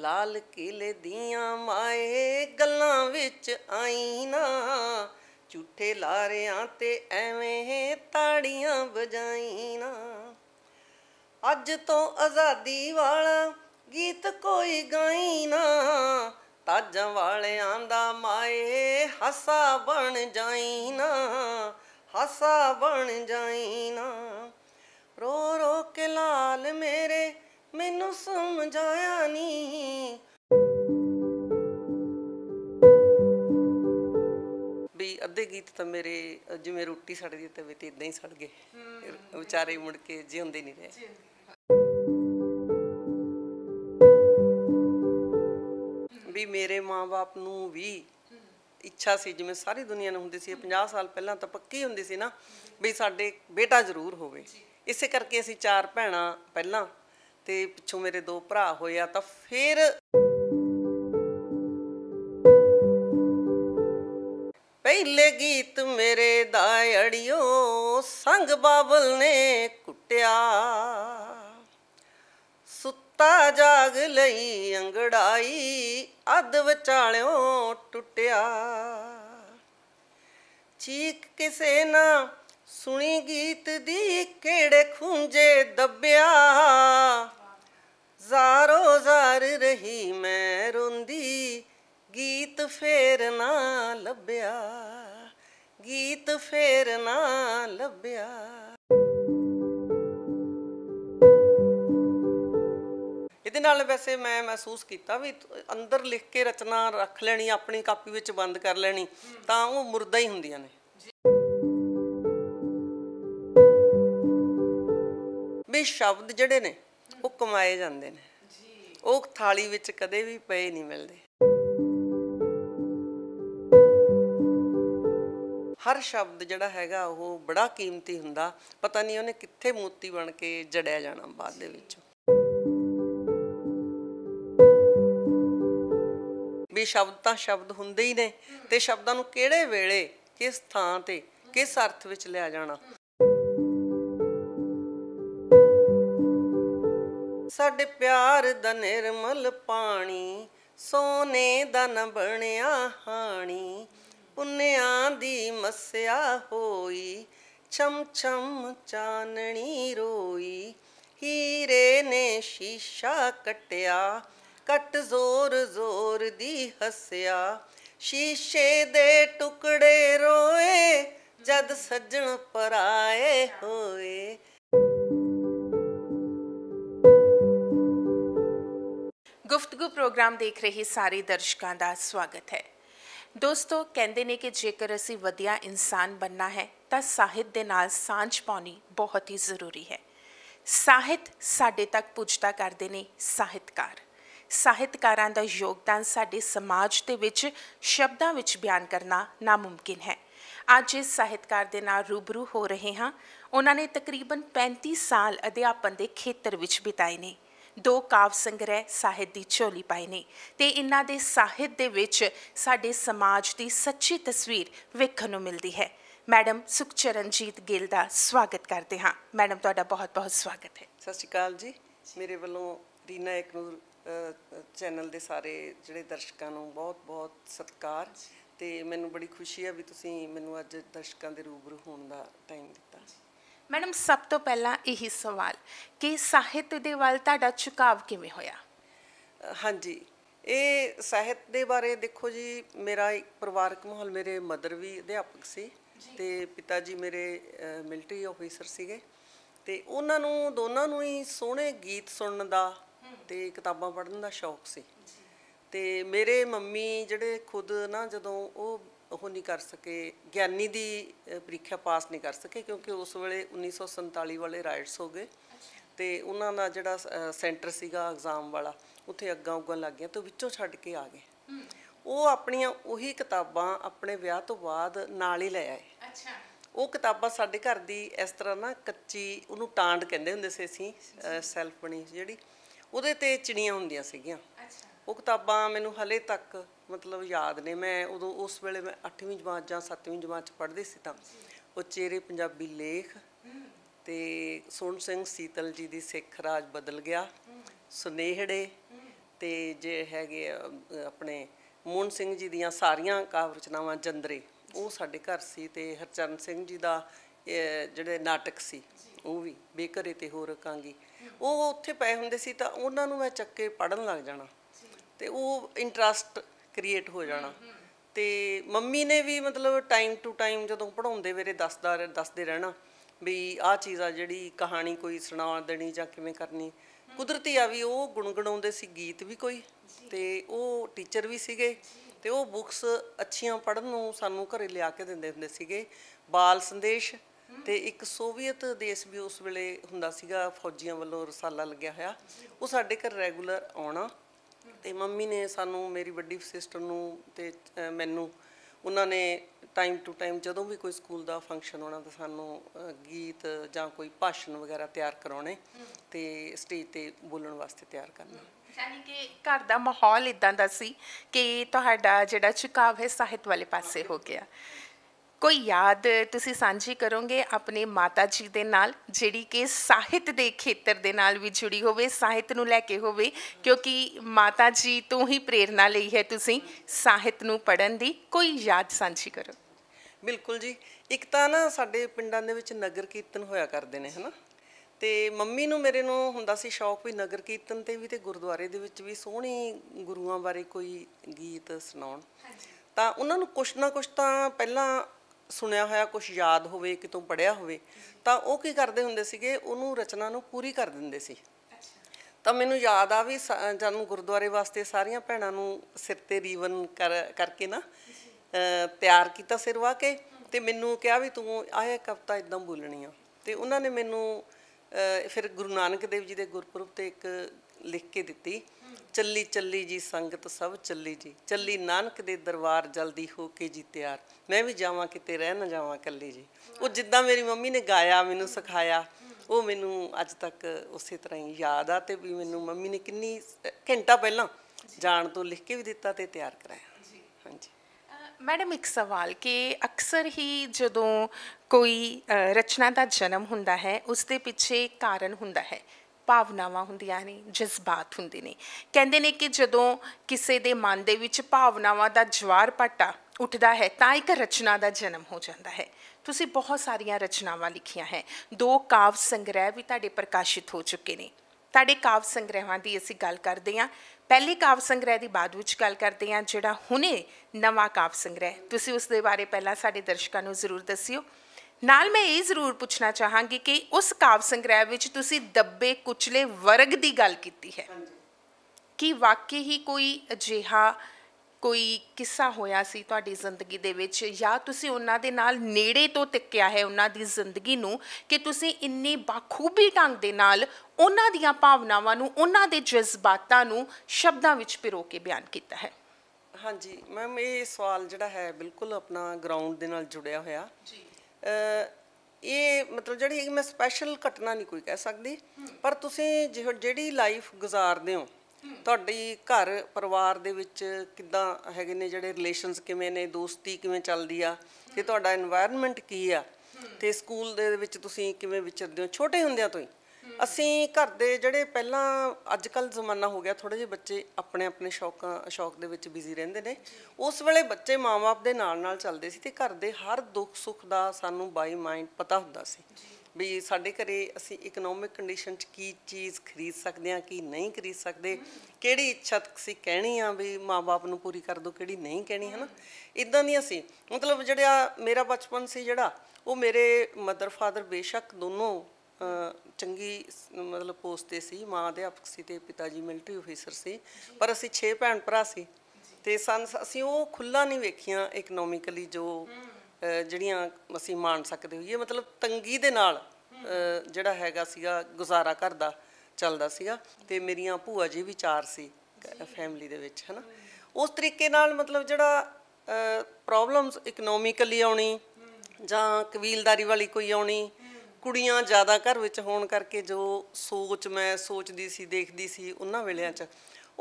ਲਾਲ ਕਿਲੇ ਦੀਆਂ ਮਾਏ ਗੱਲਾਂ ਵਿੱਚ ਆਈ ਨਾ ਝੂਠੇ ਲਾਰਿਆਂ ਤੇ ਐਵੇਂ ਤਾੜੀਆਂ ਵਜਾਈ ਨਾ ਅੱਜ ਤੋਂ ਆਜ਼ਾਦੀ ਵਾਲਾ ਗੀਤ ਕੋਈ ਗਾਈ ਨਾ ਤਾਜਾਂ ਵਾਲਿਆਂ ਦਾ ਮਾਏ ਹਸਾ ਬਣ ਜਾਈ ਨਾ ਹਸਾ ਬਣ ਜਾਈ ਨਾ ਰੋ ਰੋ ਕੇ ਲਾਲ ਮੇਰੇ ਮੈਨੂੰ ਸਮਝਾਇਆ ਨਹੀਂ ਵੀ ਅੱਧੇ ਗੀਤ ਤਾਂ ਮੇਰੇ ਜਿਵੇਂ ਰੋਟੀ ਸੜਦੀ ਤੇ ਵੀ ਤੇ ਇਦਾਂ ਹੀ ਸੜ ਗਏ ਵਿਚਾਰੇ ਮੁੜ ਕੇ ਜਿਉਂਦੇ ਨਹੀਂ ਰਹੇ ਵੀ ਮੇਰੇ ਮਾਪੇ ਨੂੰ ਵੀ ਇੱਛਾ ਸੀ ਜਿਵੇਂ ਸਾਰੀ ਦੁਨੀਆ ਨੂੰ ਹੁੰਦੀ ਸੀ 50 ਸਾਲ ਪਹਿਲਾਂ ਤਾਂ ਪੱਕੀ ਹੁੰਦੀ ਸੀ ਨਾ ਵੀ ਸਾਡੇ ਬੇਟਾ ਜ਼ਰੂਰ ਹੋਵੇ ਇਸੇ ਕਰਕੇ ਅਸੀਂ ਚਾਰ ਭੈਣਾਂ ਪਹਿਲਾਂ ਤੇ ਪਿੱਛੋਂ ਮੇਰੇ ਦੋ ਭਰਾ ਹੋਏ ਆ ਤਾਂ ਫਿਰ ਪਹਿਲੇ ਗੀਤ ਮੇਰੇ ਦਾ ਅੜਿਓ ਸੰਗ ਬਾਬਲ ਨੇ ਕੁੱਟਿਆ ਸੁੱਤਾ ਜਾਗ ਲਈ ਅੰਗੜਾਈ ਅੱਧ ਵਿਚਾਲਿਓ ਟੁੱਟਿਆ ਚੀਕ ਕਿਸੇ ਨਾ ਸੁਣੀ ਗੀਤ ਦੀ ਕਿਹੜੇ ਖੁੰਝੇ ਦੱਬਿਆ ਜ਼ਾਰੋ ਜ਼ਾਰ ਰਹੀ ਮੈਂ ਰੁੰਦੀ ਗੀਤ ਫੇਰ ਨਾ ਲੱਭਿਆ ਗੀਤ ਫੇਰ ਨਾ ਲੱਭਿਆ ਇਹਦੇ ਨਾਲ ਵੈਸੇ ਮੈਂ ਮਹਿਸੂਸ ਕੀਤਾ ਵੀ ਅੰਦਰ ਲਿਖ ਕੇ ਰਚਨਾ ਰੱਖ ਲੈਣੀ ਆਪਣੀ ਕਾਪੀ ਵਿੱਚ ਬੰਦ ਕਰ ਲੈਣੀ ਤਾਂ ਉਹ ਮੁਰਦਾ ਹੀ ਹੁੰਦੀਆਂ ਨੇ ਵੀ ਸ਼ਬਦ ਜਿਹੜੇ ਨੇ ਉਹ ਕਮਾਏ ਜਾਂਦੇ ਨੇ ਜੀ ਉਹ ਥਾਲੀ ਵਿੱਚ ਕਦੇ ਵੀ ਪਏ ਨਹੀਂ ਮਿਲਦੇ ਹਰ ਸ਼ਬਦ ਜਿਹੜਾ ਹੈਗਾ ਉਹ ਬੜਾ ਕੀਮਤੀ ਹੁੰਦਾ ਪਤਾ ਨਹੀਂ ਉਹਨੇ ਕਿੱਥੇ ਮੋਤੀ ਬਣ ਕੇ ਜੜਿਆ ਜਾਣਾ ਬਾਅਦ ਦੇ ਵਿੱਚ ਵੀ ਸ਼ਬਦ ਤਾਂ ਸ਼ਬਦ ਹੁੰਦੇ ਹੀ ਨੇ ਤੇ ਸ਼ਬਦਾਂ ਨੂੰ ਕਿਹੜੇ ਵੇਲੇ ਕਿਸ ਥਾਂ ਤੇ ਕਿਸ ਅਰਥ ਵਿੱਚ ਲਿਆ ਜਾਣਾ ਸਾਡੇ ਪਿਆਰ ਦਾ ਨਿਰਮਲ ਪਾਣੀ ਸੋਨੇ ਦਾ ਨ ਬਣਿਆ ਹਾਣੀ ਪੁੰਨਿਆਂ ਦੀ ਮਸਿਆ ਹੋਈ ਛਮ ਛਮ ਚਾਨਣੀ ਰੋਈ ਹੀਰੇ ਨੇ ਸ਼ੀਸ਼ਾ ਕਟਿਆ ਕਟ ਜ਼ੋਰ ਜ਼ੋਰ ਦੀ ਹੱਸਿਆ ਸ਼ੀਸ਼ੇ ਦੇ ਟੁਕੜੇ ਰੋਏ ਜਦ ਸੱਜਣ ਪਰਾਏ ਹੋਏ ਗੁਫ਼ਤਗੂ ਪ੍ਰੋਗਰਾਮ ਦੇਖ ਰਹੇ ਸਾਰੇ ਦਰਸ਼ਕਾਂ ਦਾ ਸਵਾਗਤ ਹੈ ਦੋਸਤੋ ਕਹਿੰਦੇ ਨੇ ਕਿ ਜੇਕਰ ਅਸੀਂ ਵਧੀਆ ਇਨਸਾਨ ਬੰਨਣਾ ਹੈ ਤਾਂ ਸਾਹਿਤ ਦੇ ਨਾਲ ਸਾਂਝ ਪਾਉਣੀ ਬਹੁਤ ਹੀ ਜ਼ਰੂਰੀ ਹੈ ਸਾਹਿਤ ਸਾਡੇ ਤੱਕ ਪੁੱਜਦਾ ਕਰਦੇ ਨੇ ਸਾਹਿਤਕਾਰ ਸਾਹਿਤਕਾਰਾਂ ਦਾ ਯੋਗਦਾਨ ਸਾਡੇ ਸਮਾਜ ਦੇ ਵਿੱਚ ਸ਼ਬਦਾਂ ਵਿੱਚ ਬਿਆਨ ਕਰਨਾ ਨਾਮੁਮਕਿਨ ਹੈ ਅੱਜ ਇਸ ਸਾਹਿਤਕਾਰ ਦੇ ਨਾਲ ਰੂਬਰੂ ਹੋ ਰਹੇ ਹਾਂ ਉਹਨਾਂ ਨੇ ਤਕਰੀਬਨ 35 ਸਾਲ ਅਧਿਆਪਨ ਦੇ ਖੇਤਰ ਵਿੱਚ ਬਿਤਾਏ ਨੇ ਦੋ ਕਾਵ ਸੰਗ੍ਰਹਿ ਸਾਹਿਤ ਦੀ ਝੋਲੀ ਪਾਈ ਨੇ ਤੇ ਇਹਨਾਂ ਦੇ ਸਾਹਿਤ ਦੇ ਵਿੱਚ ਸਾਡੇ ਸਮਾਜ ਦੀ ਸੱਚੀ ਤਸਵੀਰ ਵੇਖਣ ਨੂੰ ਮਿਲਦੀ ਹੈ ਮੈਡਮ ਸੁਖਚਰਨਜੀਤ ਗਿੱਲ ਦਾ ਸਵਾਗਤ ਕਰਦੇ ਹਾਂ ਮੈਡਮ ਤੁਹਾਡਾ ਬਹੁਤ-ਬਹੁਤ ਸਵਾਗਤ ਹੈ ਸਤਿ ਸ਼੍ਰੀ ਅਕਾਲ ਜੀ ਮੇਰੇ ਵੱਲੋਂ ਰੀਨਾ ਇਕਨੂਰ ਚੈਨਲ ਦੇ ਸਾਰੇ ਜਿਹੜੇ ਦਰਸ਼ਕਾਂ ਨੂੰ ਬਹੁਤ-ਬਹੁਤ ਸਤਿਕਾਰ ਤੇ ਮੈਨੂੰ ਬੜੀ ਖੁਸ਼ੀ ਹੈ ਵੀ ਤੁਸੀਂ ਮੈਨੂੰ ਅੱਜ ਦਰਸ਼ਕਾਂ ਦੇ ਰੂਬਰੂ ਹੋਣ ਦਾ ਟਾਈਮ ਦਿੱਤਾ ਮੈਡਮ ਸਭ ਤੋਂ ਪਹਿਲਾਂ ਇਹੀ ਸਵਾਲ ਕਿ ਸਾਹਿਤ ਦੇ ਵੱਲ ਤੁਹਾਡਾ ਝੁਕਾਵ ਕਿਵੇਂ ਹੋਇਆ ਹਾਂਜੀ ਇਹ ਸਾਹਿਤ ਦੇ ਬਾਰੇ ਦੇਖੋ ਜੀ ਮੇਰਾ ਇੱਕ ਪਰਿਵਾਰਕ ਮਾਹੌਲ ਮੇਰੇ ਮਦਰ ਵੀ ਅਧਿਆਪਕ ਸੀ ਤੇ ਪਿਤਾ ਜੀ ਮੇਰੇ ਮਿਲਟਰੀ ਆਫੀਸਰ ਸੀਗੇ ਤੇ ਉਹਨਾਂ ਨੂੰ ਦੋਨਾਂ ਨੂੰ ਹੀ ਸੋਹਣੇ ਗੀਤ ਸੁਣਨ ਦਾ ਤੇ ਕਿਤਾਬਾਂ ਪੜ੍ਹਨ ਦਾ ਸ਼ੌਕ ਸੀ ਤੇ ਮੇਰੇ ਮੰਮੀ ਜਿਹੜੇ ਖੁਦ ਨਾ ਜਦੋਂ ਉਹ ਉਹ ਨਹੀਂ ਕਰ ਸਕੇ ਗਿਆਨੀ ਦੀ ਪ੍ਰੀਖਿਆ ਪਾਸ ਨਹੀਂ ਕਰ ਸਕੇ ਕਿਉਂਕਿ ਉਸ ਵੇਲੇ 1947 ਵਾਲੇ ਰਾਈਟਸ ਹੋ ਗਏ ਤੇ ਉਹਨਾਂ ਦਾ ਜਿਹੜਾ ਸੈਂਟਰ ਸੀਗਾ ਐਗਜ਼ਾਮ ਵਾਲਾ ਉੱਥੇ ਅੱਗਾ ਉੱਗਣ ਲੱਗ ਗਿਆ ਤੇ ਵਿੱਚੋਂ ਛੱਡ ਕੇ ਆ ਗਏ ਉਹ ਆਪਣੀਆਂ ਉਹੀ ਕਿਤਾਬਾਂ ਆਪਣੇ ਵਿਆਹ ਤੋਂ ਬਾਅਦ ਨਾਲ ਹੀ ਲੈ ਆਏ ਅੱਛਾ ਉਹ ਕਿਤਾਬਾਂ ਸਾਡੇ ਘਰ ਦੀ ਇਸ ਤਰ੍ਹਾਂ ਨਾ ਕੱਚੀ ਉਹਨੂੰ ਟਾਂਡ ਕਹਿੰਦੇ ਹੁੰਦੇ ਸੀ ਅਸੀਂ ਸੈਲਫ ਬਣੀ ਜਿਹੜੀ ਉਹਦੇ ਤੇ ਚਿੜੀਆਂ ਹੁੰਦੀਆਂ ਸੀਗੀਆਂ ਉਹ ਕਿਤਾਬਾਂ ਮੈਨੂੰ ਹਲੇ ਤੱਕ ਮਤਲਬ ਯਾਦ ਨੇ ਮੈਂ ਉਦੋਂ ਉਸ ਵੇਲੇ ਮੈਂ 8ਵੀਂ ਜਮਾਤ ਜਾਂ 7ਵੀਂ ਜਮਾਤ ਚ ਪੜ੍ਹਦੀ ਸੀ ਤਾਂ ਉਹ ਚੇਰੇ ਪੰਜਾਬੀ ਲੇਖ ਤੇ ਸੋਨ ਸਿੰਘ ਸੀਤਲ ਜੀ ਦੀ ਸਿੱਖ ਰਾਜ ਬਦਲ ਗਿਆ ਸੁਨੇਹੜੇ ਤੇ ਜੇ ਹੈਗੇ ਆਪਣੇ ਮੋਹਨ ਸਿੰਘ ਜੀ ਦੀਆਂ ਸਾਰੀਆਂ ਕਾਵ ਰਚਨਾਵਾਂ ਜੰਦਰੇ ਉਹ ਸਾਡੇ ਘਰ ਸੀ ਤੇ ਹਰਚਰਨ ਸਿੰਘ ਜੀ ਦਾ ਜਿਹੜੇ ਨਾਟਕ ਸੀ ਉਹ ਵੀ ਬੇਕਰੇ ਤੇ ਹੋਰ ਕਾਂਗੀ ਉਹ ਉੱਥੇ ਪਏ ਹੁੰਦੇ ਸੀ ਤਾਂ ਉਹਨਾਂ ਨੂੰ ਮੈਂ ਚੱਕੇ ਪੜਨ ਲੱਗ ਜਾਣਾ ਤੇ ਉਹ ਇੰਟਰਸਟ ਕ੍ਰੀਏਟ ਹੋ ਜਾਣਾ ਤੇ ਮੰਮੀ ਨੇ ਵੀ ਮਤਲਬ ਟਾਈਮ ਟੂ ਟਾਈਮ ਜਦੋਂ ਪੜਾਉਂਦੇ ਵੇਰੇ ਦੱਸਦਾ ਦੱਸਦੇ ਰਹਿਣਾ ਵੀ ਆਹ ਚੀਜ਼ ਆ ਜਿਹੜੀ ਕਹਾਣੀ ਕੋਈ ਸੁਣਾ ਦੇਣੀ ਜਾਂ ਕਿਵੇਂ ਕਰਨੀ ਕੁਦਰਤੀ ਆ ਵੀ ਉਹ ਗੁੰਗਣਾਉਂਦੇ ਸੀ ਗੀਤ ਵੀ ਕੋਈ ਤੇ ਉਹ ਟੀਚਰ ਵੀ ਸੀਗੇ ਤੇ ਉਹ ਬੁੱਕਸ ਅੱਛੀਆਂ ਪੜਨ ਨੂੰ ਸਾਨੂੰ ਘਰੇ ਲਿਆ ਕੇ ਦਿੰਦੇ ਹੁੰਦੇ ਸੀਗੇ ਬਾਲ ਸੰਦੇਸ਼ ਤੇ ਇੱਕ ਸੋਵੀਅਤ ਦੇਸ਼ ਵੀ ਉਸ ਵੇਲੇ ਹੁੰਦਾ ਸੀਗਾ ਫੌਜੀਆਂ ਵੱਲੋਂ ਰਸਾਲਾ ਲੱਗਿਆ ਹੋਇਆ ਉਹ ਸਾਡੇ ਘਰ ਰੈਗੂਲਰ ਆਉਣਾ ਤੇ ਮੰਮੀ ਨੇ ਸਾਨੂੰ ਮੇਰੀ ਵੱਡੀ ਸਿਸਟਰ ਨੂੰ ਤੇ ਮੈਨੂੰ ਉਹਨਾਂ ਨੇ ਟਾਈਮ ਟੂ ਟਾਈਮ ਜਦੋਂ ਵੀ ਕੋਈ ਸਕੂਲ ਦਾ ਫੰਕਸ਼ਨ ਹੋਣਾ ਤਾਂ ਸਾਨੂੰ ਗੀਤ ਜਾਂ ਕੋਈ ਭਾਸ਼ਣ ਵਗੈਰਾ ਤਿਆਰ ਕਰਾਉਣੇ ਤੇ ਸਟੇਜ ਤੇ ਬੋਲਣ ਵਾਸਤੇ ਤਿਆਰ ਕਰਨਾ ਯਾਨੀ ਕਿ ਘਰ ਦਾ ਮਾਹੌਲ ਇਦਾਂ ਦਾ ਸੀ ਕਿ ਤੁਹਾਡਾ ਜਿਹੜਾ ਚੁਕਾਵ ਹੈ ਸਾਹਿਤ ਵਾਲੇ ਪਾਸੇ ਹੋ ਗਿਆ ਕੋਈ ਯਾਦ ਤੁਸੀਂ ਸਾਂਝੀ ਕਰੋਗੇ ਆਪਣੇ ਮਾਤਾ ਜੀ ਦੇ ਨਾਲ ਜਿਹੜੀ ਕਿ ਸਾਹਿਤ ਦੇ ਖੇਤਰ ਦੇ ਨਾਲ ਵੀ ਜੁੜੀ ਹੋਵੇ ਸਾਹਿਤ ਨੂੰ ਲੈ ਕੇ ਹੋਵੇ ਕਿਉਂਕਿ ਮਾਤਾ ਜੀ ਤੋਂ ਹੀ ਪ੍ਰੇਰਣਾ ਲਈ ਹੈ ਤੁਸੀਂ ਸਾਹਿਤ ਨੂੰ ਪੜਨ ਦੀ ਕੋਈ ਯਾਦ ਸਾਂਝੀ ਕਰੋ ਬਿਲਕੁਲ ਜੀ ਇੱਕ ਤਾਂ ਨਾ ਸਾਡੇ ਪਿੰਡਾਂ ਦੇ ਵਿੱਚ ਨਗਰ ਕੀਰਤਨ ਹੋਇਆ ਕਰਦੇ ਨੇ ਹਨਾ ਤੇ ਮੰਮੀ ਨੂੰ ਮੇਰੇ ਨੂੰ ਹੁੰਦਾ ਸੀ ਸ਼ੌਕ ਵੀ ਨਗਰ ਕੀਰਤਨ ਤੇ ਵੀ ਤੇ ਗੁਰਦੁਆਰੇ ਦੇ ਵਿੱਚ ਵੀ ਸੋਹਣੀ ਗੁਰੂਆਂ ਬਾਰੇ ਕੋਈ ਗੀਤ ਸੁਣਾਉਣ ਤਾਂ ਉਹਨਾਂ ਨੂੰ ਕੁਛ ਨਾ ਕੁਛ ਤਾਂ ਪਹਿਲਾਂ ਸੁਣਿਆ ਹੋਇਆ ਕੁਝ ਯਾਦ ਹੋਵੇ ਕਿਤੋਂ ਪੜਿਆ ਹੋਵੇ ਤਾਂ ਉਹ ਕੀ ਕਰਦੇ ਹੁੰਦੇ ਸੀਗੇ ਉਹਨੂੰ ਰਚਨਾ ਨੂੰ ਪੂਰੀ ਕਰ ਦਿੰਦੇ ਸੀ ਤਾਂ ਮੈਨੂੰ ਯਾਦ ਆ ਵੀ ਜਨਮ ਗੁਰਦੁਆਰੇ ਵਾਸਤੇ ਸਾਰੀਆਂ ਭੈਣਾਂ ਨੂੰ ਸਿਰ ਤੇ ਰੀਵਨ ਕਰਕੇ ਨਾ ਤਿਆਰ ਕੀਤਾ ਸਿਰਵਾ ਕੇ ਤੇ ਮੈਨੂੰ ਕਿਹਾ ਵੀ ਤੂੰ ਆਹ ਕਵਤਾ ਇਦਾਂ ਬੋਲਣੀ ਆ ਤੇ ਉਹਨਾਂ ਨੇ ਮੈਨੂੰ ਫਿਰ ਗੁਰੂ ਨਾਨਕ ਦੇਵ ਜੀ ਦੇ ਗੁਰਪੁਰਬ ਤੇ ਇੱਕ ਲਿਖ ਕੇ ਦਿੱਤੀ ਚੱਲੀ ਚੱਲੀ ਜੀ ਸੰਗਤ ਸਭ ਚੱਲੀ ਜੀ ਚੱਲੀ ਨਾਨਕ ਦੇ ਦਰਬਾਰ ਜਲਦੀ ਹੋ ਕੇ ਜੀ ਤਿਆਰ ਮੈਂ ਵੀ ਜਾਵਾਂ ਕਿਤੇ ਰਹਿ ਨਾ ਜਾਵਾਂ ਕੱਲੀ ਜੀ ਉਹ ਜਿੱਦਾਂ ਮੇਰੀ ਮੰਮੀ ਨੇ ਗਾਇਆ ਮੈਨੂੰ ਸਿਖਾਇਆ ਉਹ ਮੈਨੂੰ ਅੱਜ ਤੱਕ ਉਸੇ ਤਰ੍ਹਾਂ ਹੀ ਯਾਦ ਆ ਤੇ ਵੀ ਮੈਨੂੰ ਮੰਮੀ ਨੇ ਕਿੰਨੀ ਘੰਟਾ ਪਹਿਲਾਂ ਜਾਣ ਤੋਂ ਲਿਖ ਕੇ ਵੀ ਦਿੱਤਾ ਤੇ ਤਿਆਰ ਕਰਾਇਆ ਜੀ ਹਾਂਜੀ ਮੈਡਮ ਇੱਕ ਸਵਾਲ ਕਿ ਅਕਸਰ ਹੀ ਜਦੋਂ ਕੋਈ ਰਚਨਾ ਦਾ ਜਨਮ ਹੁੰਦਾ ਹੈ ਉਸ ਦੇ ਪਿੱਛੇ ਕਾਰਨ ਹੁੰਦਾ ਹੈ ਭਾਵਨਾਵਾਂ ਹੁੰਦੀਆਂ ਨੇ ਜਜ਼ਬਾਤ ਹੁੰਦੇ ਨੇ ਕਹਿੰਦੇ ਨੇ ਕਿ ਜਦੋਂ ਕਿਸੇ ਦੇ ਮਨ ਦੇ ਵਿੱਚ ਭਾਵਨਾਵਾਂ ਦਾ ਜਵਾਰ ਪਟਾ ਉੱਠਦਾ ਹੈ ਤਾਂ ਇੱਕ ਰਚਨਾ ਦਾ ਜਨਮ ਹੋ ਜਾਂਦਾ ਹੈ ਤੁਸੀਂ ਬਹੁਤ ਸਾਰੀਆਂ ਰਚਨਾਵਾਂ ਲਿਖੀਆਂ ਹੈ ਦੋ ਕਾਵ ਸੰਗ੍ਰਹਿ ਵੀ ਤੁਹਾਡੇ ਪ੍ਰਕਾਸ਼ਿਤ ਹੋ ਚੁੱਕੇ ਨੇ ਤੁਹਾਡੇ ਕਾਵ ਸੰਗ੍ਰਹਿਾਂ ਦੀ ਅਸੀਂ ਗੱਲ ਕਰਦੇ ਹਾਂ ਪਹਿਲੇ ਕਾਵ ਸੰਗ੍ਰਹਿ ਦੀ ਬਾਅਦ ਵਿੱਚ ਗੱਲ ਕਰਦੇ ਹਾਂ ਜਿਹੜਾ ਹੁਣੇ ਨਵਾਂ ਕਾਵ ਸੰਗ੍ਰਹਿ ਤੁਸੀਂ ਉਸ ਦੇ ਬਾਰੇ ਪਹਿਲਾਂ ਸਾਡੇ ਦਰਸ਼ਕਾਂ ਨੂੰ ਜ਼ਰੂਰ ਦੱਸਿਓ ਨਾਲ ਮੈਂ ਇਹ ਜ਼ਰੂਰ ਪੁੱਛਣਾ ਚਾਹਾਂਗੀ ਕਿ ਉਸ ਕਾਵ ਸੰਗ੍ਰਹਿ ਵਿੱਚ ਤੁਸੀਂ ਦੱਬੇ ਕੁਚਲੇ ਵਰਗ ਦੀ ਗੱਲ ਕੀਤੀ ਹੈ ਕੀ ਵਾਕਈ ਹੀ ਕੋਈ ਅਜਿਹਾ ਕੋਈ ਕਿੱਸਾ ਹੋਇਆ ਸੀ ਤੁਹਾਡੀ ਜ਼ਿੰਦਗੀ ਦੇ ਵਿੱਚ ਜਾਂ ਤੁਸੀਂ ਉਹਨਾਂ ਦੇ ਨਾਲ ਨੇੜੇ ਤੋਂ ਤੱਕਿਆ ਹੈ ਉਹਨਾਂ ਦੀ ਜ਼ਿੰਦਗੀ ਨੂੰ ਕਿ ਤੁਸੀਂ ਇੰਨੇ ਬਾਖੂਬੀ ਢੰਗ ਦੇ ਨਾਲ ਉਹਨਾਂ ਦੀਆਂ ਭਾਵਨਾਵਾਂ ਨੂੰ ਉਹਨਾਂ ਦੇ ਜਜ਼ਬਾਤਾਂ ਨੂੰ ਸ਼ਬਦਾਂ ਵਿੱਚ ਪਿਰੋ ਕੇ ਬਿਆਨ ਕੀਤਾ ਹੈ ਹਾਂਜੀ ਮੈਮ ਇਹ ਸਵਾਲ ਜਿਹੜਾ ਹੈ ਬਿਲਕੁਲ ਆਪਣਾ ਗਰਾਊਂਡ ਦੇ ਨਾਲ ਜੁੜਿਆ ਹੋਇਆ ਜੀ ਇਹ ਮਤਲਬ ਜਿਹੜੀ ਮੈਂ ਸਪੈਸ਼ਲ ਘਟਨਾ ਨਹੀਂ ਕੋਈ ਕਹਿ ਸਕਦੀ ਪਰ ਤੁਸੀਂ ਜਿਹੜੀ ਲਾਈਫ ਗੁਜ਼ਾਰਦੇ ਹੋ ਤੁਹਾਡੀ ਘਰ ਪਰਿਵਾਰ ਦੇ ਵਿੱਚ ਕਿੱਦਾਂ ਹੈਗੇ ਨੇ ਜਿਹੜੇ ਰਿਲੇਸ਼ਨਸ ਕਿਵੇਂ ਨੇ ਦੋਸਤੀ ਕਿਵੇਂ ਚੱਲਦੀ ਆ ਤੇ ਤੁਹਾਡਾ এনवायरमेंट ਕੀ ਆ ਤੇ ਸਕੂਲ ਦੇ ਵਿੱਚ ਤੁਸੀਂ ਕਿਵੇਂ ਵਿਚਰਦੇ ਹੋ ਛੋਟੇ ਹੁੰਦਿਆਂ ਤੋਂ ਹੀ ਅਸੀਂ ਘਰ ਦੇ ਜਿਹੜੇ ਪਹਿਲਾਂ ਅੱਜ ਕੱਲ ਜ਼ਮਾਨਾ ਹੋ ਗਿਆ ਥੋੜੇ ਜਿਹੇ ਬੱਚੇ ਆਪਣੇ ਆਪਣੇ ਸ਼ੌਕਾਂ ਸ਼ੌਕ ਦੇ ਵਿੱਚ ਬਿਜ਼ੀ ਰਹਿੰਦੇ ਨੇ ਉਸ ਵੇਲੇ ਬੱਚੇ ਮਾਪੇ ਦੇ ਨਾਲ ਨਾਲ ਚੱਲਦੇ ਸੀ ਤੇ ਘਰ ਦੇ ਹਰ ਦੁੱਖ ਸੁੱਖ ਦਾ ਸਾਨੂੰ ਬਾਈ ਮਾਈਂਡ ਪਤਾ ਹੁੰਦਾ ਸੀ ਵੀ ਸਾਡੇ ਘਰੇ ਅਸੀਂ ਇਕਨੋਮਿਕ ਕੰਡੀਸ਼ਨ 'ਚ ਕੀ ਚੀਜ਼ ਖਰੀਦ ਸਕਦੇ ਆ ਕੀ ਨਹੀਂ ਖਰੀਦ ਸਕਦੇ ਕਿਹੜੀ ਇੱਛਾ ਤੁਸੀਂ ਕਹਿਣੀ ਆ ਵੀ ਮਾਪੇ ਨੂੰ ਪੂਰੀ ਕਰ ਦੋ ਕਿਹੜੀ ਨਹੀਂ ਕਹਿਣੀ ਹਨਾ ਇਦਾਂ ਦੀਆਂ ਸੀ ਮਤਲਬ ਜਿਹੜਾ ਮੇਰਾ ਬਚਪਨ ਸੀ ਜਿਹੜਾ ਉਹ ਮੇਰੇ ਮਦਰ ਫਾਦਰ ਬੇਸ਼ੱਕ ਦੋਨੋਂ ਚੰਗੀ ਮਤਲਬ ਪੋਸਟ ਤੇ ਸੀ ਮਾਂ ਅਧਿਆਪਕ ਸੀ ਤੇ ਪਿਤਾ ਜੀ ਮਿਲਟਰੀ ਅਫੀਸਰ ਸੀ ਪਰ ਅਸੀਂ 6 ਭੈਣ ਭਰਾ ਸੀ ਤੇ ਸਨ ਅਸੀਂ ਉਹ ਖੁੱਲਾ ਨਹੀਂ ਵੇਖੀਆਂ ਇਕਨੋਮਿਕਲੀ ਜੋ ਜਿਹੜੀਆਂ ਅਸੀਂ ਮਾਣ ਸਕਦੇ ਹੋਈਏ ਮਤਲਬ ਤੰਗੀ ਦੇ ਨਾਲ ਜਿਹੜਾ ਹੈਗਾ ਸੀਗਾ ਗੁਜ਼ਾਰਾ ਕਰਦਾ ਚੱਲਦਾ ਸੀਗਾ ਤੇ ਮੇਰੀਆਂ ਭੂਆ ਜੀ ਵੀ ਚਾਰ ਸੀ ਫੈਮਿਲੀ ਦੇ ਵਿੱਚ ਹਨਾ ਉਸ ਤਰੀਕੇ ਨਾਲ ਮਤਲਬ ਜਿਹੜਾ ਪ੍ਰੋਬਲਮਸ ਇਕਨੋਮਿਕਲੀ ਆਉਣੀ ਜਾਂ ਕਬੀਲਦਾਰੀ ਵਾਲੀ ਕੋਈ ਆਉਣੀ ਕੁੜੀਆਂ ਜ਼ਿਆਦਾ ਘਰ ਵਿੱਚ ਹੋਣ ਕਰਕੇ ਜੋ ਸੋਚ ਮੈਂ ਸੋਚਦੀ ਸੀ ਦੇਖਦੀ ਸੀ ਉਹਨਾਂ ਵੇਲਿਆਂ 'ਚ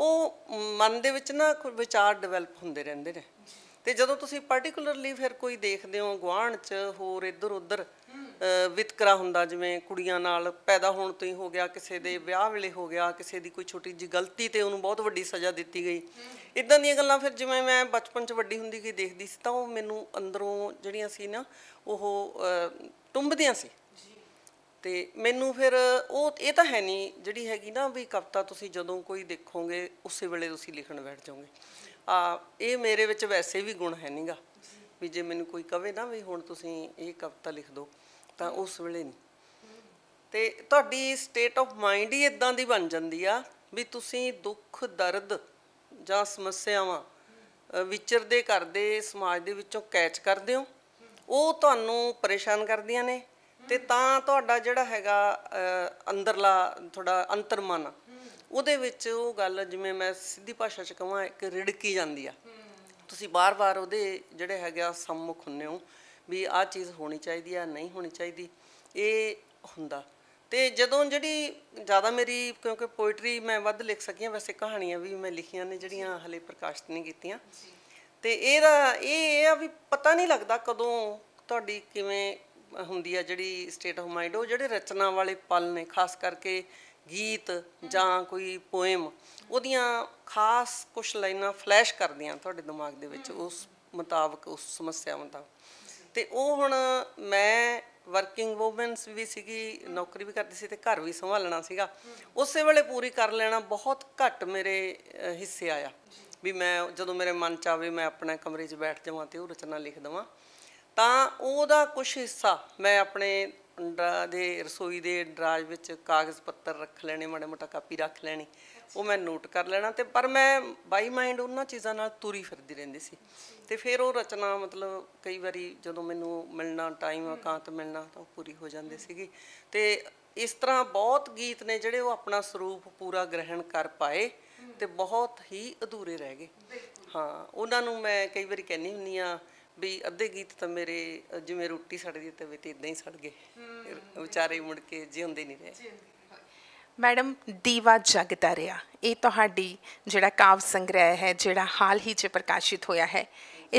ਉਹ ਮਨ ਦੇ ਵਿੱਚ ਨਾ ਕੋਈ ਵਿਚਾਰ ਡਿਵੈਲਪ ਹੁੰਦੇ ਰਹਿੰਦੇ ਨੇ ਤੇ ਜਦੋਂ ਤੁਸੀਂ ਪਾਰਟਿਕੂਲਰਲੀ ਫਿਰ ਕੋਈ ਦੇਖਦੇ ਹੋ ਗਵਾਂਢ 'ਚ ਹੋਰ ਇੱਧਰ ਉੱਧਰ ਵਿਤਕਰਾ ਹੁੰਦਾ ਜਿਵੇਂ ਕੁੜੀਆਂ ਨਾਲ ਪੈਦਾ ਹੋਣ ਤੋਂ ਹੀ ਹੋ ਗਿਆ ਕਿਸੇ ਦੇ ਵਿਆਹ ਵੇਲੇ ਹੋ ਗਿਆ ਕਿਸੇ ਦੀ ਕੋਈ ਛੋਟੀ ਜੀ ਗਲਤੀ ਤੇ ਉਹਨੂੰ ਬਹੁਤ ਵੱਡੀ ਸਜ਼ਾ ਦਿੱਤੀ ਗਈ ਇਦਾਂ ਦੀਆਂ ਗੱਲਾਂ ਫਿਰ ਜਿਵੇਂ ਮੈਂ ਬਚਪਨ 'ਚ ਵੱਡੀ ਹੁੰਦੀ ਗਈ ਦੇਖਦੀ ਸੀ ਤਾਂ ਉਹ ਮੈਨੂੰ ਅੰਦਰੋਂ ਜਿਹੜੀਆਂ ਸੀ ਨਾ ਉਹ ਟੁੰਬਦੀਆਂ ਸੀ ਤੇ ਮੈਨੂੰ ਫਿਰ ਉਹ ਇਹ ਤਾਂ ਹੈ ਨਹੀਂ ਜਿਹੜੀ ਹੈਗੀ ਨਾ ਵੀ ਕਵਿਤਾ ਤੁਸੀਂ ਜਦੋਂ ਕੋਈ ਦੇਖੋਗੇ ਉਸੇ ਵੇਲੇ ਤੁਸੀਂ ਲਿਖਣ ਬੈਠ ਜਾਓਗੇ ਆ ਇਹ ਮੇਰੇ ਵਿੱਚ ਵੈਸੇ ਵੀ ਗੁਣ ਹੈ ਨਹੀਂਗਾ ਵੀ ਜੇ ਮੈਨੂੰ ਕੋਈ ਕਵੇ ਨਾ ਵੀ ਹੁਣ ਤੁਸੀਂ ਇਹ ਕਵਿਤਾ ਲਿਖ ਦਿਓ ਤਾਂ ਉਸ ਵੇਲੇ ਨਹੀਂ ਤੇ ਤੁਹਾਡੀ ਸਟੇਟ ਆਫ ਮਾਈਂਡ ਹੀ ਇਦਾਂ ਦੀ ਬਣ ਜਾਂਦੀ ਆ ਵੀ ਤੁਸੀਂ ਦੁੱਖ ਦਰਦ ਜਾਂ ਸਮੱਸਿਆਵਾਂ ਵਿਚਰਦੇ ਕਰਦੇ ਸਮਾਜ ਦੇ ਵਿੱਚੋਂ ਕੈਚ ਕਰਦੇ ਹੋ ਉਹ ਤੁਹਾਨੂੰ ਪਰੇਸ਼ਾਨ ਕਰਦੀਆਂ ਨੇ ਤੇ ਤਾਂ ਤੁਹਾਡਾ ਜਿਹੜਾ ਹੈਗਾ ਅੰਦਰਲਾ ਤੁਹਾਡਾ ਅੰਤਰਮਨ ਉਹਦੇ ਵਿੱਚ ਉਹ ਗੱਲ ਜਿਵੇਂ ਮੈਂ ਸਿੱਧੀ ਭਾਸ਼ਾ 'ਚ ਕਹਾਂ ਇੱਕ ਰਿੜਕੀ ਜਾਂਦੀ ਆ ਤੁਸੀਂ ਬਾਰ-ਬਾਰ ਉਹਦੇ ਜਿਹੜੇ ਹੈਗਾ ਸਮੁਖ ਹੁੰਨੇ ਹੋ ਵੀ ਆ ਚੀਜ਼ ਹੋਣੀ ਚਾਹੀਦੀ ਆ ਨਹੀਂ ਹੋਣੀ ਚਾਹੀਦੀ ਇਹ ਹੁੰਦਾ ਤੇ ਜਦੋਂ ਜਿਹੜੀ ਜ਼ਿਆਦਾ ਮੇਰੀ ਕਿਉਂਕਿ ਪੋਇਟਰੀ ਮੈਂ ਵੱਧ ਲਿਖ ਸਕੀ ਵੈਸੇ ਕਹਾਣੀਆਂ ਵੀ ਮੈਂ ਲਿਖੀਆਂ ਨੇ ਜਿਹੜੀਆਂ ਹਲੇ ਪ੍ਰਕਾਸ਼ਿਤ ਨਹੀਂ ਕੀਤੀਆਂ ਤੇ ਇਹਦਾ ਇਹ ਇਹ ਆ ਵੀ ਪਤਾ ਨਹੀਂ ਲੱਗਦਾ ਕਦੋਂ ਤੁਹਾਡੀ ਕਿਵੇਂ ਹੁੰਦੀ ਆ ਜਿਹੜੀ ਸਟੇਟ ਆਫ ਮਾਈਂਡ ਉਹ ਜਿਹੜੇ ਰਚਨਾ ਵਾਲੇ ਪਲ ਨੇ ਖਾਸ ਕਰਕੇ ਗੀਤ ਜਾਂ ਕੋਈ ਪੋਇਮ ਉਹਦੀਆਂ ਖਾਸ ਕੁਝ ਲਾਈਨਾਂ ਫਲੈਸ਼ ਕਰਦੀਆਂ ਤੁਹਾਡੇ ਦਿਮਾਗ ਦੇ ਵਿੱਚ ਉਸ ਮੁਤਾਬਕ ਉਸ ਸਮੱਸਿਆ ਹੁੰਦਾ ਤੇ ਉਹ ਹੁਣ ਮੈਂ ਵਰਕਿੰਗ ਔਮਨਸ ਵੀ ਸੀਗੀ ਨੌਕਰੀ ਵੀ ਕਰਦੀ ਸੀ ਤੇ ਘਰ ਵੀ ਸੰਭਾਲਣਾ ਸੀਗਾ ਉਸੇ ਵੇਲੇ ਪੂਰੀ ਕਰ ਲੈਣਾ ਬਹੁਤ ਘੱਟ ਮੇਰੇ ਹਿੱਸੇ ਆਇਆ ਵੀ ਮੈਂ ਜਦੋਂ ਮੇਰੇ ਮਨ ਚ ਆਵੇ ਮੈਂ ਆਪਣੇ ਕਮਰੇ 'ਚ ਬੈਠ ਜਾਵਾਂ ਤੇ ਉਹ ਰਚਨਾ ਲਿਖ ਦਵਾਂ ਤਾਂ ਉਹਦਾ ਕੁਝ ਹਿੱਸਾ ਮੈਂ ਆਪਣੇ ਦੇ ਰਸੋਈ ਦੇ ਡਰਾਜ ਵਿੱਚ ਕਾਗਜ਼ ਪੱਤਰ ਰੱਖ ਲੈਣੇ ਮਾੜੇ ਮੋਟਾ ਕਾਪੀ ਰੱਖ ਲੈਣੀ ਉਹ ਮੈਂ ਨੋਟ ਕਰ ਲੈਣਾ ਤੇ ਪਰ ਮੈਂ ਬਾਈ ਮਾਈਂਡ ਉਹਨਾਂ ਚੀਜ਼ਾਂ ਨਾਲ ਤੁਰੀ ਫਿਰਦੀ ਰਹਿੰਦੀ ਸੀ ਤੇ ਫਿਰ ਉਹ ਰਚਨਾ ਮਤਲਬ ਕਈ ਵਾਰੀ ਜਦੋਂ ਮੈਨੂੰ ਮਿਲਣਾ ਟਾਈਮ ਔਕਾਤ ਮਿਲਣਾ ਤਾਂ ਪੂਰੀ ਹੋ ਜਾਂਦੀ ਸੀਗੀ ਤੇ ਇਸ ਤਰ੍ਹਾਂ ਬਹੁਤ ਗੀਤ ਨੇ ਜਿਹੜੇ ਉਹ ਆਪਣਾ ਸਰੂਪ ਪੂਰਾ ਗ੍ਰਹਿਣ ਕਰ ਪਾਏ ਤੇ ਬਹੁਤ ਹੀ ਅਧੂਰੇ ਰਹਿ ਗਏ ਹਾਂ ਉਹਨਾਂ ਨੂੰ ਮੈਂ ਕਈ ਵਾਰੀ ਕਹਿੰਨੀ ਹੁੰਨੀ ਆ ਵੀ ਅੱਧੇ ਗੀਤ ਤਾਂ ਮੇਰੇ ਜਿਵੇਂ ਰੋਟੀ ਸੜ ਗਈ ਤੇ ਇਦਾਂ ਹੀ ਸੜ ਗਏ ਵਿਚਾਰੇ ਮੁੜ ਕੇ ਜਿਉਂਦੇ ਨਹੀਂ ਰਹੇ ਮੈਡਮ ਦੀਵਾ ਜਗਦਾ ਰਿਹਾ ਇਹ ਤੁਹਾਡੀ ਜਿਹੜਾ ਕਾਵ ਸੰਗ੍ਰਹਿ ਹੈ ਜਿਹੜਾ ਹਾਲ ਹੀ 'ਚ ਪ੍ਰਕਾਸ਼ਿਤ ਹੋਇਆ ਹੈ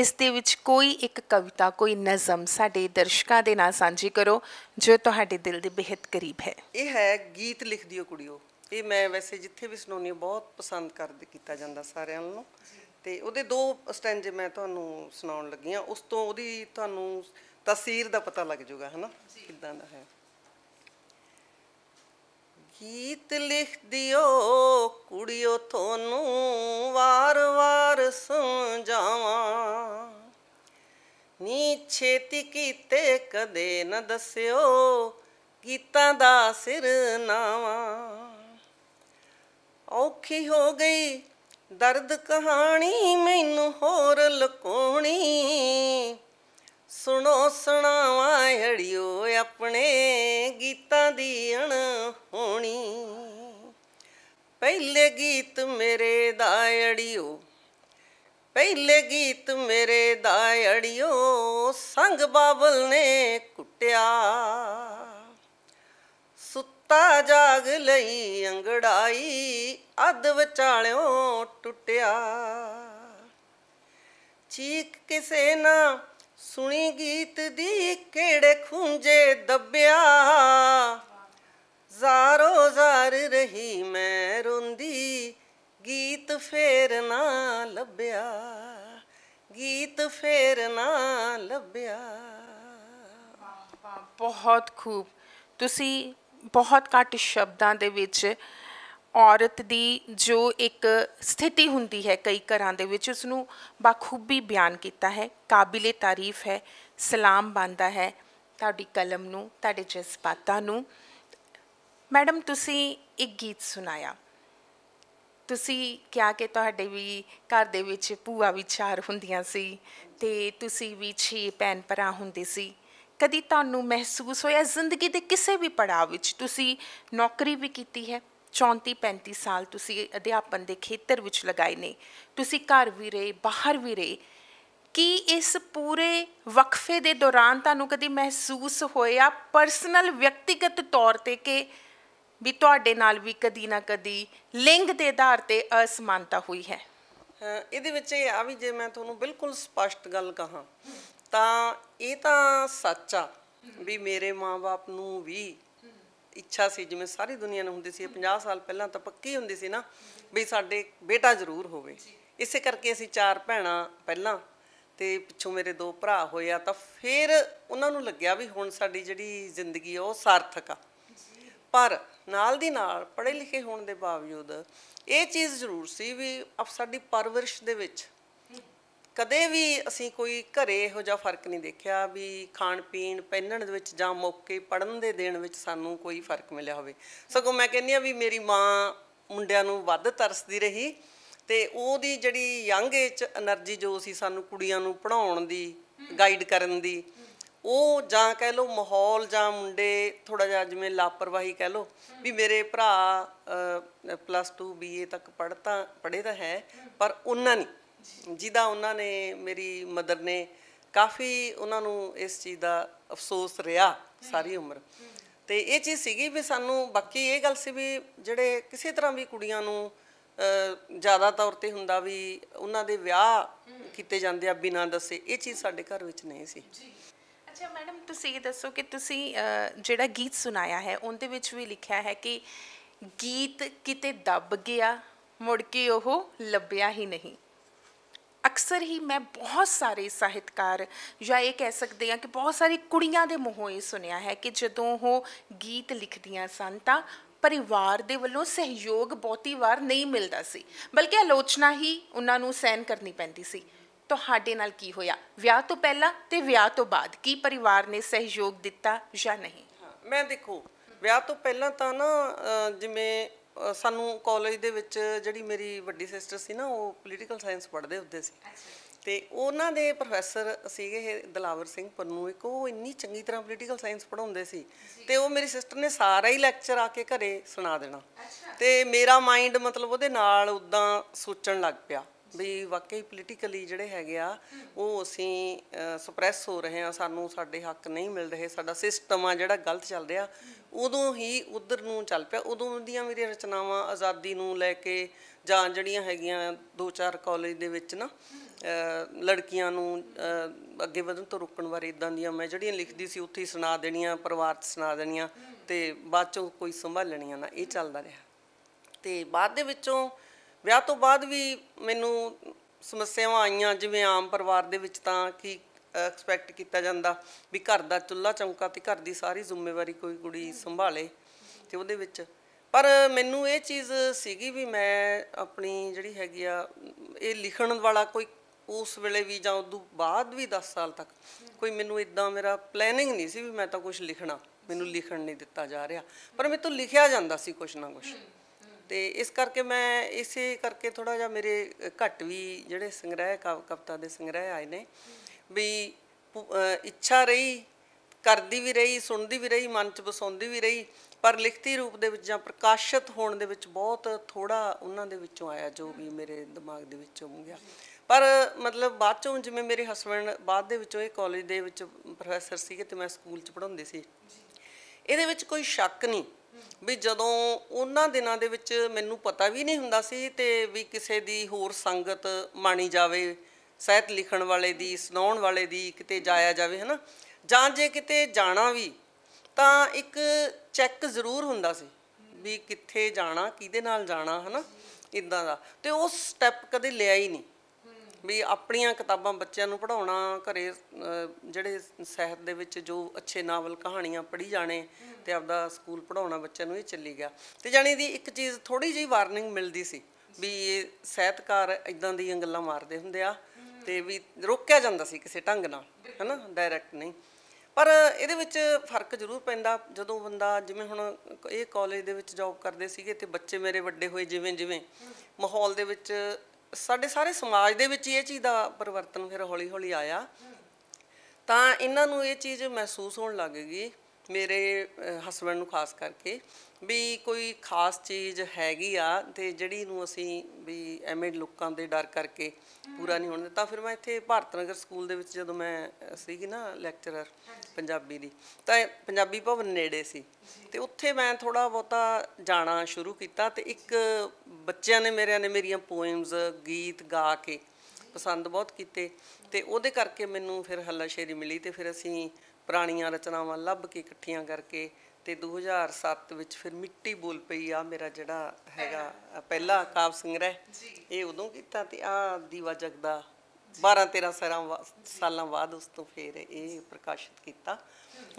ਇਸ ਦੇ ਵਿੱਚ ਕੋਈ ਇੱਕ ਕਵਿਤਾ ਕੋਈ ਨਜ਼ਮ ਸਾਡੇ ਦਰਸ਼ਕਾਂ ਦੇ ਨਾਲ ਸਾਂਝੀ ਕਰੋ ਜੋ ਤੁਹਾਡੇ ਦਿਲ ਦੇ ਬਿਹਤ ਕਰੀਬ ਹੈ ਇਹ ਹੈ ਗੀਤ ਲਿਖਦੀ ਹੋ ਕੁੜੀਓ ਇਹ ਮੈਂ ਵੈਸੇ ਜਿੱਥੇ ਵੀ ਸੁਣਾਉਣੀ ਬਹੁਤ ਪਸੰਦ ਕਰਦੇ ਕੀਤਾ ਜਾਂਦਾ ਸਾਰਿਆਂ ਨੂੰ ਤੇ ਉਹਦੇ ਦੋ ਸਟੈਂਜੇ ਮੈਂ ਤੁਹਾਨੂੰ ਸੁਣਾਉਣ ਲੱਗੀ ਆ ਉਸ ਤੋਂ ਉਹਦੀ ਤੁਹਾਨੂੰ ਤਸਵੀਰ ਦਾ ਪਤਾ ਲੱਗ ਜਾਊਗਾ ਹਨਾ ਕਿਦਾਂ ਦਾ ਹੈ ਗੀਤ ਲਿਖ ਦਿਓ ਕੁੜੀਓ ਤੁਹਾਨੂੰ ਵਾਰ-ਵਾਰ ਸਮਝਾਵਾਂ ਨੀ ਛੇਤੀ ਕੀਤੇ ਕਦੇ ਨਾ ਦੱਸਿਓ ਗੀਤਾਂ ਦਾ ਸਿਰ ਨਾਵਾ ਔਖੀ ਹੋ ਗਈ ਦਰਦ ਕਹਾਣੀ ਮੈਨੂੰ ਹੋਰ ਲਕੋਣੀ ਸੁਣੋ ਸੁਣਾਵਾ ਅੜਿਓ ਆਪਣੇ ਗੀਤਾਂ ਦੀ ਅਣ ਹੋਣੀ ਪਹਿਲੇ ਗੀਤ ਮੇਰੇ ਦਾ ਅੜਿਓ ਪਹਿਲੇ ਗੀਤ ਮੇਰੇ ਦਾ ਅੜਿਓ ਸੰਗ ਬਾਬਲ ਨੇ ਕੁੱਟਿਆ ਤਾ ਜਾਗ ਲਈ ਅੰਗੜਾਈ ਅੱਧ ਵਿਚਾਲਿਓ ਟੁੱਟਿਆ ਚੀਕ ਕਿਸੇ ਨਾ ਸੁਣੀ ਗੀਤ ਦੀ ਕਿਹੜੇ ਖੁੰਝੇ ਦੱਬਿਆ ਜ਼ਾਰੋ ਜ਼ਾਰ ਰਹੀ ਮੈਂ ਰੁੰਦੀ ਗੀਤ ਫੇਰ ਨਾ ਲੱਭਿਆ ਗੀਤ ਫੇਰ ਨਾ ਲੱਭਿਆ ਬਹੁਤ ਖੂਬ ਤੁਸੀਂ ਬਹੁਤ ਘੱਟ ਸ਼ਬਦਾਂ ਦੇ ਵਿੱਚ ਔਰਤ ਦੀ ਜੋ ਇੱਕ ਸਥਿਤੀ ਹੁੰਦੀ ਹੈ ਕਈ ਘਰਾਂ ਦੇ ਵਿੱਚ ਉਸ ਨੂੰ ਬਾਖੂਬੀ ਬਿਆਨ ਕੀਤਾ ਹੈ ਕਾਬਿਲੇ ਤਾਰੀਫ ਹੈ ਸਲਾਮ ਬੰਦਾ ਹੈ ਤੁਹਾਡੀ ਕਲਮ ਨੂੰ ਤੁਹਾਡੇ ਜਜ਼ਬਾਤਾਂ ਨੂੰ ਮੈਡਮ ਤੁਸੀਂ ਇੱਕ ਗੀਤ ਸੁਣਾਇਆ ਤੁਸੀਂ ਕਿਹਾ ਕਿ ਤੁਹਾਡੇ ਵੀ ਘਰ ਦੇ ਵਿੱਚ ਭੂਆ ਵਿਚਾਰ ਹੁੰਦੀਆਂ ਸੀ ਤੇ ਤੁਸੀਂ ਵੀ ਛੇ ਭੈਣ ਭਰਾ ਹੁੰਦੇ ਸੀ ਕਦੀ ਤੁਹਾਨੂੰ ਮਹਿਸੂਸ ਹੋਇਆ ਜ਼ਿੰਦਗੀ ਦੇ ਕਿਸੇ ਵੀ ਪੜਾਅ ਵਿੱਚ ਤੁਸੀਂ ਨੌਕਰੀ ਵੀ ਕੀਤੀ ਹੈ 34 35 ਸਾਲ ਤੁਸੀਂ ਅਧਿਆਪਨ ਦੇ ਖੇਤਰ ਵਿੱਚ ਲਗਾਏ ਨੇ ਤੁਸੀਂ ਘਰ ਵੀ ਰਹੇ ਬਾਹਰ ਵੀ ਰਹੇ ਕੀ ਇਸ ਪੂਰੇ ਵਕਫੇ ਦੇ ਦੌਰਾਨ ਤੁਹਾਨੂੰ ਕਦੀ ਮਹਿਸੂਸ ਹੋਇਆ ਪਰਸਨਲ ਵਿਅਕਤੀਗਤ ਤੌਰ ਤੇ ਕਿ ਵੀ ਤੁਹਾਡੇ ਨਾਲ ਵੀ ਕਦੀ ਨਾ ਕਦੀ ਲਿੰਗ ਦੇ ਆਧਾਰ ਤੇ ਅਸਮਾਨਤਾ ਹੋਈ ਹੈ ਇਹਦੇ ਵਿੱਚ ਇਹ ਆ ਵੀ ਜੇ ਮੈਂ ਤੁਹਾਨੂੰ ਬਿਲਕੁਲ ਸਪਸ਼ਟ ਗੱਲ ਕਹਾਂ ਤਾਂ ਇਹ ਤਾਂ ਸੱਚ ਆ ਵੀ ਮੇਰੇ ਮਾਪੇ ਨੂੰ ਵੀ ਇੱਛਾ ਸੀ ਜਿਵੇਂ ਸਾਰੀ ਦੁਨੀਆ ਨੂੰ ਹੁੰਦੀ ਸੀ 50 ਸਾਲ ਪਹਿਲਾਂ ਤਾਂ ਪੱਕੀ ਹੁੰਦੀ ਸੀ ਨਾ ਵੀ ਸਾਡੇ ਬੇਟਾ ਜ਼ਰੂਰ ਹੋਵੇ ਇਸੇ ਕਰਕੇ ਅਸੀਂ ਚਾਰ ਭੈਣਾਂ ਪਹਿਲਾਂ ਤੇ ਪਿੱਛੋਂ ਮੇਰੇ ਦੋ ਭਰਾ ਹੋਏ ਆ ਤਾਂ ਫਿਰ ਉਹਨਾਂ ਨੂੰ ਲੱਗਿਆ ਵੀ ਹੁਣ ਸਾਡੀ ਜਿਹੜੀ ਜ਼ਿੰਦਗੀ ਉਹ ਸਾਰਥਕ ਆ ਪਰ ਨਾਲ ਦੀ ਨਾਲ ਪੜ੍ਹੇ ਲਿਖੇ ਹੋਣ ਦੇ ਬਾਵਜੂਦ ਇਹ ਚੀਜ਼ ਜ਼ਰੂਰ ਸੀ ਵੀ ਸਾਡੀ ਪਰਵਰਿਸ਼ ਦੇ ਵਿੱਚ ਕਦੇ ਵੀ ਅਸੀਂ ਕੋਈ ਘਰੇ ਇਹੋ ਜਿਹਾ ਫਰਕ ਨਹੀਂ ਦੇਖਿਆ ਵੀ ਖਾਣ ਪੀਣ ਪਹਿਨਣ ਦੇ ਵਿੱਚ ਜਾਂ ਮੌਕੇ ਪੜਨ ਦੇ ਦੇਣ ਵਿੱਚ ਸਾਨੂੰ ਕੋਈ ਫਰਕ ਮਿਲਿਆ ਹੋਵੇ ਸਗੋਂ ਮੈਂ ਕਹਿੰਦੀ ਆ ਵੀ ਮੇਰੀ ਮਾਂ ਮੁੰਡਿਆਂ ਨੂੰ ਵੱਧ ਤਰਸਦੀ ਰਹੀ ਤੇ ਉਹਦੀ ਜਿਹੜੀ ਯੰਗ ਏਜ એનર્ਜੀ ਜੋ ਸੀ ਸਾਨੂੰ ਕੁੜੀਆਂ ਨੂੰ ਪੜਾਉਣ ਦੀ ਗਾਈਡ ਕਰਨ ਦੀ ਉਹ ਜਾਂ ਕਹਿ ਲੋ ਮਾਹੌਲ ਜਾਂ ਮੁੰਡੇ ਥੋੜਾ ਜਿਹਾ ਜਿਵੇਂ ਲਾਪਰਵਾਹੀ ਕਹਿ ਲੋ ਵੀ ਮੇਰੇ ਭਰਾ ਪਲੱਸ 2 ਬੀਏ ਤੱਕ ਪੜਤਾ ਪੜੇ ਤਾਂ ਹੈ ਪਰ ਉਹਨਾਂ ਨਹੀਂ ਜਿਹਦਾ ਉਹਨਾਂ ਨੇ ਮੇਰੀ ਮਦਰ ਨੇ ਕਾਫੀ ਉਹਨਾਂ ਨੂੰ ਇਸ ਚੀਜ਼ ਦਾ ਅਫਸੋਸ ਰਿਹਾ ਸਾਰੀ ਉਮਰ ਤੇ ਇਹ ਚੀਜ਼ ਸੀਗੀ ਵੀ ਸਾਨੂੰ ਬਾਕੀ ਇਹ ਗੱਲ ਸੀ ਵੀ ਜਿਹੜੇ ਕਿਸੇ ਤਰ੍ਹਾਂ ਵੀ ਕੁੜੀਆਂ ਨੂੰ ਜ਼ਿਆਦਾ ਤੌਰ ਤੇ ਹੁੰਦਾ ਵੀ ਉਹਨਾਂ ਦੇ ਵਿਆਹ ਕੀਤੇ ਜਾਂਦੇ ਆ ਬਿਨਾਂ ਦੱਸੇ ਇਹ ਚੀਜ਼ ਸਾਡੇ ਘਰ ਵਿੱਚ ਨਹੀਂ ਸੀ ਅੱਛਾ ਮੈਡਮ ਤੁਸੀਂ ਇਹ ਦੱਸੋ ਕਿ ਤੁਸੀਂ ਜਿਹੜਾ ਗੀਤ ਸੁਣਾਇਆ ਹੈ ਉਹਦੇ ਵਿੱਚ ਵੀ ਲਿਖਿਆ ਹੈ ਕਿ ਗੀਤ ਕਿਤੇ ਦੱਬ ਗਿਆ ਮੁੜ ਕੇ ਉਹ ਲੱਭਿਆ ਹੀ ਨਹੀਂ ਅਕਸਰ ਹੀ ਮੈਂ ਬਹੁਤ ਸਾਰੇ ਸਾਹਿਤਕਾਰ ਜਾਂ ਇਹ ਕਹਿ ਸਕਦੇ ਆ ਕਿ ਬਹੁਤ ਸਾਰੀ ਕੁੜੀਆਂ ਦੇ ਮੂੰਹੋਂ ਇਹ ਸੁਣਿਆ ਹੈ ਕਿ ਜਦੋਂ ਉਹ ਗੀਤ ਲਿਖਦੀਆਂ ਸਨ ਤਾਂ ਪਰਿਵਾਰ ਦੇ ਵੱਲੋਂ ਸਹਿਯੋਗ ਬਹੁਤੀ ਵਾਰ ਨਹੀਂ ਮਿਲਦਾ ਸੀ ਬਲਕਿ ਆਲੋਚਨਾ ਹੀ ਉਹਨਾਂ ਨੂੰ ਸਹਿਣ ਕਰਨੀ ਪੈਂਦੀ ਸੀ ਤੁਹਾਡੇ ਨਾਲ ਕੀ ਹੋਇਆ ਵਿਆਹ ਤੋਂ ਪਹਿਲਾਂ ਤੇ ਵਿਆਹ ਤੋਂ ਬਾਅਦ ਕੀ ਪਰਿਵਾਰ ਨੇ ਸਹਿਯੋਗ ਦਿੱਤਾ ਜਾਂ ਨਹੀਂ ਮੈਂ ਦੇਖੋ ਵਿਆਹ ਤੋਂ ਪਹਿਲਾਂ ਤਾਂ ਨਾ ਜਿਵੇਂ ਸਾਨੂੰ ਕਾਲਜ ਦੇ ਵਿੱਚ ਜਿਹੜੀ ਮੇਰੀ ਵੱਡੀ ਸਿਸਟਰ ਸੀ ਨਾ ਉਹ ਪੋਲੀਟੀਕਲ ਸਾਇੰਸ ਪੜ੍ਹਦੇ ਹੁੰਦੇ ਸੀ ਤੇ ਉਹਨਾਂ ਦੇ ਪ੍ਰੋਫੈਸਰ ਸੀਗੇ ਦਲਾਵਰ ਸਿੰਘ ਪੰਨੂ ਇੱਕ ਉਹ ਇੰਨੀ ਚੰਗੀ ਤਰ੍ਹਾਂ ਪੋਲੀਟੀਕਲ ਸਾਇੰਸ ਪੜ੍ਹਾਉਂਦੇ ਸੀ ਤੇ ਉਹ ਮੇਰੀ ਸਿਸਟਰ ਨੇ ਸਾਰਾ ਹੀ ਲੈਕਚਰ ਆ ਕੇ ਘਰੇ ਸੁਣਾ ਦੇਣਾ ਤੇ ਮੇਰਾ ਮਾਈਂਡ ਮਤਲਬ ਉਹਦੇ ਨਾਲ ਉਦਾਂ ਸੋਚਣ ਲੱਗ ਪਿਆ ਵੀ ਵਾਕਈ ਪੋਲੀਟੀਕਲੀ ਜਿਹੜੇ ਹੈਗੇ ਆ ਉਹ ਅਸੀਂ ਸਪਰੈਸ ਹੋ ਰਹੇ ਆ ਸਾਨੂੰ ਸਾਡੇ ਹੱਕ ਨਹੀਂ ਮਿਲ ਰਹੇ ਸਾਡਾ ਸਿਸਟਮ ਆ ਜਿਹੜਾ ਗਲਤ ਚੱਲ ਰਿਹਾ ਉਦੋਂ ਹੀ ਉਧਰ ਨੂੰ ਚੱਲ ਪਿਆ ਉਦੋਂ ਦੀਆਂ ਮੇਰੀਆਂ ਰਚਨਾਵਾਂ ਆਜ਼ਾਦੀ ਨੂੰ ਲੈ ਕੇ ਜਾਂ ਜਿਹੜੀਆਂ ਹੈਗੀਆਂ ਦੋ ਚਾਰ ਕਾਲਜ ਦੇ ਵਿੱਚ ਨਾ ਲੜਕੀਆਂ ਨੂੰ ਅੱਗੇ ਵਧਣ ਤੋਂ ਰੋਕਣ ਬਾਰੇ ਇਦਾਂ ਦੀਆਂ ਮੈਂ ਜਿਹੜੀਆਂ ਲਿਖਦੀ ਸੀ ਉੱਥੇ ਹੀ ਸੁਣਾ ਦੇਣੀਆਂ ਪਰਿਵਾਰ ਤੇ ਸੁਣਾ ਦੇਣੀਆਂ ਤੇ ਬਾਅਦ ਚੋਂ ਕੋਈ ਸੰਭਾਲਣੀਆਂ ਨਾ ਇਹ ਚੱਲਦਾ ਰਿਹਾ ਤੇ ਬਾਅਦ ਦੇ ਵਿੱਚੋਂ ਵਿਆਹ ਤੋਂ ਬਾਅਦ ਵੀ ਮੈਨੂੰ ਸਮੱਸਿਆਵਾਂ ਆਈਆਂ ਜਿਵੇਂ ਆਮ ਪਰਿਵਾਰ ਦੇ ਵਿੱਚ ਤਾਂ ਕੀ ਐਕਸਪੈਕਟ ਕੀਤਾ ਜਾਂਦਾ ਵੀ ਘਰ ਦਾ ਚੁੱਲ੍ਹਾ ਚੌਂਕਾ ਤੇ ਘਰ ਦੀ ਸਾਰੀ ਜ਼ਿੰਮੇਵਾਰੀ ਕੋਈ ਕੁੜੀ ਸੰਭਾਲੇ ਤੇ ਉਹਦੇ ਵਿੱਚ ਪਰ ਮੈਨੂੰ ਇਹ ਚੀਜ਼ ਸੀਗੀ ਵੀ ਮੈਂ ਆਪਣੀ ਜਿਹੜੀ ਹੈਗੀ ਆ ਇਹ ਲਿਖਣ ਵਾਲਾ ਕੋਈ ਉਸ ਵੇਲੇ ਵੀ ਜਾਂ ਉਦੋਂ ਬਾਅਦ ਵੀ 10 ਸਾਲ ਤੱਕ ਕੋਈ ਮੈਨੂੰ ਇਦਾਂ ਮੇਰਾ ਪਲੈਨਿੰਗ ਨਹੀਂ ਸੀ ਵੀ ਮੈਂ ਤਾਂ ਕੁਝ ਲਿਖਣਾ ਮੈਨੂੰ ਲਿਖਣ ਨਹੀਂ ਦਿੱਤਾ ਜਾ ਰਿਹਾ ਪਰ ਮੈਨੂੰ ਲਿਖਿਆ ਜਾਂਦਾ ਸੀ ਕੁਝ ਨਾ ਕੁਝ ਤੇ ਇਸ ਕਰਕੇ ਮੈਂ ਇਸੇ ਕਰਕੇ ਥੋੜਾ ਜਿਹਾ ਮੇਰੇ ਘੱਟ ਵੀ ਜਿਹੜੇ ਸੰਗ੍ਰਹਿ ਕਵਿਤਾ ਦੇ ਸੰਗ੍ਰਹਿ ਆਏ ਨੇ ਵੀ ਇੱਛਾ ਰਹੀ ਕਰਦੀ ਵੀ ਰਹੀ ਸੁਣਦੀ ਵੀ ਰਹੀ ਮਨ 'ਚ ਬਸਾਉਂਦੀ ਵੀ ਰਹੀ ਪਰ ਲਿਖਤੀ ਰੂਪ ਦੇ ਵਿੱਚ ਜਾਂ ਪ੍ਰਕਾਸ਼ਿਤ ਹੋਣ ਦੇ ਵਿੱਚ ਬਹੁਤ ਥੋੜਾ ਉਹਨਾਂ ਦੇ ਵਿੱਚੋਂ ਆਇਆ ਜੋ ਵੀ ਮੇਰੇ ਦਿਮਾਗ ਦੇ ਵਿੱਚੋਂ ਗਿਆ ਪਰ ਮਤਲਬ ਬਾਅਦ ਚੋਂ ਜਿਵੇਂ ਮੇਰੇ ਹਸਬੰਡ ਬਾਅਦ ਦੇ ਵਿੱਚੋਂ ਇਹ ਕਾਲਜ ਦੇ ਵਿੱਚ ਪ੍ਰੋਫੈਸਰ ਸੀਗੇ ਤੇ ਮੈਂ ਸਕੂਲ 'ਚ ਪੜਾਉਂਦੀ ਸੀ ਇਹਦੇ ਵਿੱਚ ਕੋਈ ਸ਼ੱਕ ਨਹੀਂ ਵੀ ਜਦੋਂ ਉਹਨਾਂ ਦਿਨਾਂ ਦੇ ਵਿੱਚ ਮੈਨੂੰ ਪਤਾ ਵੀ ਨਹੀਂ ਹੁੰਦਾ ਸੀ ਤੇ ਵੀ ਕਿਸੇ ਦੀ ਹੋਰ ਸੰਗਤ ਮਾਣੀ ਜਾਵੇ ਸਹਿਤ ਲਿਖਣ ਵਾਲੇ ਦੀ ਸੁਣਾਉਣ ਵਾਲੇ ਦੀ ਕਿਤੇ ਜਾਇਆ ਜਾਵੇ ਹਨਾ ਜਾਂ ਜੇ ਕਿਤੇ ਜਾਣਾ ਵੀ ਤਾਂ ਇੱਕ ਚੈੱਕ ਜ਼ਰੂਰ ਹੁੰਦਾ ਸੀ ਵੀ ਕਿੱਥੇ ਜਾਣਾ ਕਿਹਦੇ ਨਾਲ ਜਾਣਾ ਹਨਾ ਇਦਾਂ ਦਾ ਤੇ ਉਹ ਸਟੈਪ ਕਦੇ ਲਿਆ ਹੀ ਨਹੀਂ ਵੀ ਆਪਣੀਆਂ ਕਿਤਾਬਾਂ ਬੱਚਿਆਂ ਨੂੰ ਪੜਾਉਣਾ ਘਰੇ ਜਿਹੜੇ ਸਹਿਤ ਦੇ ਵਿੱਚ ਜੋ ਅੱਛੇ ਨਾਵਲ ਕਹਾਣੀਆਂ ਪੜ੍ਹੀ ਜਾਣੇ ਤੇ ਆਪਦਾ ਸਕੂਲ ਪੜਾਉਣਾ ਬੱਚਿਆਂ ਨੂੰ ਇਹ ਚੱਲੀ ਗਿਆ ਤੇ ਜਾਣੀ ਦੀ ਇੱਕ ਚੀਜ਼ ਥੋੜੀ ਜਿਹੀ ਵਾਰਨਿੰਗ ਮਿਲਦੀ ਸੀ ਵੀ ਇਹ ਸਹਿਤਕਾਰ ਇਦਾਂ ਦੀਆਂ ਗੱਲਾਂ ਮਾਰਦੇ ਹੁੰਦੇ ਆ ਤੇ ਵੀ ਰੋਕਿਆ ਜਾਂਦਾ ਸੀ ਕਿਸੇ ਢੰਗ ਨਾਲ ਹੈਨਾ ਡਾਇਰੈਕਟ ਨਹੀਂ ਪਰ ਇਹਦੇ ਵਿੱਚ ਫਰਕ ਜ਼ਰੂਰ ਪੈਂਦਾ ਜਦੋਂ ਬੰਦਾ ਜਿਵੇਂ ਹੁਣ ਇਹ ਕਾਲਜ ਦੇ ਵਿੱਚ ਜੌਬ ਕਰਦੇ ਸੀਗੇ ਤੇ ਬੱਚੇ ਮੇਰੇ ਵੱਡੇ ਹੋਏ ਜਿਵੇਂ ਜਿਵੇਂ ਮਾਹੌਲ ਦੇ ਵਿੱਚ ਸਾਡੇ ਸਾਰੇ ਸਮਾਜ ਦੇ ਵਿੱਚ ਇਹ ਚੀਜ਼ ਦਾ ਪਰਿਵਰਤਨ ਫਿਰ ਹੌਲੀ-ਹੌਲੀ ਆਇਆ ਤਾਂ ਇਹਨਾਂ ਨੂੰ ਇਹ ਚੀਜ਼ ਮਹਿਸੂਸ ਹੋਣ ਲੱਗੇਗੀ ਮੇਰੇ ਹਸਬੰਡ ਨੂੰ ਖਾਸ ਕਰਕੇ ਵੀ ਕੋਈ ਖਾਸ ਚੀਜ਼ ਹੈਗੀ ਆ ਤੇ ਜਿਹੜੀ ਨੂੰ ਅਸੀਂ ਵੀ ਐਵੇਂ ਲੋਕਾਂ ਦੇ ਡਰ ਕਰਕੇ ਪੂਰਾ ਨਹੀਂ ਹੋਣ ਦਿੱਤਾ ਫਿਰ ਮੈਂ ਇੱਥੇ ਭਾਰਤ ਨਗਰ ਸਕੂਲ ਦੇ ਵਿੱਚ ਜਦੋਂ ਮੈਂ ਸੀਗੀ ਨਾ ਲੈਕਚਰਰ ਪੰਜਾਬੀ ਦੀ ਤਾਂ ਪੰਜਾਬੀ ਭਵਨ ਨੇੜੇ ਸੀ ਤੇ ਉੱਥੇ ਮੈਂ ਥੋੜਾ ਬਹੁਤਾ ਜਾਣਾ ਸ਼ੁਰੂ ਕੀਤਾ ਤੇ ਇੱਕ ਬੱਚਿਆਂ ਨੇ ਮੇਰਿਆਂ ਨੇ ਮੇਰੀਆਂ ਪੋਇਮਸ ਗੀਤ ਗਾ ਕੇ ਪਸੰਦ ਬਹੁਤ ਕੀਤੇ ਤੇ ਉਹਦੇ ਕਰਕੇ ਮੈਨੂੰ ਫਿਰ ਹੱਲਾਸ਼ੇਰੀ ਮਿਲੀ ਤੇ ਫਿਰ ਅਸੀਂ ਪੁਰਾਣੀਆਂ ਰਚਨਾਵਾਂ ਲੱਭ ਕੇ ਇਕੱਠੀਆਂ ਕਰਕੇ ਤੇ 2007 ਵਿੱਚ ਫਿਰ ਮਿੱਟੀ ਬੋਲ ਪਈ ਆ ਮੇਰਾ ਜਿਹੜਾ ਹੈਗਾ ਪਹਿਲਾ ਕਾਵ ਸੰਗ੍ਰਹਿ ਇਹ ਉਦੋਂ ਕੀਤਾ ਤੇ ਆ ਦੀਵਾ ਜਗਦਾ 12 13 ਸਾਲਾਂ ਬਾਅਦ ਉਸ ਤੋਂ ਫਿਰ ਇਹ ਪ੍ਰਕਾਸ਼ਿਤ ਕੀਤਾ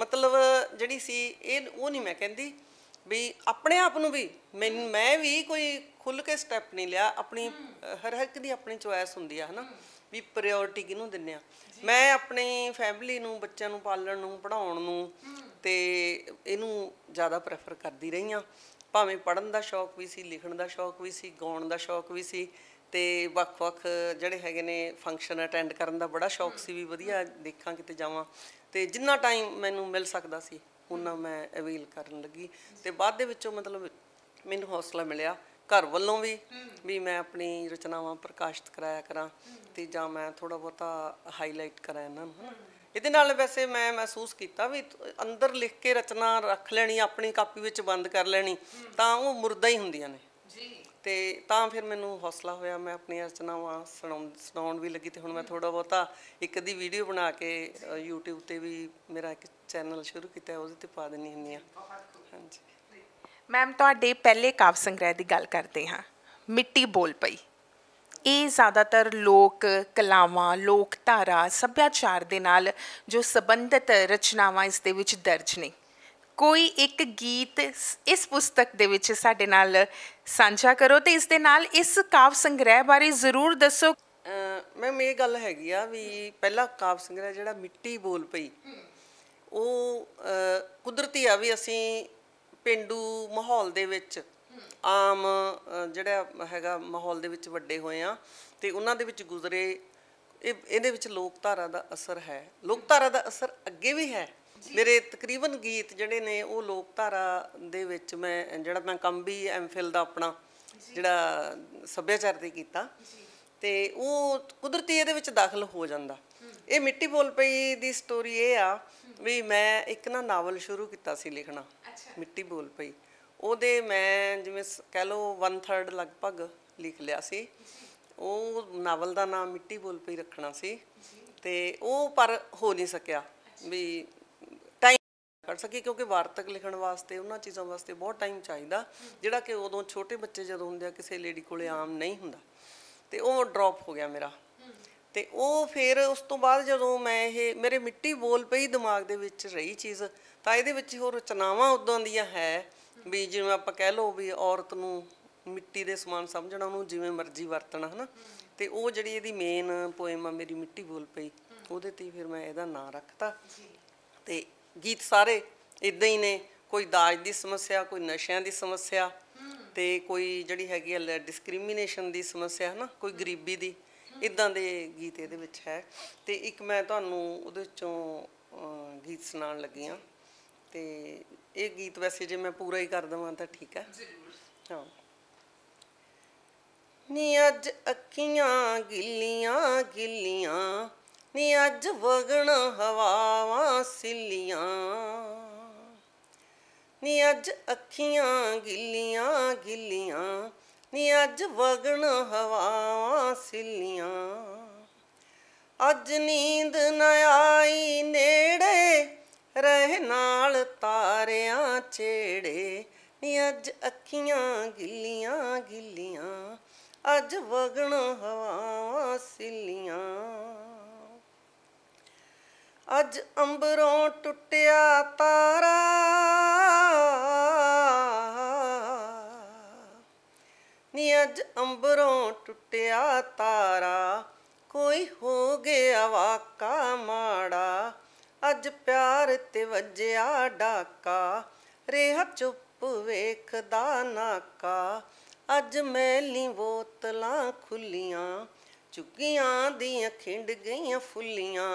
ਮਤਲਬ ਜਿਹੜੀ ਸੀ ਇਹ ਉਹ ਨਹੀਂ ਮੈਂ ਕਹਿੰਦੀ ਵੀ ਆਪਣੇ ਆਪ ਨੂੰ ਵੀ ਮੈਨੂੰ- ਮੈਂ ਵੀ ਕੋਈ ਖੁੱਲ ਕੇ ਸਟੈਪ ਨਹੀਂ ਲਿਆ ਆਪਣੀ ਹਰ ਹੱਕ ਦੀ ਆਪਣੀ ਚੁਆਇਸ ਹੁੰਦੀ ਆ ਹਨਾ ਵੀ ਪ੍ਰਾਇੋਰਟੀ ਕਿਹਨੂੰ ਦਿੰਨੇ ਆ ਮੈਂ ਆਪਣੀ ਫੈਮਿਲੀ ਨੂੰ ਬੱਚਿਆਂ ਨੂੰ ਪਾਲਣ ਨੂੰ ਪੜਾਉਣ ਨੂੰ ਤੇ ਇਹਨੂੰ ਜ਼ਿਆਦਾ ਪ੍ਰੈਫਰ ਕਰਦੀ ਰਹੀ ਆ ਭਾਵੇਂ ਪੜਨ ਦਾ ਸ਼ੌਕ ਵੀ ਸੀ ਲਿਖਣ ਦਾ ਸ਼ੌਕ ਵੀ ਸੀ ਗਾਉਣ ਦਾ ਸ਼ੌਕ ਵੀ ਸੀ ਤੇ ਵੱਖ-ਵੱਖ ਜਿਹੜੇ ਹੈਗੇ ਨੇ ਫੰਕਸ਼ਨ ਅਟੈਂਡ ਕਰਨ ਦਾ ਬੜਾ ਸ਼ੌਕ ਸੀ ਵੀ ਵਧੀਆ ਦੇਖਾਂ ਕਿਤੇ ਜਾਵਾਂ ਤੇ ਜਿੰਨਾ ਟਾਈਮ ਮੈਨੂੰ ਮਿਲ ਸਕਦਾ ਸੀ ਉਹਨਾਂ ਮੈਂ ਅਵੇਲ ਕਰਨ ਲੱਗੀ ਤੇ ਬਾਅਦ ਦੇ ਵਿੱਚੋਂ ਮਤਲਬ ਮੈਨੂੰ ਹੌਸਲਾ ਮਿਲਿਆ ਘਰ ਵੱਲੋਂ ਵੀ ਵੀ ਮੈਂ ਆਪਣੀ ਰਚਨਾਵਾਂ ਪ੍ਰਕਾਸ਼ਿਤ ਕਰਾਇਆ ਕਰਾਂ ਤੇ ਜਾਂ ਮੈਂ ਥੋੜਾ ਬਹੁਤਾ ਹਾਈਲਾਈਟ ਕਰਾਂ ਇਹਨਾਂ ਨੂੰ ਇਹਦੇ ਨਾਲ ਵੈਸੇ ਮੈਂ ਮਹਿਸੂਸ ਕੀਤਾ ਵੀ ਅੰਦਰ ਲਿਖ ਕੇ ਰਚਨਾ ਰੱਖ ਲੈਣੀ ਆਪਣੀ ਕਾਪੀ ਵਿੱਚ ਬੰਦ ਕਰ ਲੈਣੀ ਤਾਂ ਉਹ ਮੁਰਦਾ ਹੀ ਹੁੰਦੀਆਂ ਨੇ ਜੀ ਤੇ ਤਾਂ ਫਿਰ ਮੈਨੂੰ ਹੌਸਲਾ ਹੋਇਆ ਮੈਂ ਆਪਣੀਆਂ ਰਚਨਾਵਾਂ ਸੁਣਾਉਣ ਸੁਣਾਉਣ ਵੀ ਲੱਗੀ ਤੇ ਹੁਣ ਮੈਂ ਥੋੜਾ ਬਹੁਤਾ ਇੱਕ ਅੱਧੀ ਵੀਡੀਓ ਬਣਾ ਕੇ YouTube ਤੇ ਵੀ ਮੇਰਾ ਇੱਕ ਚੈਨਲ ਸ਼ੁਰੂ ਕੀਤਾ ਹੈ ਉਹਦੇ ਤੇ ਪਾ ਦਿੰਨੀ ਹੁੰਨੀ ਆ ਹਾਂਜੀ ਮੈਮ ਤੁਹਾਡੇ ਪਹਿਲੇ ਕਾਵ ਸੰਗ੍ਰਹਿ ਦੀ ਗੱਲ ਕਰਦੇ ਹਾਂ ਮਿੱਟੀ ਬੋਲ ਪਈ ਇਹ ਜ਼ਿਆਦਾਤਰ ਲੋਕ ਕਲਾਵਾਂ ਲੋਕ ਧਾਰਾ ਸੱਭਿਆਚਾਰ ਦੇ ਨਾਲ ਜੋ ਸੰਬੰਧਿਤ ਰਚਨਾਵਾਂ ਇਸ ਦੇ ਵਿੱਚ ਦਰਜ ਨੇ ਕੋਈ ਇੱਕ ਗੀਤ ਇਸ ਪੁਸਤਕ ਦੇ ਵਿੱਚ ਸਾਡੇ ਨਾਲ ਸਾਂਝਾ ਕਰੋ ਤੇ ਇਸ ਦੇ ਨਾਲ ਇਸ ਕਾਵ ਸੰਗ੍ਰਹਿ ਬਾਰੇ ਜ਼ਰੂਰ ਦੱਸੋ ਮੈਮ ਇਹ ਗੱਲ ਹੈਗੀ ਆ ਵੀ ਪਹਿਲਾ ਕਾਵ ਸੰਗ੍ਰਹਿ ਜਿਹੜਾ ਮਿੱਟੀ ਬੋਲ ਪਈ ਉਹ ਕੁਦਰਤੀ ਆ ਵੀ ਅਸੀਂ ਪਿੰਡੂ ਮਾਹੌਲ ਦੇ ਵਿੱਚ ਆਮ ਜਿਹੜਾ ਹੈਗਾ ਮਾਹੌਲ ਦੇ ਵਿੱਚ ਵੱਡੇ ਹੋਏ ਆ ਤੇ ਉਹਨਾਂ ਦੇ ਵਿੱਚ ਗੁਜ਼ਰੇ ਇਹ ਇਹਦੇ ਵਿੱਚ ਲੋਕਧਾਰਾ ਦਾ ਅਸਰ ਹੈ ਲੋਕਧਾਰਾ ਦਾ ਅਸਰ ਅੱਗੇ ਵੀ ਹੈ ਮੇਰੇ ਤਕਰੀਬਨ ਗੀਤ ਜਿਹੜੇ ਨੇ ਉਹ ਲੋਕ ਧਾਰਾ ਦੇ ਵਿੱਚ ਮੈਂ ਜਿਹੜਾ ਮੈਂ ਕੰਮ ਵੀ ਐਮਫਿਲ ਦਾ ਆਪਣਾ ਜਿਹੜਾ ਸੱਭਿਆਚਾਰ ਦੇ ਕੀਤਾ ਤੇ ਉਹ ਕੁਦਰਤੀ ਇਹਦੇ ਵਿੱਚ ਦਾਖਲ ਹੋ ਜਾਂਦਾ ਇਹ ਮਿੱਟੀ ਬੋਲ ਪਈ ਦੀ ਸਟੋਰੀ ਇਹ ਆ ਵੀ ਮੈਂ ਇੱਕ ਨਾ ਨਾਵਲ ਸ਼ੁਰੂ ਕੀਤਾ ਸੀ ਲਿਖਣਾ ਮਿੱਟੀ ਬੋਲ ਪਈ ਉਹਦੇ ਮੈਂ ਜਿਵੇਂ ਕਹਿ ਲਓ 1/3 ਲਗਭਗ ਲਿਖ ਲਿਆ ਸੀ ਉਹ ਨਾਵਲ ਦਾ ਨਾਮ ਮਿੱਟੀ ਬੋਲ ਪਈ ਰੱਖਣਾ ਸੀ ਤੇ ਉਹ ਪਰ ਹੋ ਨਹੀਂ ਸਕਿਆ ਵੀ ਕਰ ਸਕੀ ਕਿਉਂਕਿ ਵਾਰਤਕ ਲਿਖਣ ਵਾਸਤੇ ਉਹਨਾਂ ਚੀਜ਼ਾਂ ਵਾਸਤੇ ਬਹੁਤ ਟਾਈਮ ਚਾਹੀਦਾ ਜਿਹੜਾ ਕਿ ਉਦੋਂ ਛੋਟੇ ਬੱਚੇ ਜਦੋਂ ਹੁੰਦੇ ਆ ਕਿਸੇ ਲੇਡੀ ਕੋਲੇ ਆਮ ਨਹੀਂ ਹੁੰਦਾ ਤੇ ਉਹ ਡ੍ਰੌਪ ਹੋ ਗਿਆ ਮੇਰਾ ਤੇ ਉਹ ਫਿਰ ਉਸ ਤੋਂ ਬਾਅਦ ਜਦੋਂ ਮੈਂ ਇਹ ਮੇਰੇ ਮਿੱਟੀ ਬੋਲ ਪਈ ਦਿਮਾਗ ਦੇ ਵਿੱਚ ਰਹੀ ਚੀਜ਼ ਤਾਂ ਇਹਦੇ ਵਿੱਚ ਹੋਰ ਰਚਨਾਵਾਂ ਉਦੋਂ ਦੀਆਂ ਹੈ ਵੀ ਜਿਵੇਂ ਆਪਾਂ ਕਹਿ ਲਓ ਵੀ ਔਰਤ ਨੂੰ ਮਿੱਟੀ ਦੇ ਸਮਾਨ ਸਮਝਣਾ ਉਹਨੂੰ ਜਿਵੇਂ ਮਰਜ਼ੀ ਵਰਤਣਾ ਹਨਾ ਤੇ ਉਹ ਜਿਹੜੀ ਇਹਦੀ ਮੇਨ ਪੋਇਮ ਆ ਮੇਰੀ ਮਿੱਟੀ ਬੋਲ ਪਈ ਉਹਦੇ ਤੇ ਫਿਰ ਮੈਂ ਇਹਦਾ ਨਾਂ ਰੱਖਤਾ ਤੇ ਗੀਤ ਸਾਰੇ ਇਦਾਂ ਹੀ ਨੇ ਕੋਈ ਦਾਜ ਦੀ ਸਮੱਸਿਆ ਕੋਈ ਨਸ਼ਿਆਂ ਦੀ ਸਮੱਸਿਆ ਤੇ ਕੋਈ ਜਿਹੜੀ ਹੈਗੀ ਹੈ ਡਿਸਕ੍ਰਿਮੀਨੇਸ਼ਨ ਦੀ ਸਮੱਸਿਆ ਹੈ ਨਾ ਕੋਈ ਗਰੀਬੀ ਦੀ ਇਦਾਂ ਦੇ ਗੀਤ ਇਹਦੇ ਵਿੱਚ ਹੈ ਤੇ ਇੱਕ ਮੈਂ ਤੁਹਾਨੂੰ ਉਹਦੇ ਚੋਂ ਗੀਤ ਸੁਣਾਉਣ ਲੱਗੀ ਆ ਤੇ ਇਹ ਗੀਤ ਵੈਸੇ ਜੇ ਮੈਂ ਪੂਰਾ ਹੀ ਕਰ ਦਵਾਂ ਤਾਂ ਠੀਕ ਹੈ ਹਾਂ ਨੀ ਅੱਜ ਅੱਖੀਆਂ ਗਿੱਲੀਆਂ ਗਿੱਲੀਆਂ ਨੀ ਅੱਜ ਵਗਣ ਹਵਾਵਾਂ ਸਿੱਲੀਆਂ ਨੀ ਅੱਜ ਅੱਖੀਆਂ ਗਿੱਲੀਆਂ ਗਿੱਲੀਆਂ ਨੀ ਅੱਜ ਵਗਣ ਹਵਾਵਾਂ ਸਿੱਲੀਆਂ ਅੱਜ ਨੀਂਦ ਨ ਆਈ ਨੇੜੇ ਰਹਿ ਨਾਲ ਤਾਰਿਆਂ ਛੇੜੇ ਨੀ ਅੱਜ ਅੱਖੀਆਂ ਗਿੱਲੀਆਂ ਗਿੱਲੀਆਂ ਅੱਜ ਵਗਣ ਹਵਾਵਾਂ ਸਿੱਲੀਆਂ ਅੱਜ ਅੰਬਰੋਂ ਟੁੱਟਿਆ ਤਾਰਾ ਨੀ ਅੱਜ ਅੰਬਰੋਂ ਟੁੱਟਿਆ ਤਾਰਾ ਕੋਈ ਹੋ ਗਿਆ ਵਾਕਾ ਮਾੜਾ ਅੱਜ ਪਿਆਰ ਤੇ ਵੱਜਿਆ ਡਾਕਾ ਰੇਹ ਚੁੱਪ ਵੇਖਦਾ ਨਾਕਾ ਅੱਜ ਮੈਲੀ ਬੋਤਲਾਂ ਖੁੱਲੀਆਂ ਚੁੱਕੀਆਂ ਦੀਆਂ ਖਿੰਡ ਗਈਆਂ ਫੁੱਲੀਆਂ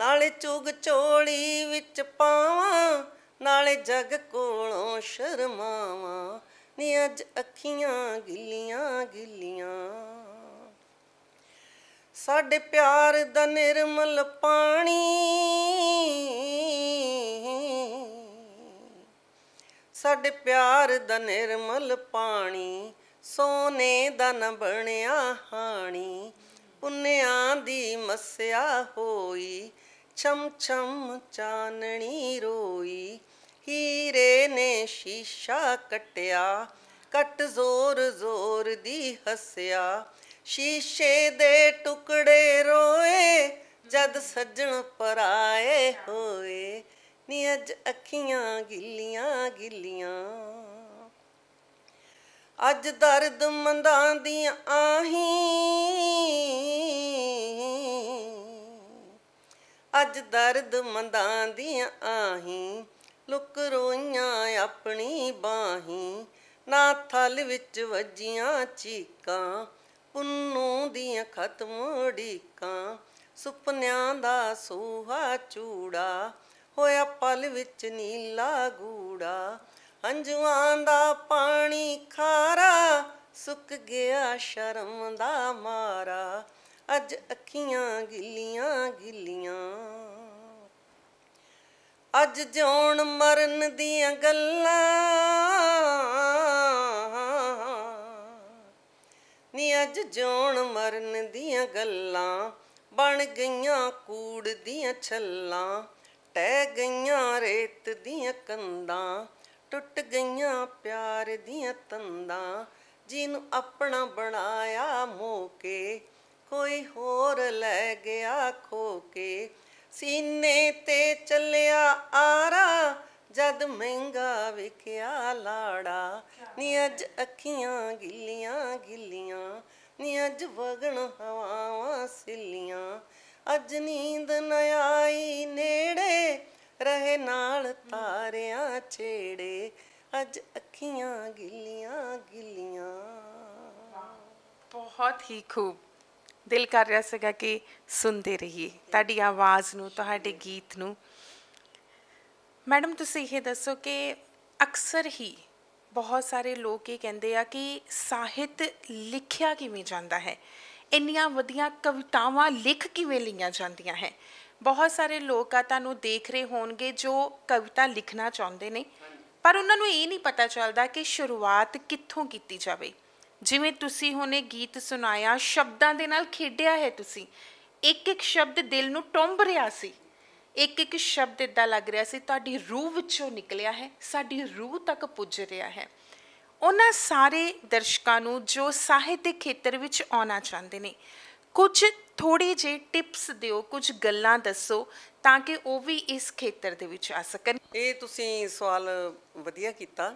ਨਾਲੇ ਚੁਗ ਚੋਲੀ ਵਿੱਚ ਪਾਵਾਂ ਨਾਲੇ ਜਗ ਕੋਲੋਂ ਸ਼ਰਮਾਵਾਂ ਨੀ ਅੱਜ ਅੱਖੀਆਂ ਗਿੱਲੀਆਂ ਗਿੱਲੀਆਂ ਸਾਡੇ ਪਿਆਰ ਦਾ ਨਿਰਮਲ ਪਾਣੀ ਸਾਡੇ ਪਿਆਰ ਦਾ ਨਿਰਮਲ ਪਾਣੀ ਸੋਨੇ ਦਾ ਨ ਬਣਿਆ ਹਾਣੀ ਪੁੰਨਿਆਂ ਦੀ ਮਸਿਆ ਹੋਈ ਛਮ ਛਮ ਚਾਨਣੀ ਰੋਈ ਹੀਰੇ ਨੇ ਸ਼ੀਸ਼ਾ ਕਟਿਆ ਕਟ ਜ਼ੋਰ ਜ਼ੋਰ ਦੀ ਹੱਸਿਆ ਸ਼ੀਸ਼ੇ ਦੇ ਟੁਕੜੇ ਰੋਏ ਜਦ ਸੱਜਣ ਪਰਾਏ ਹੋਏ ਨੀ ਅੱਜ ਅੱਖੀਆਂ ਗਿੱਲੀਆਂ ਗਿੱਲੀਆਂ ਅੱਜ ਦਰਦ ਮੰਦਾਂ ਦੀਆਂ ਆਹੀਂ ਅੱਜ ਦਰਦ ਮੰਦਾਂ ਦੀਆਂ ਆਹੀ ਲੁਕ ਰੋਈਆਂ ਆਪਣੀ ਬਾਹੀ ਨਾ ਥਲ ਵਿੱਚ ਵੱਜੀਆਂ ਚੀਕਾਂ ਪੁੰਨੂ ਦੀਆਂ ਖਤਮ ਢੀਕਾਂ ਸੁਪਨਿਆਂ ਦਾ ਸੂਹਾ ਚੂੜਾ ਹੋਇਆ ਪਲ ਵਿੱਚ ਨੀਲਾ ਗੂੜਾ ਹੰਝੂਆਂ ਦਾ ਪਾਣੀ ਖਾਰਾ ਸੁੱਕ ਗਿਆ ਸ਼ਰਮ ਦਾ ਮਾਰਾ ਅੱਜ ਅੱਖੀਆਂ ਗਿੱਲੀਆਂ ਗਿੱਲੀਆਂ ਅੱਜ ਜਿਉਣ ਮਰਨ ਦੀਆਂ ਗੱਲਾਂ ਨੀ ਅੱਜ ਜਿਉਣ ਮਰਨ ਦੀਆਂ ਗੱਲਾਂ ਬਣ ਗਈਆਂ ਕੂੜ ਦੀਆਂ ਛੱਲਾਂ ਟਹਿ ਗਈਆਂ ਰੇਤ ਦੀਆਂ ਕੰਦਾਂ ਟੁੱਟ ਗਈਆਂ ਪਿਆਰ ਦੀਆਂ ਤੰਦਾਂ ਜਿਹਨੂੰ ਆਪਣਾ ਬਣਾਇਆ ਮੋਕੇ ਕੋਈ ਹੋਰ ਲੈ ਗਿਆ ਖੋ ਕੇ ਸੀਨੇ ਤੇ ਚੱਲਿਆ ਆਰਾ ਜਦ ਮਹਿੰਗਾ ਵਿਕਿਆ ਲਾੜਾ ਨੀ ਅੱਜ ਅੱਖੀਆਂ ਗਿੱਲੀਆਂ ਗਿੱਲੀਆਂ ਨੀ ਅੱਜ ਵਗਣ ਹਵਾਵਾਂ ਸਿੱਲੀਆਂ ਅੱਜ ਨੀਂਦ ਨ ਆਈ ਨੇੜੇ ਰਹੇ ਨਾਲ ਤਾਰਿਆਂ ਛੇੜੇ ਅੱਜ ਅੱਖੀਆਂ ਗਿੱਲੀਆਂ ਗਿੱਲੀਆਂ ਬਹੁਤ ਹੀ ਖੂਬ ਦਿਲ ਕਰ ਰਿਹਾ ਸੀਗਾ ਕਿ ਸੁਣਦੇ ਰਹੀਏ ਤੁਹਾਡੀ ਆਵਾਜ਼ ਨੂੰ ਤੁਹਾਡੇ ਗੀਤ ਨੂੰ ਮੈਡਮ ਤੁਸੀਂ ਇਹ ਦੱਸੋ ਕਿ ਅਕਸਰ ਹੀ ਬਹੁਤ ਸਾਰੇ ਲੋਕ ਇਹ ਕਹਿੰਦੇ ਆ ਕਿ ਸਾਹਿਤ ਲਿਖਿਆ ਕਿਵੇਂ ਜਾਂਦਾ ਹੈ ਇੰਨੀਆਂ ਵਧੀਆਂ ਕਵਿਤਾਵਾਂ ਲਿਖ ਕਿਵੇਂ ਲਈਆਂ ਜਾਂਦੀਆਂ ਹੈ ਬਹੁਤ ਸਾਰੇ ਲੋਕ ਆ ਤੁਹਾਨੂੰ ਦੇਖ ਰਹੇ ਹੋਣਗੇ ਜੋ ਕਵਿਤਾ ਲਿਖਣਾ ਚਾਹੁੰਦੇ ਨੇ ਪਰ ਉਹਨਾਂ ਨੂੰ ਇਹ ਨਹੀਂ ਪਤਾ ਚੱਲਦਾ ਕਿ ਸ਼ੁਰੂਆਤ ਕਿੱਥੋਂ ਕੀਤੀ ਜਾਵੇ ਜਿਵੇਂ ਤੁਸੀਂ ਹੁਣੇ ਗੀਤ ਸੁਣਾਇਆ ਸ਼ਬਦਾਂ ਦੇ ਨਾਲ ਖੇਡਿਆ ਹੈ ਤੁਸੀਂ ਇੱਕ ਇੱਕ ਸ਼ਬਦ ਦਿਲ ਨੂੰ ਟੰਬ ਰਿਹਾ ਸੀ ਇੱਕ ਇੱਕ ਸ਼ਬਦ ਇਦਾਂ ਲੱਗ ਰਿਹਾ ਸੀ ਤੁਹਾਡੀ ਰੂਹ ਵਿੱਚੋਂ ਨਿਕਲਿਆ ਹੈ ਸਾਡੀ ਰੂਹ ਤੱਕ ਪੁੱਜ ਰਿਹਾ ਹੈ ਉਹਨਾਂ ਸਾਰੇ ਦਰਸ਼ਕਾਂ ਨੂੰ ਜੋ ਸਾਹਿਤ ਦੇ ਖੇਤਰ ਵਿੱਚ ਆਉਣਾ ਚਾਹੁੰਦੇ ਨੇ ਕੁਝ ਥੋੜੀ ਜੇ ਟਿਪਸ ਦਿਓ ਕੁਝ ਗੱਲਾਂ ਦੱਸੋ ਤਾਂ ਕਿ ਉਹ ਵੀ ਇਸ ਖੇਤਰ ਦੇ ਵਿੱਚ ਆ ਸਕਣ ਇਹ ਤੁਸੀਂ ਸਵਾਲ ਵਧੀਆ ਕੀਤਾ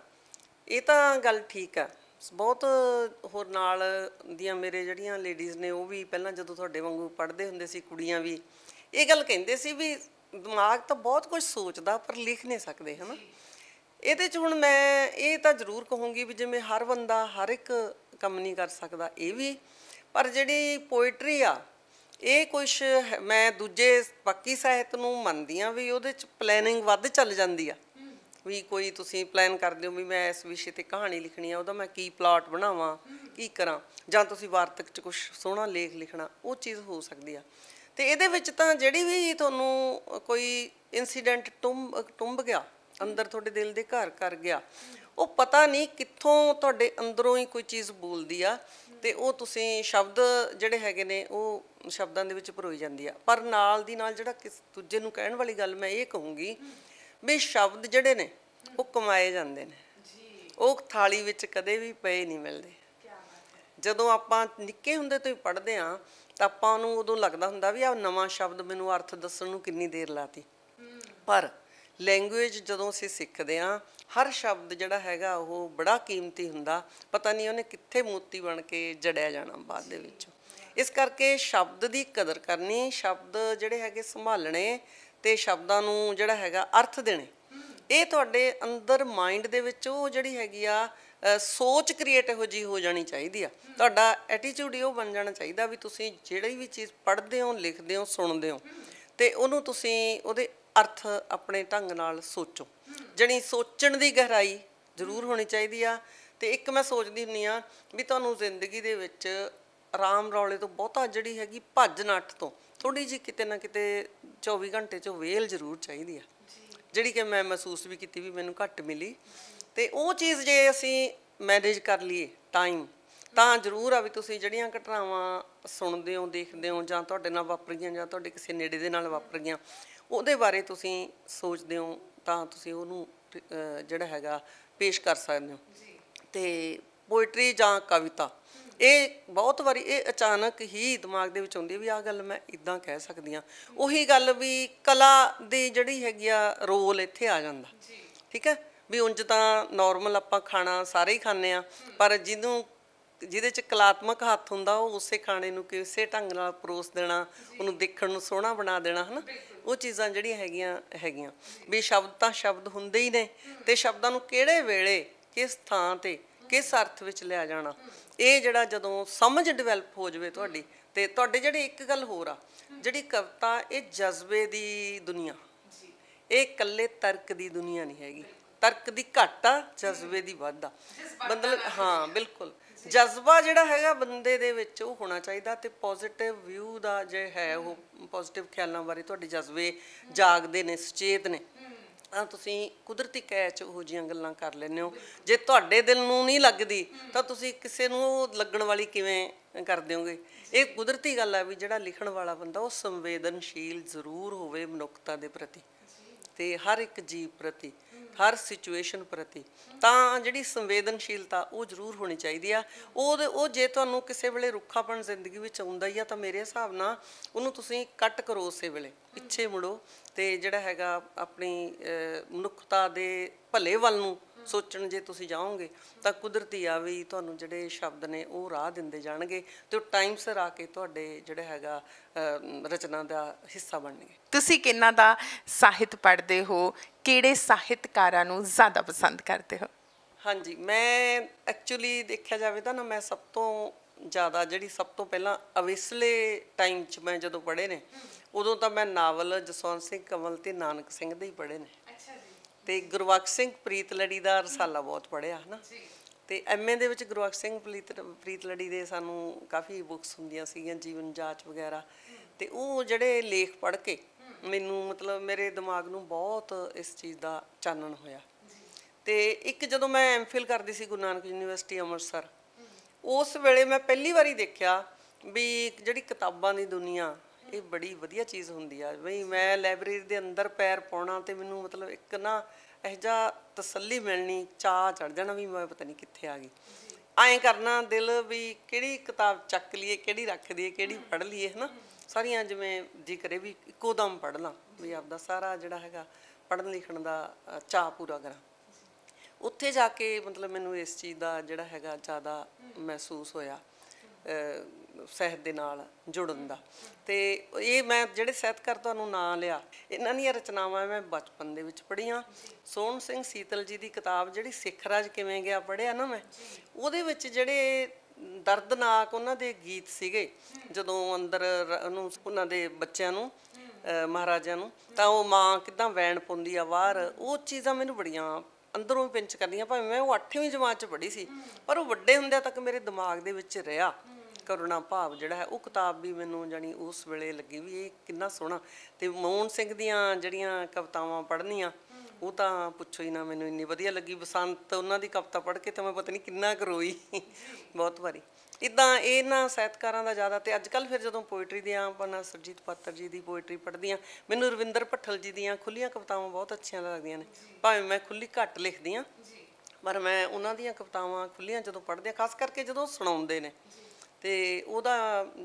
ਇਹ ਤਾਂ ਗੱਲ ਠੀਕ ਆ ਬਹੁਤ ਹੋਰ ਨਾਲ ਦੀਆਂ ਮੇਰੇ ਜਿਹੜੀਆਂ ਲੇਡੀਜ਼ ਨੇ ਉਹ ਵੀ ਪਹਿਲਾਂ ਜਦੋਂ ਤੁਹਾਡੇ ਵਾਂਗੂ ਪੜ੍ਹਦੇ ਹੁੰਦੇ ਸੀ ਕੁੜੀਆਂ ਵੀ ਇਹ ਗੱਲ ਕਹਿੰਦੇ ਸੀ ਵੀ ਦਿਮਾਗ ਤਾਂ ਬਹੁਤ ਕੁਝ ਸੋਚਦਾ ਪਰ ਲਿਖ ਨਹੀਂ ਸਕਦੇ ਹਨ ਇਹਦੇ 'ਚ ਹੁਣ ਮੈਂ ਇਹ ਤਾਂ ਜ਼ਰੂਰ ਕਹੂੰਗੀ ਵੀ ਜਿਵੇਂ ਹਰ ਬੰਦਾ ਹਰ ਇੱਕ ਕੰਮ ਨਹੀਂ ਕਰ ਸਕਦਾ ਇਹ ਵੀ ਪਰ ਜਿਹੜੀ ਪੋਇਟਰੀ ਆ ਇਹ ਕੁਝ ਮੈਂ ਦੂਜੇ ਪੱਕੀ ਸਾਹਿਤ ਨੂੰ ਮੰਨਦੀ ਆ ਵੀ ਉਹਦੇ 'ਚ ਪਲੈਨਿੰਗ ਵੱਧ ਚੱਲ ਜਾਂਦੀ ਆ ਵੀ ਕੋਈ ਤੁਸੀਂ ਪਲਾਨ ਕਰਦੇ ਹੋ ਵੀ ਮੈਂ ਇਸ ਵਿਸ਼ੇ ਤੇ ਕਹਾਣੀ ਲਿਖਣੀ ਆ ਉਹਦਾ ਮੈਂ ਕੀ ਪਲਾਟ ਬਣਾਵਾਂ ਕੀ ਕਰਾਂ ਜਾਂ ਤੁਸੀਂ ਵਾਰਤਕ 'ਚ ਕੁਝ ਸੋਹਣਾ ਲੇਖ ਲਿਖਣਾ ਉਹ ਚੀਜ਼ ਹੋ ਸਕਦੀ ਆ ਤੇ ਇਹਦੇ ਵਿੱਚ ਤਾਂ ਜਿਹੜੀ ਵੀ ਤੁਹਾਨੂੰ ਕੋਈ ਇਨਸੀਡੈਂਟ ਟੁੰਬ ਟੁੰਬ ਗਿਆ ਅੰਦਰ ਤੁਹਾਡੇ ਦਿਲ ਦੇ ਘਰ ਕਰ ਗਿਆ ਉਹ ਪਤਾ ਨਹੀਂ ਕਿੱਥੋਂ ਤੁਹਾਡੇ ਅੰਦਰੋਂ ਹੀ ਕੋਈ ਚੀਜ਼ ਬੋਲਦੀ ਆ ਤੇ ਉਹ ਤੁਸੀਂ ਸ਼ਬਦ ਜਿਹੜੇ ਹੈਗੇ ਨੇ ਉਹ ਸ਼ਬਦਾਂ ਦੇ ਵਿੱਚ ਭਰੋਈ ਜਾਂਦੀ ਆ ਪਰ ਨਾਲ ਦੀ ਨਾਲ ਜਿਹੜਾ ਕਿਸ ਦੂਜੇ ਨੂੰ ਕਹਿਣ ਵਾਲੀ ਗੱਲ ਮੈਂ ਇਹ ਕਹੂੰਗੀ ਵੀ ਸ਼ਬਦ ਜਿਹੜੇ ਨੇ ਉਹ ਕਮਾਏ ਜਾਂਦੇ ਨੇ ਉਹ ਥਾਲੀ ਵਿੱਚ ਕਦੇ ਵੀ ਪਏ ਨਹੀਂ ਮਿਲਦੇ ਜਦੋਂ ਆਪਾਂ ਨਿੱਕੇ ਹੁੰਦੇ ਤੋਂ ਹੀ ਪੜ੍ਹਦੇ ਆ ਤਾਂ ਆਪਾਂ ਨੂੰ ਉਦੋਂ ਲੱਗਦਾ ਹੁੰਦਾ ਵੀ ਆ ਨਵਾਂ ਸ਼ਬਦ ਮੈਨੂੰ ਅਰਥ ਦੱਸਣ ਨੂੰ ਕਿੰਨੀ ਦੇਰ ਲਾਤੀ ਪਰ ਲੈਂਗੁਏਜ ਜਦੋਂ ਅਸੀਂ ਸਿੱਖਦੇ ਆ ਹਰ ਸ਼ਬਦ ਜਿਹੜਾ ਹੈਗਾ ਉਹ ਬੜਾ ਕੀਮਤੀ ਹੁੰਦਾ ਪਤਾ ਨਹੀਂ ਉਹਨੇ ਕਿੱਥੇ ਮੋਤੀ ਬਣ ਕੇ ਜੜਿਆ ਜਾਣਾ ਬਾਅਦ ਦੇ ਵਿੱਚ ਇਸ ਕਰਕੇ ਸ਼ਬਦ ਦੀ ਕਦਰ ਕਰਨੀ ਸ਼ਬਦ ਜਿਹੜੇ ਹੈਗੇ ਸੰਭਾਲਣੇ ਤੇ ਸ਼ਬਦਾਂ ਨੂੰ ਜਿਹੜਾ ਹੈਗਾ ਅਰਥ ਦੇਣੇ ਇਹ ਤੁਹਾਡੇ ਅੰਦਰ ਮਾਈਂਡ ਦੇ ਵਿੱਚ ਉਹ ਜਿਹੜੀ ਹੈਗੀ ਆ ਸੋਚ ਕ੍ਰੀਏਟ ਇਹੋ ਜੀ ਹੋ ਜਾਣੀ ਚਾਹੀਦੀ ਆ ਤੁਹਾਡਾ ਐਟੀਟਿਊਡ ਇਹ ਬਣ ਜਾਣਾ ਚਾਹੀਦਾ ਵੀ ਤੁਸੀਂ ਜਿਹੜੀ ਵੀ ਚੀਜ਼ ਪੜ੍ਹਦੇ ਹੋ ਲਿਖਦੇ ਹੋ ਸੁਣਦੇ ਹੋ ਤੇ ਉਹਨੂੰ ਤੁਸੀਂ ਉਹਦੇ ਅਰਥ ਆਪਣੇ ਢੰਗ ਨਾਲ ਸੋਚੋ ਜਣੀ ਸੋਚਣ ਦੀ ਗਹਿਰਾਈ ਜ਼ਰੂਰ ਹੋਣੀ ਚਾਹੀਦੀ ਆ ਤੇ ਇੱਕ ਮੈਂ ਸੋਚਦੀ ਹੁੰਨੀ ਆ ਵੀ ਤੁਹਾਨੂੰ ਜ਼ਿੰਦਗੀ ਦੇ ਵਿੱਚ ਆਰਾਮ ਰੌਲੇ ਤੋਂ ਬਹੁਤਾ ਜਿਹੜੀ ਹੈਗੀ ਭੱਜ ਨੱਠ ਤੋਂ ਥੋੜੀ ਜੀ ਕਿਤੇ ਨਾ ਕਿਤੇ 24 ਘੰਟੇ ਚੋਂ ਵੇਲ ਜ਼ਰੂਰ ਚਾਹੀਦੀ ਆ ਜਿਹੜੀ ਕਿ ਮੈਂ ਮਹਿਸੂਸ ਵੀ ਕੀਤੀ ਵੀ ਮੈਨੂੰ ਘੱਟ ਮਿਲੀ ਤੇ ਉਹ ਚੀਜ਼ ਜੇ ਅਸੀਂ ਮੈਨੇਜ ਕਰ ਲਈਏ ਟਾਈਮ ਤਾਂ ਜ਼ਰੂਰ ਆ ਵੀ ਤੁਸੀਂ ਜਿਹੜੀਆਂ ਘਟਨਾਵਾਂ ਸੁਣਦੇ ਹੋ ਦੇਖਦੇ ਹੋ ਜਾਂ ਤੁਹਾਡੇ ਨਾਲ ਵਾਪਰ ਗਈਆਂ ਜਾਂ ਤੁਹਾਡੇ ਕਿਸੇ ਨੇੜੇ ਦੇ ਨਾਲ ਵਾਪਰ ਗਈਆਂ ਉਹਦੇ ਬਾਰੇ ਤੁਸੀਂ ਸੋਚਦੇ ਹੋ ਤਾਂ ਤੁਸੀਂ ਉਹਨੂੰ ਜਿਹੜਾ ਹੈਗਾ ਪੇਸ਼ ਕਰ ਸਕਦੇ ਹੋ ਤੇ ਪੋਇਟਰੀ ਜਾਂ ਕਵਿਤਾ ਇਹ ਬਹੁਤ ਵਾਰੀ ਇਹ ਅਚਾਨਕ ਹੀ ਦਿਮਾਗ ਦੇ ਵਿੱਚ ਆਉਂਦੀ ਵੀ ਆਹ ਗੱਲ ਮੈਂ ਇਦਾਂ ਕਹਿ ਸਕਦੀ ਆ ਉਹੀ ਗੱਲ ਵੀ ਕਲਾ ਦੀ ਜਿਹੜੀ ਹੈਗੀ ਆ ਰੋਲ ਇੱਥੇ ਆ ਜਾਂਦਾ ਠੀਕ ਹੈ ਵੀ ਉਂਝ ਤਾਂ ਨਾਰਮਲ ਆਪਾਂ ਖਾਣਾ ਸਾਰੇ ਹੀ ਖਾਂਦੇ ਆ ਪਰ ਜਿਹਨੂੰ ਜਿਹਦੇ ਚ ਕਲਾਤਮਕ ਹੱਥ ਹੁੰਦਾ ਉਹ ਉਸੇ ਖਾਣੇ ਨੂੰ ਕਿਸੇ ਢੰਗ ਨਾਲ ਪਰੋਸ ਦੇਣਾ ਉਹਨੂੰ ਦੇਖਣ ਨੂੰ ਸੋਹਣਾ ਬਣਾ ਦੇਣਾ ਹਨਾ ਉਹ ਚੀਜ਼ਾਂ ਜਿਹੜੀਆਂ ਹੈਗੀਆਂ ਹੈਗੀਆਂ ਵੀ ਸ਼ਬਦ ਤਾਂ ਸ਼ਬਦ ਹੁੰਦੇ ਹੀ ਨੇ ਤੇ ਸ਼ਬਦਾਂ ਨੂੰ ਕਿਹੜੇ ਵੇਲੇ ਕਿਸ ਥਾਂ ਤੇ ਕਿਸ ਅਰਥ ਵਿੱਚ ਲਿਆ ਜਾਣਾ ਇਹ ਜਿਹੜਾ ਜਦੋਂ ਸਮਝ ਡਿਵੈਲਪ ਹੋ ਜਵੇ ਤੁਹਾਡੀ ਤੇ ਤੁਹਾਡੇ ਜਿਹੜੇ ਇੱਕ ਗੱਲ ਹੋਰ ਆ ਜਿਹੜੀ ਕਵਤਾ ਇਹ ਜਜ਼ਬੇ ਦੀ ਦੁਨੀਆ ਜੀ ਇਹ ਇਕੱਲੇ ਤਰਕ ਦੀ ਦੁਨੀਆ ਨਹੀਂ ਹੈਗੀ ਤਰਕ ਦੀ ਘਾਟਾ ਜਜ਼ਬੇ ਦੀ ਵਾਧਾ ਮਤਲਬ ਹਾਂ ਬਿਲਕੁਲ ਜਜ਼ਬਾ ਜਿਹੜਾ ਹੈਗਾ ਬੰਦੇ ਦੇ ਵਿੱਚ ਉਹ ਹੋਣਾ ਚਾਹੀਦਾ ਤੇ ਪੋਜ਼ਿਟਿਵ ਵਿਊ ਦਾ ਜੇ ਹੈ ਉਹ ਪੋਜ਼ਿਟਿਵ ਖਿਆਲਾਂ ਬਾਰੇ ਤੁਹਾਡੇ ਜਜ਼ਬੇ ਜਾਗਦੇ ਨੇ ਸੁਚੇਤ ਨੇ ਤਾਂ ਤੁਸੀਂ ਕੁਦਰਤੀ ਕੈਚ ਉਹ ਜੀਆਂ ਗੱਲਾਂ ਕਰ ਲੈਨੇ ਹੋ ਜੇ ਤੁਹਾਡੇ ਦਿਲ ਨੂੰ ਨਹੀਂ ਲੱਗਦੀ ਤਾਂ ਤੁਸੀਂ ਕਿਸੇ ਨੂੰ ਲੱਗਣ ਵਾਲੀ ਕਿਵੇਂ ਕਰ ਦਿਓਗੇ ਇਹ ਕੁਦਰਤੀ ਗੱਲ ਹੈ ਵੀ ਜਿਹੜਾ ਲਿਖਣ ਵਾਲਾ ਬੰਦਾ ਉਹ ਸੰਵੇਦਨਸ਼ੀਲ ਜ਼ਰੂਰ ਹੋਵੇ ਮਨੁੱਖਤਾ ਦੇ ਪ੍ਰਤੀ ਤੇ ਹਰ ਇੱਕ ਜੀਵ ਪ੍ਰਤੀ ਹਰ ਸਿਚੁਏਸ਼ਨ ਪ੍ਰਤੀ ਤਾਂ ਜਿਹੜੀ ਸੰਵੇਦਨਸ਼ੀਲਤਾ ਉਹ ਜ਼ਰੂਰ ਹੋਣੀ ਚਾਹੀਦੀ ਆ ਉਹ ਉਹ ਜੇ ਤੁਹਾਨੂੰ ਕਿਸੇ ਵੇਲੇ ਰੁੱਖਾਪਣ ਜ਼ਿੰਦਗੀ ਵਿੱਚ ਆਉਂਦਾ ਹੀ ਆ ਤਾਂ ਮੇਰੇ ਹਿਸਾਬ ਨਾਲ ਉਹਨੂੰ ਤੁਸੀਂ ਕੱਟ ਕਰੋ ਉਸੇ ਵੇਲੇ ਪਿੱਛੇ ਮੁੜੋ ਤੇ ਜਿਹੜਾ ਹੈਗਾ ਆਪਣੀ ਮਨੁੱਖਤਾ ਦੇ ਭਲੇ ਵੱਲ ਨੂੰ ਸੋਚਣ ਜੇ ਤੁਸੀਂ ਜਾਓਗੇ ਤਾਂ ਕੁਦਰਤੀ ਆ ਵੀ ਤੁਹਾਨੂੰ ਜਿਹੜੇ ਸ਼ਬਦ ਨੇ ਉਹ ਰਾਹ ਦਿੰਦੇ ਜਾਣਗੇ ਤੇ ਉਹ ਟਾਈਮ ਸਿਰ ਆ ਕੇ ਤੁਹਾਡੇ ਜਿਹੜਾ ਹੈਗਾ ਰਚਨਾ ਦਾ ਹਿੱਸਾ ਬਣਨਗੇ ਤੁਸੀਂ ਕਿੰਨਾ ਦਾ ਸਾਹਿਤ ਪੜ੍ਹਦੇ ਹੋ ਕਿਹੜੇ ਸਾਹਿਤਕਾਰਾਂ ਨੂੰ ਜ਼ਿਆਦਾ ਪਸੰਦ ਕਰਦੇ ਹੋ ਹਾਂਜੀ ਮੈਂ ਐਕਚੁਅਲੀ ਦੇਖਿਆ ਜਾਵੇ ਤਾਂ ਨਾ ਮੈਂ ਸਭ ਤੋਂ ਜ਼ਿਆਦਾ ਜਿਹੜੀ ਸਭ ਤੋਂ ਪਹਿਲਾਂ ਅਵਿਸਲੇ ਟਾਈਮ 'ਚ ਮੈਂ ਜਦੋਂ ਪੜ੍ਹੇ ਨੇ ਉਦੋਂ ਤਾਂ ਮੈਂ ਨਾਵਲ ਜਸਵੰਤ ਸਿੰਘ ਕਮਲ ਤੇ ਨਾਨਕ ਸਿੰਘ ਦੇ ਹੀ ਪੜ੍ਹੇ ਨੇ ਤੇ ਗੁਰਵਖ ਸਿੰਘ ਪ੍ਰੀਤਲੜੀ ਦਾ ਰਸਾਲਾ ਬਹੁਤ ਪੜਿਆ ਹਨਾ ਤੇ ਐਮਏ ਦੇ ਵਿੱਚ ਗੁਰਵਖ ਸਿੰਘ ਪ੍ਰੀਤਲੜੀ ਦੇ ਸਾਨੂੰ ਕਾਫੀ ਬੁੱਕਸ ਹੁੰਦੀਆਂ ਸੀਗੀਆਂ ਜੀਵਨ ਜਾਂਚ ਵਗੈਰਾ ਤੇ ਉਹ ਜਿਹੜੇ ਲੇਖ ਪੜ੍ਹ ਕੇ ਮੈਨੂੰ ਮਤਲਬ ਮੇਰੇ ਦਿਮਾਗ ਨੂੰ ਬਹੁਤ ਇਸ ਚੀਜ਼ ਦਾ ਚਾਨਣ ਹੋਇਆ ਤੇ ਇੱਕ ਜਦੋਂ ਮੈਂ ਐਮਫਿਲ ਕਰਦੀ ਸੀ ਗੁਰੂ ਨਾਨਕ ਯੂਨੀਵਰਸਿਟੀ ਅੰਮ੍ਰਿਤਸਰ ਉਸ ਵੇਲੇ ਮੈਂ ਪਹਿਲੀ ਵਾਰੀ ਦੇਖਿਆ ਵੀ ਜਿਹੜੀ ਕਿਤਾਬਾਂ ਦੀ ਦੁਨੀਆ ਇਹ ਬੜੀ ਵਧੀਆ ਚੀਜ਼ ਹੁੰਦੀ ਆ ਬਈ ਮੈਂ ਲਾਇਬ੍ਰੇਰੀ ਦੇ ਅੰਦਰ ਪੈਰ ਪਾਉਣਾ ਤੇ ਮੈਨੂੰ ਮਤਲਬ ਇੱਕ ਨਾ ਇਹਜਾ ਤਸੱਲੀ ਮਿਲਣੀ ਚਾਹ ਚੜ ਜਾਣਾ ਵੀ ਮੈਂ ਪਤਾ ਨਹੀਂ ਕਿੱਥੇ ਆ ਗਈ ਐਂ ਕਰਨਾ ਦਿਲ ਵੀ ਕਿਹੜੀ ਕਿਤਾਬ ਚੱਕ ਲਈਏ ਕਿਹੜੀ ਰੱਖ ਦਈਏ ਕਿਹੜੀ ਪੜ ਲਈਏ ਹਨਾ ਸਾਰੀਆਂ ਜਿਵੇਂ ਜੀ ਕਰੇ ਵੀ ਇੱਕੋ ਦਮ ਪੜ ਲਾਂ ਵੀ ਆਪਦਾ ਸਾਰਾ ਜਿਹੜਾ ਹੈਗਾ ਪੜਨ ਲਿਖਣ ਦਾ ਚਾਹ ਪੂਰਾ ਕਰਾਂ ਉੱਥੇ ਜਾ ਕੇ ਮਤਲਬ ਮੈਨੂੰ ਇਸ ਚੀਜ਼ ਦਾ ਜਿਹੜਾ ਹੈਗਾ ਜ਼ਿਆਦਾ ਮਹਿਸੂਸ ਹੋਇਆ ਸਹਿਤ ਦੇ ਨਾਲ ਜੁੜਨ ਦਾ ਤੇ ਇਹ ਮੈਂ ਜਿਹੜੇ ਸਹਿਤਕਾਰ ਤੁਹਾਨੂੰ ਨਾਂ ਲਿਆ ਇਹਨਾਂ ਦੀਆਂ ਰਚਨਾਵਾਂ ਮੈਂ ਬਚਪਨ ਦੇ ਵਿੱਚ ਪੜ੍ਹੀਆਂ ਸੋਹਣ ਸਿੰਘ ਸੀਤਲ ਜੀ ਦੀ ਕਿਤਾਬ ਜਿਹੜੀ ਸਿੱਖ ਰਾਜ ਕਿਵੇਂ ਗਿਆ ਪੜ੍ਹਿਆ ਨਾ ਮੈਂ ਉਹਦੇ ਵਿੱਚ ਜਿਹੜੇ ਦਰਦਨਾਕ ਉਹਨਾਂ ਦੇ ਗੀਤ ਸੀਗੇ ਜਦੋਂ ਅੰਦਰ ਉਹਨੂੰ ਉਹਨਾਂ ਦੇ ਬੱਚਿਆਂ ਨੂੰ ਮਹਾਰਾਜਾ ਨੂੰ ਤਾਂ ਉਹ ਮਾਂ ਕਿਦਾਂ ਵੈਣ ਪੁੰਦੀ ਆ ਬਾਹਰ ਉਹ ਚੀਜ਼ਾਂ ਮੈਨੂੰ ਬੜੀਆਂ ਅੰਦਰੋਂ ਪਿੰਚ ਕਰਦੀਆਂ ਭਾਵੇਂ ਮੈਂ ਉਹ 8ਵੀਂ ਜਮਾਤ ਚ ਪੜ੍ਹੀ ਸੀ ਪਰ ਉਹ ਵੱਡੇ ਹੁੰਦਿਆਂ ਤੱਕ ਮੇਰੇ ਦਿਮਾਗ ਦੇ ਵਿੱਚ ਰਿਹਾ ਕਰੁਣਾ ਭਾਵ ਜਿਹੜਾ ਹੈ ਉਹ ਕਿਤਾਬ ਵੀ ਮੈਨੂੰ ਜਾਨੀ ਉਸ ਵੇਲੇ ਲੱਗੀ ਵੀ ਇਹ ਕਿੰਨਾ ਸੋਹਣਾ ਤੇ ਮੌਨ ਸਿੰਘ ਦੀਆਂ ਜਿਹੜੀਆਂ ਕਵਤਾਵਾਂ ਪੜ੍ਹਨੀਆਂ ਉਹ ਤਾਂ ਪੁੱਛੋ ਹੀ ਨਾ ਮੈਨੂੰ ਇੰਨੀ ਵਧੀਆ ਲੱਗੀ ਬਸੰਤ ਉਹਨਾਂ ਦੀ ਕਵਤਾ ਪੜ੍ਹ ਕੇ ਤਾਂ ਮੈਂ ਪਤਾ ਨਹੀਂ ਕਿੰਨਾ ਕੁ ਰੋਈ ਬਹੁਤ ਵਾਰੀ ਇਦਾਂ ਇਹਨਾਂ ਸਾਹਿਤਕਾਰਾਂ ਦਾ ਜ਼ਿਆਦਾ ਤੇ ਅੱਜ ਕੱਲ ਫਿਰ ਜਦੋਂ ਪੋਇਟਰੀ ਦੀਆਂ ਆਪਾਂ ਨਾ ਸਰਜੀਤ ਪਾਤਰ ਜੀ ਦੀ ਪੋਇਟਰੀ ਪੜ੍ਹਦੀ ਆ ਮੈਨੂੰ ਰਵਿੰਦਰ ਭੱਠਲ ਜੀ ਦੀਆਂ ਖੁੱਲੀਆਂ ਕਵਤਾਵਾਂ ਬਹੁਤ ਅੱਛੀਆਂ ਲੱਗਦੀਆਂ ਨੇ ਭਾਵੇਂ ਮੈਂ ਖੁੱਲੀ ਘੱਟ ਲਿਖਦੀ ਆ ਪਰ ਮੈਂ ਉਹਨਾਂ ਦੀਆਂ ਕਵਤਾਵਾਂ ਖੁੱਲੀਆਂ ਜਦੋਂ ਪੜ੍ਹਦੇ ਆ ਖਾਸ ਕਰਕੇ ਜਦੋਂ ਸੁਣਾਉਂਦੇ ਨੇ ਤੇ ਉਹਦਾ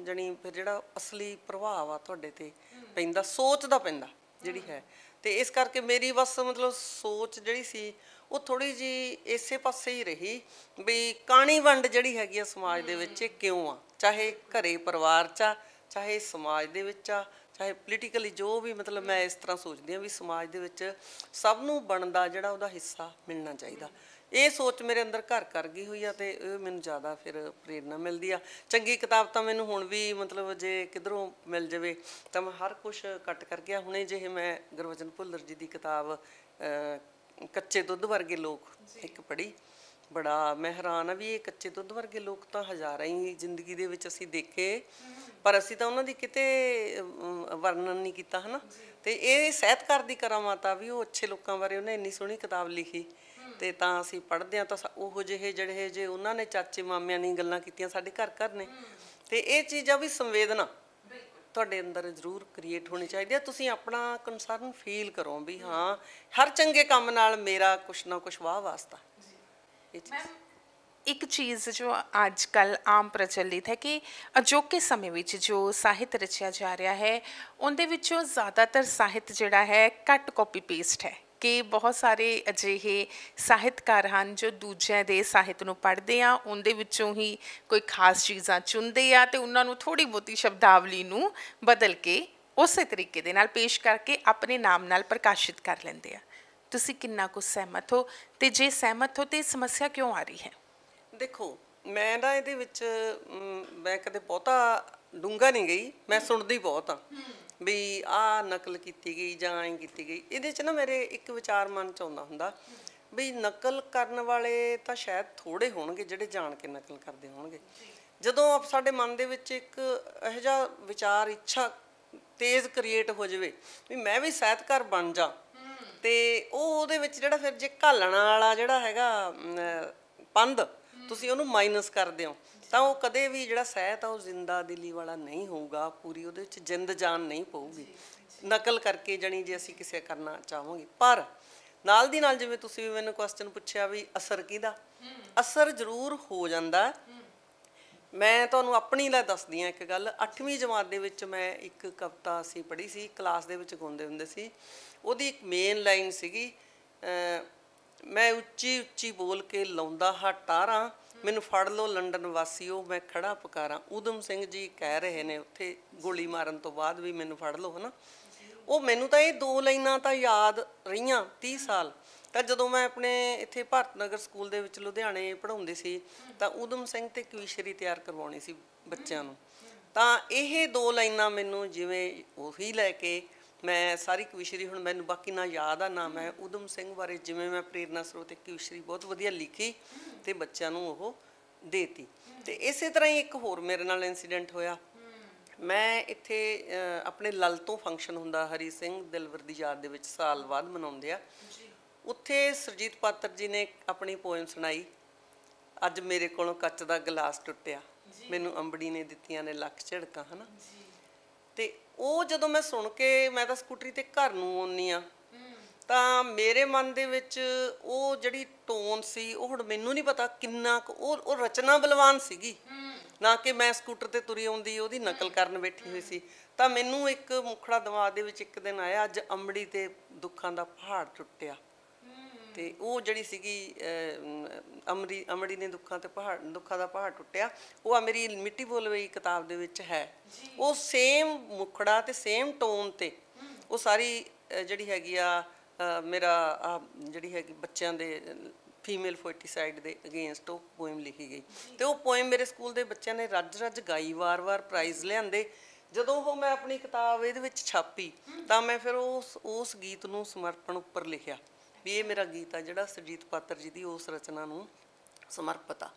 ਜਣੀ ਫਿਰ ਜਿਹੜਾ ਅਸਲੀ ਪ੍ਰਭਾਵ ਆ ਤੁਹਾਡੇ ਤੇ ਪੈਂਦਾ ਸੋਚ ਦਾ ਪੈਂਦਾ ਜਿਹੜੀ ਹੈ ਤੇ ਇਸ ਕਰਕੇ ਮੇਰੀ ਬਸ ਮਤਲਬ ਸੋਚ ਜਿਹੜੀ ਸੀ ਉਹ ਥੋੜੀ ਜੀ ਇਸੇ ਪਾਸੇ ਹੀ ਰਹੀ ਵੀ ਕਾਣੀ ਵੰਡ ਜਿਹੜੀ ਹੈਗੀ ਆ ਸਮਾਜ ਦੇ ਵਿੱਚ ਕਿਉਂ ਆ ਚਾਹੇ ਘਰੇ ਪਰਿਵਾਰ 'ਚ ਆ ਚਾਹੇ ਸਮਾਜ ਦੇ ਵਿੱਚ ਆ ਚਾਹੇ ਪੋਲੀਟੀਕਲੀ ਜੋ ਵੀ ਮਤਲਬ ਮੈਂ ਇਸ ਤਰ੍ਹਾਂ ਸੋਚਦੀ ਆ ਵੀ ਸਮਾਜ ਦੇ ਵਿੱਚ ਸਭ ਨੂੰ ਬਣਦਾ ਜਿਹੜਾ ਉਹਦਾ ਹਿੱਸਾ ਮਿਲਣਾ ਚਾਹੀਦਾ ਇਹ ਸੋਚ ਮੇਰੇ ਅੰਦਰ ਘਰ ਕਰ ਗਈ ਹੋਈ ਆ ਤੇ ਇਹ ਮੈਨੂੰ ਜ਼ਿਆਦਾ ਫਿਰ ਪ੍ਰੇਰਣਾ ਮਿਲਦੀ ਆ ਚੰਗੀ ਕਿਤਾਬ ਤਾਂ ਮੈਨੂੰ ਹੁਣ ਵੀ ਮਤਲਬ ਜੇ ਕਿਧਰੋਂ ਮਿਲ ਜਵੇ ਤਾਂ ਮੈਂ ਹਰ ਕੁਝ ਕੱਟ ਕਰ ਗਿਆ ਹੁਣੇ ਜਿਹੇ ਮੈਂ ਗੁਰਵਚਨ ਭੁੱਲਰ ਜੀ ਦੀ ਕਿਤਾਬ ਕੱਚੇ ਦੁੱਧ ਵਰਗੇ ਲੋਕ ਇੱਕ ਪੜੀ ਬੜਾ ਮੈਂ ਹੈਰਾਨ ਆ ਵੀ ਇਹ ਕੱਚੇ ਦੁੱਧ ਵਰਗੇ ਲੋਕ ਤਾਂ ਹਜ਼ਾਰਾਂ ਹੀ ਜ਼ਿੰਦਗੀ ਦੇ ਵਿੱਚ ਅਸੀਂ ਦੇਖੇ ਪਰ ਅਸੀਂ ਤਾਂ ਉਹਨਾਂ ਦੀ ਕਿਤੇ ਵਰਣਨ ਨਹੀਂ ਕੀਤਾ ਹਨਾ ਤੇ ਇਹ ਸਹਿਤਕਾਰ ਦੀ ਕਰਾਮਾਤਾ ਵੀ ਉਹ ਅੱਛੇ ਲੋਕਾਂ ਬਾਰੇ ਉਹਨੇ ਇੰਨੀ ਸੋਹਣੀ ਕਿਤਾਬ ਲਿਖੀ ਤੇ ਤਾਂ ਅਸੀਂ ਪੜਦੇ ਆ ਤਾਂ ਉਹੋ ਜਿਹੇ ਜਿਹੜੇ ਜੇ ਉਹਨਾਂ ਨੇ ਚਾਚੇ ਮਾਮਿਆਂ ਨੇ ਗੱਲਾਂ ਕੀਤੀਆਂ ਸਾਡੇ ਘਰ ਘਰ ਨੇ ਤੇ ਇਹ ਚੀਜ਼ ਆ ਵੀ ਸੰਵੇਦਨਾ ਤੁਹਾਡੇ ਅੰਦਰ ਜ਼ਰੂਰ ਕ੍ਰੀਏਟ ਹੋਣੀ ਚਾਹੀਦੀ ਹੈ ਤੁਸੀਂ ਆਪਣਾ ਕਨਸਰਨ ਫੀਲ ਕਰੋ ਵੀ ਹਾਂ ਹਰ ਚੰਗੇ ਕੰਮ ਨਾਲ ਮੇਰਾ ਕੁਛ ਨਾ ਕੁਛ ਵਾਹ ਵਾਸਤਾ ਜੀ ਮੈਮ ਇੱਕ ਚੀਜ਼ ਜੋ ਅੱਜ ਕੱਲ ਆਮ ਪ੍ਰਚਲਿਤ ਹੈ ਕਿ ਅਜੋਕੇ ਸਮੇਂ ਵਿੱਚ ਜੋ ਸਾਹਿਤ ਰਚਿਆ ਜਾ ਰਿਹਾ ਹੈ ਉਹਦੇ ਵਿੱਚੋਂ ਜ਼ਿਆਦਾਤਰ ਸਾਹਿਤ ਜਿਹੜਾ ਹੈ ਕੱਟ ਕਾਪੀ ਪੇਸਟ ਹੈ ਕਿ ਬਹੁਤ ਸਾਰੇ ਅਜਿਹੇ ਸਾਹਿਤਕਾਰ ਹਨ ਜੋ ਦੂਜਿਆਂ ਦੇ ਸਾਹਿਤ ਨੂੰ ਪੜ੍ਹਦੇ ਆ ਉਹਦੇ ਵਿੱਚੋਂ ਹੀ ਕੋਈ ਖਾਸ ਚੀਜ਼ਾਂ ਚੁੰਦੇ ਆ ਤੇ ਉਹਨਾਂ ਨੂੰ ਥੋੜੀ ਬੋਤੀ ਸ਼ਬਦਾਵਲੀ ਨੂੰ ਬਦਲ ਕੇ ਉਸੇ ਤਰੀਕੇ ਦੇ ਨਾਲ ਪੇਸ਼ ਕਰਕੇ ਆਪਣੇ ਨਾਮ ਨਾਲ ਪ੍ਰਕਾਸ਼ਿਤ ਕਰ ਲੈਂਦੇ ਆ ਤੁਸੀਂ ਕਿੰਨਾ ਕੁ ਸਹਿਮਤ ਹੋ ਤੇ ਜੇ ਸਹਿਮਤ ਹੋ ਤੇ ਸਮੱਸਿਆ ਕਿਉਂ ਆ ਰਹੀ ਹੈ ਦੇਖੋ ਮੈਂ ਨਾ ਇਹਦੇ ਵਿੱਚ ਮੈਂ ਕਦੇ ਬਹੁਤਾ ਡੂੰਗਾ ਨਹੀਂ ਗਈ ਮੈਂ ਸੁਣਦੀ ਬਹੁਤ ਆ ਵੀ ਆ ਨਕਲ ਕੀਤੀ ਗਈ ਜਾਂ ਐਂ ਕੀਤੀ ਗਈ ਇਹਦੇ 'ਚ ਨਾ ਮੇਰੇ ਇੱਕ ਵਿਚਾਰ ਮਨ 'ਚ ਆਉਂਦਾ ਹੁੰਦਾ ਵੀ ਨਕਲ ਕਰਨ ਵਾਲੇ ਤਾਂ ਸ਼ਾਇਦ ਥੋੜੇ ਹੋਣਗੇ ਜਿਹੜੇ ਜਾਣ ਕੇ ਨਕਲ ਕਰਦੇ ਹੋਣਗੇ ਜਦੋਂ ਸਾਡੇ ਮਨ ਦੇ ਵਿੱਚ ਇੱਕ ਇਹੋ ਜਿਹਾ ਵਿਚਾਰ ਇੱਛਾ ਤੇਜ਼ ਕ੍ਰੀਏਟ ਹੋ ਜਾਵੇ ਵੀ ਮੈਂ ਵੀ ਸਹਿਤਕਾਰ ਬਣ ਜਾ ਤੇ ਉਹ ਉਹਦੇ ਵਿੱਚ ਜਿਹੜਾ ਫਿਰ ਜੇ ਘਾਲਣ ਵਾਲਾ ਜਿਹੜਾ ਹੈਗਾ ਪੰਦ ਤੁਸੀਂ ਉਹਨੂੰ ਮਾਈਨਸ ਕਰਦੇ ਹੋ ਤਾਂ ਉਹ ਕਦੇ ਵੀ ਜਿਹੜਾ ਸਹਿਤ ਆ ਉਹ ਜ਼ਿੰਦਾ ਦਿਲੀ ਵਾਲਾ ਨਹੀਂ ਹੋਊਗਾ ਪੂਰੀ ਉਹਦੇ ਵਿੱਚ ਜਿੰਦ ਜਾਨ ਨਹੀਂ ਪਊਗੀ ਨਕਲ ਕਰਕੇ ਜਣੀ ਜੇ ਅਸੀਂ ਕਿਸੇ ਕਰਨਾ ਚਾਹਾਂਗੇ ਪਰ ਨਾਲ ਦੀ ਨਾਲ ਜਿਵੇਂ ਤੁਸੀਂ ਵੀ ਮੈਨੂੰ ਕੁਐਸਚਨ ਪੁੱਛਿਆ ਵੀ ਅਸਰ ਕਿਹਦਾ ਅਸਰ ਜ਼ਰੂਰ ਹੋ ਜਾਂਦਾ ਮੈਂ ਤੁਹਾਨੂੰ ਆਪਣੀ ਲਈ ਦੱਸਦੀ ਆ ਇੱਕ ਗੱਲ 8ਵੀਂ ਜਮਾਤ ਦੇ ਵਿੱਚ ਮੈਂ ਇੱਕ ਕਵਿਤਾ ਅਸੀਂ ਪੜ੍ਹੀ ਸੀ ਕਲਾਸ ਦੇ ਵਿੱਚ ਗਾਉਂਦੇ ਹੁੰਦੇ ਸੀ ਉਹਦੀ ਇੱਕ ਮੇਨ ਲਾਈਨ ਸੀਗੀ ਮੈਂ ਉੱਚੀ ਉੱਚੀ ਬੋਲ ਕੇ ਲਾਉਂਦਾ ਹਾਂ ਟਾਰਾਂ ਮੈਨੂੰ ਫੜ ਲਓ ਲੰਡਨ ਵਾਸੀਓ ਮੈਂ ਖੜਾ ਪੁਕਾਰਾਂ ਉਦਮ ਸਿੰਘ ਜੀ ਕਹਿ ਰਹੇ ਨੇ ਉੱਥੇ ਗੋਲੀ ਮਾਰਨ ਤੋਂ ਬਾਅਦ ਵੀ ਮੈਨੂੰ ਫੜ ਲਓ ਹਨਾ ਉਹ ਮੈਨੂੰ ਤਾਂ ਇਹ ਦੋ ਲਾਈਨਾਂ ਤਾਂ ਯਾਦ ਰਹੀਆਂ 30 ਸਾਲ ਤਾਂ ਜਦੋਂ ਮੈਂ ਆਪਣੇ ਇੱਥੇ ਭਾਰਤ ਨਗਰ ਸਕੂਲ ਦੇ ਵਿੱਚ ਲੁਧਿਆਣੇ ਪੜ੍ਹਾਉਂਦੇ ਸੀ ਤਾਂ ਉਦਮ ਸਿੰਘ ਤੇ ਕਵਿਸ਼ਰੀ ਤਿਆਰ ਕਰਵਾਉਣੀ ਸੀ ਬੱਚਿਆਂ ਨੂੰ ਤਾਂ ਇਹ ਦੋ ਲਾਈਨਾਂ ਮੈਨੂੰ ਜਿਵੇਂ ਉਹੀ ਲੈ ਕੇ ਮੈਂ ਸਾਰੀ ਕਵਿਸ਼ਰੀ ਹੁਣ ਮੈਨੂੰ ਬਾਕੀ ਨਾ ਯਾਦ ਆ ਨਾਮ ਹੈ ਉਦਮ ਸਿੰਘ ਬਾਰੇ ਜਿਵੇਂ ਮੈਂ ਪ੍ਰੇਰਨਾ ਸਰੋਤ ਇੱਕ ਕਵਿਸ਼ਰੀ ਬਹੁਤ ਵਧੀਆ ਲਿਖੀ ਤੇ ਬੱਚਿਆਂ ਨੂੰ ਉਹ ਦੇਤੀ ਤੇ ਇਸੇ ਤਰ੍ਹਾਂ ਹੀ ਇੱਕ ਹੋਰ ਮੇਰੇ ਨਾਲ ਇਨਸੀਡੈਂਟ ਹੋਇਆ ਮੈਂ ਇੱਥੇ ਆਪਣੇ ਲਲ ਤੋਂ ਫੰਕਸ਼ਨ ਹੁੰਦਾ ਹਰੀ ਸਿੰਘ ਦਿਲਵਰ ਦੀ ਯਾਦ ਦੇ ਵਿੱਚ ਸਾਲ ਬਾਅਦ ਮਨਾਉਂਦੇ ਆ ਉੱਥੇ ਸਰਜੀਤ ਪਾਤਰ ਜੀ ਨੇ ਆਪਣੀ ਪੋਇਮ ਸੁਣਾਈ ਅੱਜ ਮੇਰੇ ਕੋਲੋਂ ਕੱਚ ਦਾ ਗਲਾਸ ਟੁੱਟਿਆ ਮੈਨੂੰ ਅੰਬੜੀ ਨੇ ਦਿੱਤੀਆਂ ਨੇ ਲੱਖ ਝੜਕਾਂ ਹਨਾ ਤੇ ਉਹ ਜਦੋਂ ਮੈਂ ਸੁਣ ਕੇ ਮੈਂ ਤਾਂ ਸਕੂਟਰੀ ਤੇ ਘਰ ਨੂੰ ਆਉਣੀ ਆ ਤਾਂ ਮੇਰੇ ਮਨ ਦੇ ਵਿੱਚ ਉਹ ਜਿਹੜੀ ਟੋਨ ਸੀ ਉਹ ਹੁਣ ਮੈਨੂੰ ਨਹੀਂ ਪਤਾ ਕਿੰਨਾ ਉਹ ਉਹ ਰਚਨਾ ਬਲਵਾਨ ਸੀਗੀ ਨਾ ਕਿ ਮੈਂ ਸਕੂਟਰ ਤੇ ਤੁਰੀ ਆਉਂਦੀ ਉਹਦੀ ਨਕਲ ਕਰਨ ਬੈਠੀ ਹੋਈ ਸੀ ਤਾਂ ਮੈਨੂੰ ਇੱਕ ਮੁਖੜਾ ਦਿਮਾਗ ਦੇ ਵਿੱਚ ਇੱਕ ਦਿਨ ਆਇਆ ਅੱਜ ਅੰਮੜੀ ਤੇ ਦੁੱਖਾਂ ਦਾ ਪਹਾੜ ਟੁੱਟਿਆ ਤੇ ਉਹ ਜਿਹੜੀ ਸੀਗੀ ਅਮਰੀ ਅਮੜੀ ਨੇ ਦੁੱਖਾਂ ਤੇ ਪਹਾੜ ਦੁੱਖਾਂ ਦਾ ਪਹਾੜ ਟੁੱਟਿਆ ਉਹ ਆ ਮੇਰੀ ਮਿੱਟੀ ਬੋਲ ਬਈ ਕਿਤਾਬ ਦੇ ਵਿੱਚ ਹੈ ਉਹ ਸੇਮ ਮੁਖੜਾ ਤੇ ਸੇਮ ਟੋਨ ਤੇ ਉਹ ਸਾਰੀ ਜਿਹੜੀ ਹੈਗੀ ਆ ਮੇਰਾ ਜਿਹੜੀ ਹੈਗੀ ਬੱਚਿਆਂ ਦੇ ਫੀਮੇਲ ਫੋਰਟੀਸਾਈਡ ਦੇ ਅਗੇਂਸਟ ਉਹ ਪੋਇਮ ਲਿਖੀ ਗਈ ਤੇ ਉਹ ਪੋਇਮ ਮੇਰੇ ਸਕੂਲ ਦੇ ਬੱਚਿਆਂ ਨੇ ਰੱਜ ਰੱਜ ਗਾਈ ਵਾਰ-ਵਾਰ ਪ੍ਰਾਈਜ਼ ਲਿਆਂਦੇ ਜਦੋਂ ਉਹ ਮੈਂ ਆਪਣੀ ਕਿਤਾਬ ਇਹਦੇ ਵਿੱਚ ਛਾਪੀ ਤਾਂ ਮੈਂ ਫਿਰ ਉਸ ਉਸ ਗੀਤ ਨੂੰ ਸਮਰਪਣ ਉੱਪਰ ਲਿਖਿਆ ਵੀ ਇਹ ਮੇਰਾ ਗੀਤ ਆ ਜਿਹੜਾ ਸੁਰਜੀਤ ਪਾਤਰ ਜੀ ਦੀ ਉਸ ਰਚਨਾ ਨੂੰ ਸਮਰਪਿਤ ਆ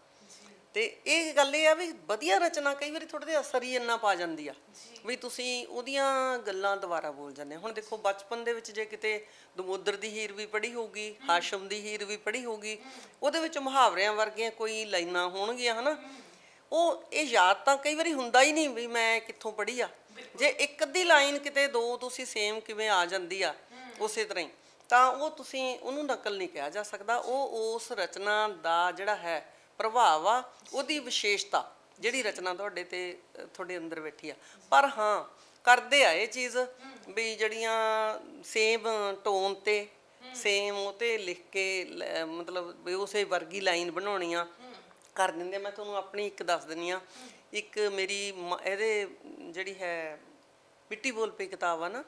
ਤੇ ਇਹ ਗੱਲ ਇਹ ਆ ਵੀ ਵਧੀਆ ਰਚਨਾ ਕਈ ਵਾਰੀ ਥੋੜੇ ਦੇ ਅਸਰ ਹੀ ਇੰਨਾ ਪਾ ਜਾਂਦੀ ਆ ਵੀ ਤੁਸੀਂ ਉਹਦੀਆਂ ਗੱਲਾਂ ਦੁਬਾਰਾ ਬੋਲ ਜਾਂਦੇ ਹੁਣ ਦੇਖੋ ਬਚਪਨ ਦੇ ਵਿੱਚ ਜੇ ਕਿਤੇ ਦਮੋਦਰ ਦੀ ਹੀਰ ਵੀ ਪੜ੍ਹੀ ਹੋਊਗੀ ਹਾਸ਼ਮ ਦੀ ਹੀਰ ਵੀ ਪੜ੍ਹੀ ਹੋਊਗੀ ਉਹਦੇ ਵਿੱਚ ਮੁਹਾਵਰਿਆਂ ਵਰਗੀਆਂ ਕੋਈ ਲਾਈਨਾਂ ਹੋਣਗੀਆਂ ਹਨਾ ਉਹ ਇਹ ਯਾਦ ਤਾਂ ਕਈ ਵਾਰੀ ਹੁੰਦਾ ਹੀ ਨਹੀਂ ਵੀ ਮੈਂ ਕਿੱਥੋਂ ਪੜ੍ਹੀ ਆ ਜੇ ਇੱਕ ਅੱਧੀ ਲਾਈਨ ਕਿਤੇ ਦੋ ਤੁਸੀਂ ਸੇਮ ਕਿਵੇਂ ਆ ਜਾਂਦੀ ਆ ਉਸੇ ਤਰ੍ਹਾਂ ਹੀ ਤਾਂ ਉਹ ਤੁਸੀਂ ਉਹਨੂੰ ਨਕਲ ਨਹੀਂ ਕਿਹਾ ਜਾ ਸਕਦਾ ਉਹ ਉਸ ਰਚਨਾ ਦਾ ਜਿਹੜਾ ਹੈ ਪ੍ਰਭਾਵ ਆ ਉਹਦੀ ਵਿਸ਼ੇਸ਼ਤਾ ਜਿਹੜੀ ਰਚਨਾ ਤੁਹਾਡੇ ਤੇ ਤੁਹਾਡੇ ਅੰਦਰ ਬੈਠੀ ਆ ਪਰ ਹਾਂ ਕਰਦੇ ਆ ਇਹ ਚੀਜ਼ ਵੀ ਜਿਹੜੀਆਂ ਸੇਮ ਟੋਨ ਤੇ ਸੇਮ ਉਹ ਤੇ ਲਿਖ ਕੇ ਮਤਲਬ ਵੀ ਉਸੇ ਵਰਗੀ ਲਾਈਨ ਬਣਾਉਣੀ ਆ ਕਰ ਦਿੰਦੇ ਮੈਂ ਤੁਹਾਨੂੰ ਆਪਣੀ ਇੱਕ ਦੱਸ ਦਿੰਨੀ ਆ ਇੱਕ ਮੇਰੀ ਇਹਦੇ ਜਿਹੜੀ ਹੈ ਮਿੱਟੀ ਬੋਲ ਪੇ ਕਿਤਾਬ ਆ ਨਾ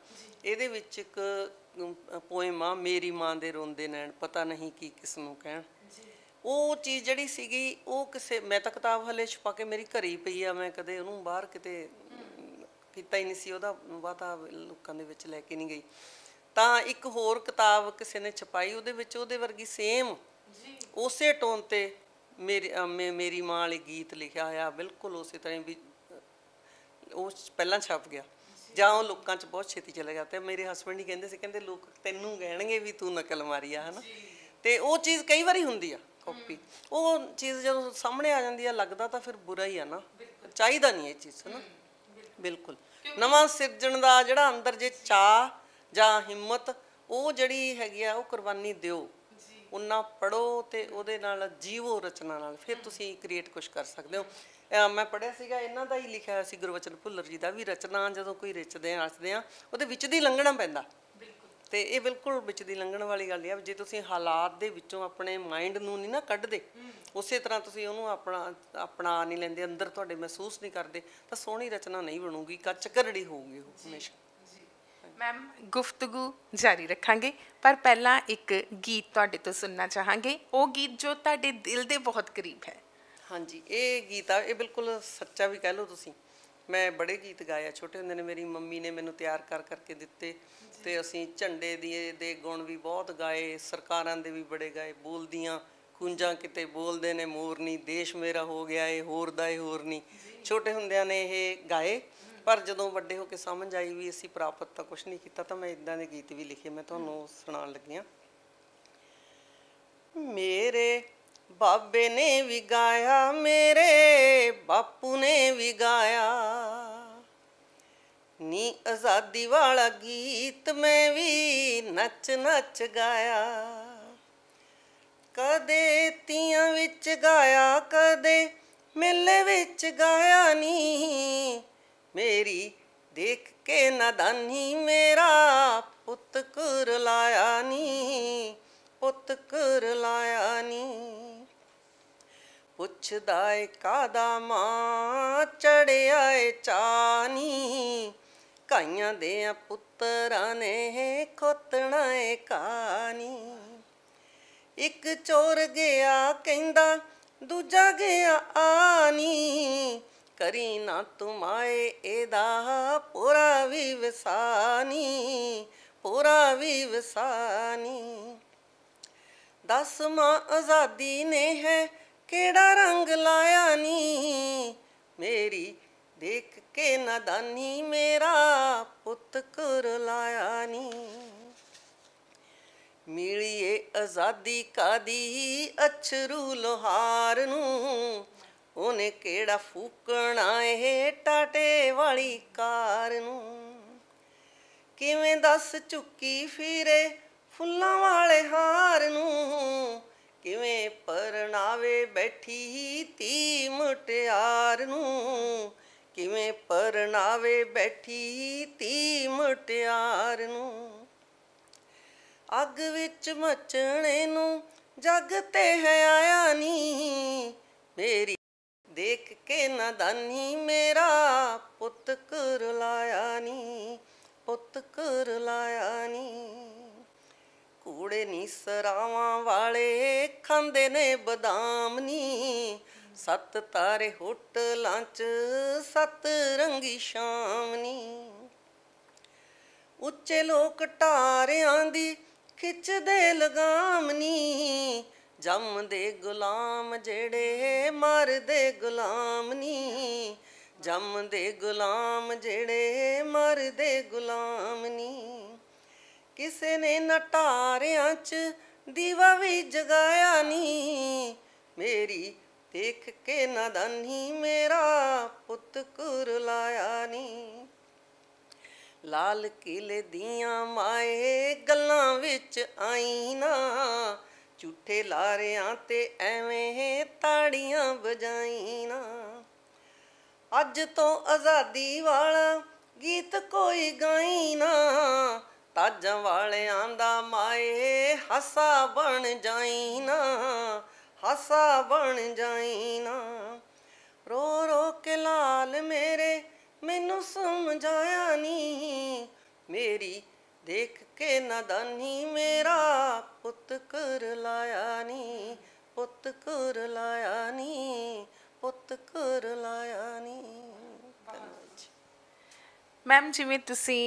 ਇਹਦੇ ਵਿੱਚ ਇੱਕ ਪੋਇਮ ਆ ਮੇਰੀ ਮਾਂ ਦੇ ਰੋਂਦੇ ਨੈਣ ਪਤਾ ਨਹੀਂ ਕੀ ਕਿਸ ਨੂੰ ਕਹਿਣ ਉਹ ਚੀਜ਼ ਜਿਹੜੀ ਸੀਗੀ ਉਹ ਕਿਸੇ ਮੈਂ ਤਾਂ ਕਿਤਾਬ ਹਲੇ ਛਪਾ ਕੇ ਮੇਰੀ ਘਰੀ ਪਈ ਆ ਮੈਂ ਕਦੇ ਉਹਨੂੰ ਬਾਹਰ ਕਿਤੇ ਕੀਤਾ ਹੀ ਨਹੀਂ ਸੀ ਉਹਦਾ ਵਾਤਾ ਲੋਕਾਂ ਦੇ ਵਿੱਚ ਲੈ ਕੇ ਨਹੀਂ ਗਈ ਤਾਂ ਇੱਕ ਹੋਰ ਕਿਤਾਬ ਕਿਸੇ ਨੇ ਛਪਾਈ ਉਹਦੇ ਵਿੱਚ ਉਹਦੇ ਵਰਗੀ ਸੇਮ ਜੀ ਉਸੇ ਟੋਨ ਤੇ ਮੇਰੀ ਮੇਰੀ ਮਾਂ ਵਾਲੇ ਗੀਤ ਲਿਖਿਆ ਹੋਇਆ ਬਿਲਕੁਲ ਉਸੇ ਤਰ੍ਹਾਂ ਵੀ ਉਹ ਪਹਿਲਾਂ ਛਪ ਗਿਆ ਜਾਂ ਉਹ ਲੋਕਾਂ 'ਚ ਬਹੁਤ ਛੇਤੀ ਚਲੇ ਜਾਂਦੇ ਮੇਰੇ ਹਸਬੰਡ ਹੀ ਕਹਿੰਦੇ ਸੀ ਕਹਿੰਦੇ ਲੋਕ ਤੈਨੂੰ ਕਹਿਣਗੇ ਵੀ ਤੂੰ ਨਕਲ ਮਾਰੀ ਆ ਹਨਾ ਤੇ ਉਹ ਚੀਜ਼ ਕਈ ਵਾਰੀ ਹੁੰਦੀ ਆ ਕਾਪੀ ਉਹ ਚੀਜ਼ ਜਦੋਂ ਸਾਹਮਣੇ ਆ ਜਾਂਦੀ ਆ ਲੱਗਦਾ ਤਾਂ ਫਿਰ ਬੁਰਾ ਹੀ ਆ ਨਾ ਚਾਹੀਦਾ ਨਹੀਂ ਇਹ ਚੀਜ਼ ਹਨਾ ਬਿਲਕੁਲ ਨਵਾਂ ਸਿਰਜਣ ਦਾ ਜਿਹੜਾ ਅੰਦਰ ਜੇ ਚਾਹ ਜਾਂ ਹਿੰਮਤ ਉਹ ਜਿਹੜੀ ਹੈਗੀ ਆ ਉਹ ਕੁਰਬਾਨੀ ਦਿਓ ਉਹਨਾਂ ਪੜੋ ਤੇ ਉਹਦੇ ਨਾਲ ਜੀਵੋ ਰਚਨਾ ਨਾਲ ਫਿਰ ਤੁਸੀਂ ਕ੍ਰੀਏਟ ਕੁਝ ਕਰ ਸਕਦੇ ਹੋ ਮੈਂ ਪੜਿਆ ਸੀਗਾ ਇਹਨਾਂ ਦਾ ਹੀ ਲਿਖਿਆ ਸੀ ਗੁਰਵਚਨ ਭੁੱਲਰ ਜੀ ਦਾ ਵੀ ਰਚਨਾ ਜਦੋਂ ਕੋਈ ਰਚਦੇ ਆ ਰਚਦੇ ਆ ਉਹਦੇ ਵਿੱਚ ਦੀ ਲੰਘਣਾ ਪੈਂਦਾ ਤੇ ਇਹ ਬਿਲਕੁਲ ਵਿੱਚ ਦੀ ਲੰਘਣ ਵਾਲੀ ਗੱਲ ਹੈ ਜੇ ਤੁਸੀਂ ਹਾਲਾਤ ਦੇ ਵਿੱਚੋਂ ਆਪਣੇ ਮਾਈਂਡ ਨੂੰ ਨਹੀਂ ਨਾ ਕੱਢਦੇ ਉਸੇ ਤਰ੍ਹਾਂ ਤੁਸੀਂ ਉਹਨੂੰ ਆਪਣਾ ਆਪਣਾ ਨਹੀਂ ਲੈਂਦੇ ਅੰਦਰ ਤੁਹਾਡੇ ਮਹਿਸੂਸ ਨਹੀਂ ਕਰਦੇ ਤਾਂ ਸੋਹਣੀ ਰਚਨਾ ਨਹੀਂ ਬਣੂਗੀ ਕੱਚਕਰੜੀ ਹੋਊਗੀ ਹਮੇਸ਼ਾ ਮੈਮ ਗੁਫ਼ਤਗੂ ਜਾਰੀ ਰੱਖਾਂਗੇ ਪਰ ਪਹਿਲਾਂ ਇੱਕ ਗੀਤ ਤੁਹਾਡੇ ਤੋਂ ਸੁਣਨਾ ਚਾਹਾਂਗੇ ਉਹ ਗੀਤ ਜੋ ਤੁਹਾਡੇ ਦਿਲ ਦੇ ਬਹੁਤ ਕਰੀਬ ਹੈ ਹਾਂਜੀ ਇਹ ਗੀਤ ਆ ਇਹ ਬਿਲਕੁਲ ਸੱਚਾ ਵੀ ਕਹਿ ਲਓ ਤੁਸੀਂ ਮੈਂ ਬੜੇ ਗੀਤ ਗਾਏ ਆ ਛੋਟੇ ਹੁੰਦੇ ਨੇ ਮੇਰੀ ਮੰਮੀ ਨੇ ਮੈਨੂੰ ਤਿਆਰ ਕਰ ਕਰਕੇ ਦਿੱਤੇ ਤੇ ਅਸੀਂ ਝੰਡੇ ਦੀ ਦੇ ਗੁਣ ਵੀ ਬਹੁਤ ਗਾਏ ਸਰਕਾਰਾਂ ਦੇ ਵੀ ਬੜੇ ਗਾਏ ਬੋਲਦੀਆਂ ਕੁੰਜਾਂ ਕਿਤੇ ਬੋਲਦੇ ਨੇ ਮੋਰਨੀ ਦੇਸ਼ ਮੇਰਾ ਹੋ ਗਿਆ ਏ ਹੋਰ ਦਾ ਏ ਹੋਰ ਨਹੀਂ ਛੋਟੇ ਹੁੰਦਿਆਂ ਨੇ ਇਹ ਗਾਏ ਪਰ ਜਦੋਂ ਵੱਡੇ ਹੋ ਕੇ ਸਮਝ ਆਈ ਵੀ ਅਸੀਂ ਪ੍ਰਾਪਤ ਤਾਂ ਕੁਝ ਨਹੀਂ ਕੀਤਾ ਤਾਂ ਮੈਂ ਇਦਾਂ ਦੇ ਗੀਤ ਵੀ ਲਿਖੇ ਮੈਂ ਤੁਹਾਨੂੰ ਸੁਣਾਉਣ ਲੱਗੀ ਆ ਮੇਰੇ ਬਾਬੇ ਨੇ ਵੀ ਗਾਇਆ ਮੇਰੇ ਬਾਪੂ ਨੇ ਵੀ ਗਾਇਆ ਨੀ ਆਜ਼ਾਦੀ ਵਾਲਾ ਗੀਤ ਮੈਂ ਵੀ ਨੱਚ ਨੱਚ ਗਾਇਆ ਕਦੇ ਤੀਆਂ ਵਿੱਚ ਗਾਇਆ ਕਦੇ ਮੇਲੇ ਵਿੱਚ ਗਾਇਆ ਨੀ ਮੇਰੀ ਦੇਖ ਕੇ ਨਦਾਨੀ ਮੇਰਾ ਪੁੱਤ ਕੁਰਲਾਇਆ ਨੀ ਪੁੱਤ ਕੁਰਲਾਇਆ ਨੀ ਪੁੱਛਦਾ ਏ ਕਾਦਾ ਮਾਂ ਚੜਿਆ ਏ ਚਾਨੀ ਕਾਈਆਂ ਦੇ ਆ ਪੁੱਤਰਾਂ ਨੇ ਖੋਤਣਾ ਏ ਕਾਨੀ ਇੱਕ ਚੋਰ ਗਿਆ ਕਹਿੰਦਾ ਦੂਜਾ ਗਿਆ ਆਨੀ ਕਰੀ ਨਾ ਤੁਮਾਏ ਇਹਦਾ ਪੂਰਾ ਵੀ ਵਸਾਨੀ ਪੂਰਾ ਵੀ ਵਸਾਨੀ ਦਸਮਾ ਆਜ਼ਾਦੀ ਨੇ ਹੈ ਕਿਹੜਾ ਰੰਗ ਲਾਇਆ ਨੀ ਮੇਰੀ ਦੇਖ ਕੇ ਨਦਾਨੀ ਮੇਰਾ ਪੁੱਤ ਕੁਰ ਲਾਇਆ ਨੀ ਮਿਲੀਏ ਆਜ਼ਾਦੀ ਕਾਦੀ ਅਛਰੂ ਲੋਹਾਰ ਨੂੰ ਉਹਨੇ ਕਿਹੜਾ ਫੂਕਣਾ ਇਹ ਟਾਟੇ ਵਾਲੀ ਕਾਰ ਨੂੰ ਕਿਵੇਂ ਦੱਸ ਚੁੱਕੀ ਫਿਰੇ ਫੁੱਲਾਂ ਵਾਲੇ ਹਾਰ ਨੂੰ ਕਿਵੇਂ ਪਰਣਾਵੇ ਬੈਠੀ ਤੀ ਮਟਿਆਰ ਨੂੰ ਕਿਵੇਂ ਪਰਣਾਵੇ ਬੈਠੀ ਤੀ ਮਟਿਆਰ ਨੂੰ ਅੱਗ ਵਿੱਚ ਮਚਣੇ ਨੂੰ ਜਗ ਤੇ ਹੈ ਆਇਆ ਨਹੀਂ ਮੇਰੀ ਦੇਖ ਕੇ ਨਦਾਨੀ ਮੇਰਾ ਪੁੱਤ ਕਰ ਲਾਇਆ ਨਹੀਂ ਪੁੱਤ ਕਰ ਲਾਇਆ ਨਹੀਂ ਕੂੜੇ ਨੀ ਸਰਾਵਾਂ ਵਾਲੇ ਖਾਂਦੇ ਨੇ ਬਦਾਮ ਨਹੀਂ ਸੱਤ ਤਾਰੇ ਹੁੱਟ ਲਾਂਚ ਸੱਤ ਰੰਗੀ ਸ਼ਾਮ ਨੀ ਉੱਚੇ ਲੋਕ ਟਾਰਿਆਂ ਦੀ ਖਿੱਚਦੇ ਲਗਾਮ ਨਹੀਂ ਜੰਮਦੇ ਗੁਲਾਮ ਜਿਹੜੇ ਮਰਦੇ ਗੁਲਾਮ ਨਹੀਂ ਜੰਮਦੇ ਗੁਲਾਮ ਜਿਹੜੇ ਮਰਦੇ ਗੁਲਾਮ ਨਹੀਂ ਕਿਸੇ ਨੇ ਨਟਾਰਿਆਂ 'ਚ ਦੀਵਾ ਵੀ ਜਗਾਇਆ ਨਹੀਂ ਮੇਰੀ ਦੇਖ ਕੇ ਨਦਾਨੀ ਮੇਰਾ ਪੁੱਤ ਕੁਰ ਲਾਇਆ ਨਹੀਂ ਲਾਲ ਕਿਲੇ ਦੀਆਂ ਮਾਏ ਗੱਲਾਂ ਵਿੱਚ ਆਈ ਨਾ ਝੂਠੇ ਲਾਰਿਆਂ ਤੇ ਐਵੇਂ ਤਾੜੀਆਂ ਵਜਾਈ ਨਾ ਅੱਜ ਤੋਂ ਆਜ਼ਾਦੀ ਵਾਲਾ ਗੀਤ ਕੋਈ ਗਾਈ ਨਾ ਤੱਜ ਵਾਲਿਆਂ ਦਾ ਮਾਏ ਹਸਾ ਬਣ ਜਾਈ ਨਾ ਹਸਾ ਬਣ ਜਾਈ ਨਾ ਰੋ ਰੋ ਕੇ ਲਾਲ ਮੇਰੇ ਮੈਨੂੰ ਸਮਝਾਇਆ ਨਹੀਂ ਮੇਰੀ ਦੇਖ ਕੇ ਨਦਾਨੀ ਮੇਰਾ ਪੁੱਤ ਕਰ ਲਾਇਆ ਨਹੀਂ ਪੁੱਤ ਕਰ ਲਾਇਆ ਨਹੀਂ ਪੁੱਤ ਕਰ ਲਾਇਆ ਨਹੀਂ ਮੈਮ ਜਿਵੇਂ ਤੁਸੀਂ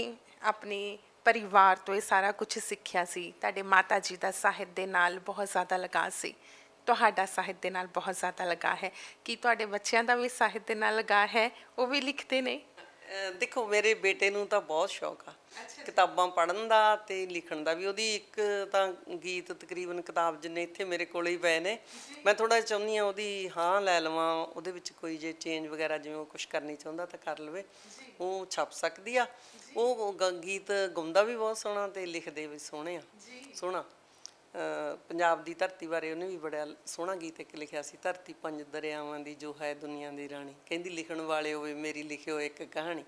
ਆਪਣੀ ਪਰਿਵਾਰ ਤੋਂ ਇਹ ਸਾਰਾ ਕੁਝ ਸਿੱਖਿਆ ਸੀ ਤੁਹਾਡੇ ਮਾਤਾ ਜੀ ਦਾ ਸਾਹਿਤ ਦੇ ਨਾਲ ਬਹੁਤ ਜ਼ਿਆਦਾ ਲਗਾਅ ਸੀ ਤੁਹਾਡਾ ਸਾਹਿਤ ਦੇ ਨਾਲ ਬਹੁਤ ਜ਼ਿਆਦਾ ਲਗਾਅ ਹੈ ਕੀ ਤੁਹਾਡੇ ਬੱਚਿਆਂ ਦਾ ਵੀ ਸਾਹਿਤ ਦੇ ਨਾਲ ਲਗਾਅ ਹੈ ਉਹ ਵੀ ਲਿਖਦੇ ਨੇ ਦੇਖੋ ਮੇਰੇ ਬੇਟੇ ਨੂੰ ਤਾਂ ਬਹੁਤ ਸ਼ੌਕ ਆ ਕਿਤਾਬਾਂ ਪੜਨ ਦਾ ਤੇ ਲਿਖਣ ਦਾ ਵੀ ਉਹਦੀ ਇੱਕ ਤਾਂ ਗੀਤ ਤਕਰੀਬਨ ਕਿਤਾਬ ਜਿੰਨੇ ਇੱਥੇ ਮੇਰੇ ਕੋਲੇ ਹੀ ਪਏ ਨੇ ਮੈਂ ਥੋੜਾ ਚਾਹੁੰਦੀ ਆ ਉਹਦੀ ਹਾਂ ਲੈ ਲਵਾਂ ਉਹਦੇ ਵਿੱਚ ਕੋਈ ਜੇ ਚੇਂਜ ਵਗੈਰਾ ਜਿਵੇਂ ਉਹ ਕੁਝ ਕਰਨੀ ਚਾਹੁੰਦਾ ਤਾਂ ਕਰ ਲਵੇ ਉਹ ਛਪ ਸਕਦੀ ਆ ਉਹ ਗੀਤ ਗਾਉਂਦਾ ਵੀ ਬਹੁਤ ਸੋਹਣਾ ਤੇ ਲਿਖਦੇ ਵੀ ਸੋਹਣੇ ਆ ਸੋਹਣਾ ਪੰਜਾਬ ਦੀ ਧਰਤੀ ਬਾਰੇ ਉਹਨੇ ਵੀ ਬੜਾ ਸੋਹਣਾ ਗੀਤ ਇੱਕ ਲਿਖਿਆ ਸੀ ਧਰਤੀ ਪੰਜ ਦਰਿਆਵਾਂ ਦੀ ਜੋ ਹੈ ਦੁਨੀਆ ਦੀ ਰਾਣੀ ਕਹਿੰਦੀ ਲਿਖਣ ਵਾਲੇ ਹੋਵੇ ਮੇਰੀ ਲਿਖਿਓ ਇੱਕ ਕਹਾਣੀ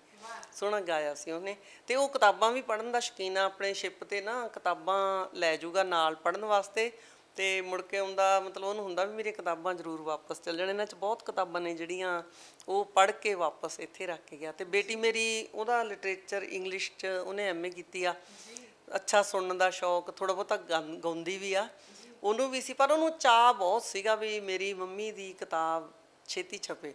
ਸੋਹਣਾ ਗਾਇਆ ਸੀ ਉਹਨੇ ਤੇ ਉਹ ਕਿਤਾਬਾਂ ਵੀ ਪੜਨ ਦਾ ਸ਼ਕੀਨ ਆ ਆਪਣੇ ਸ਼ਿਪ ਤੇ ਨਾ ਕਿਤਾਬਾਂ ਲੈ ਜਾਊਗਾ ਨਾਲ ਪੜਨ ਵਾਸਤੇ ਤੇ ਮੁੜ ਕੇ ਆਉਂਦਾ ਮਤਲਬ ਉਹਨੂੰ ਹੁੰਦਾ ਵੀ ਮੇਰੀਆਂ ਕਿਤਾਬਾਂ ਜ਼ਰੂਰ ਵਾਪਸ ਚੱਲ ਜਾਣ ਇਹਨਾਂ 'ਚ ਬਹੁਤ ਕਿਤਾਬਾਂ ਨੇ ਜਿਹੜੀਆਂ ਉਹ ਪੜ੍ਹ ਕੇ ਵਾਪਸ ਇੱਥੇ ਰੱਖ ਕੇ ਗਿਆ ਤੇ ਬੇਟੀ ਮੇਰੀ ਉਹਦਾ ਲਿਟਰੇਚਰ ਇੰਗਲਿਸ਼ 'ਚ ਉਹਨੇ ਐਮਏ ਕੀਤੀ ਆ ਅੱਛਾ ਸੁਣਨ ਦਾ ਸ਼ੌਕ ਥੋੜਾ ਬਹੁਤਾ ਗਾਉਂਦੀ ਵੀ ਆ ਉਹਨੂੰ ਵੀ ਸੀ ਪਰ ਉਹਨੂੰ ਚਾਹ ਬਹੁਤ ਸੀਗਾ ਵੀ ਮੇਰੀ ਮੰਮੀ ਦੀ ਕਿਤਾਬ ਛੇਤੀ ਛਪੇ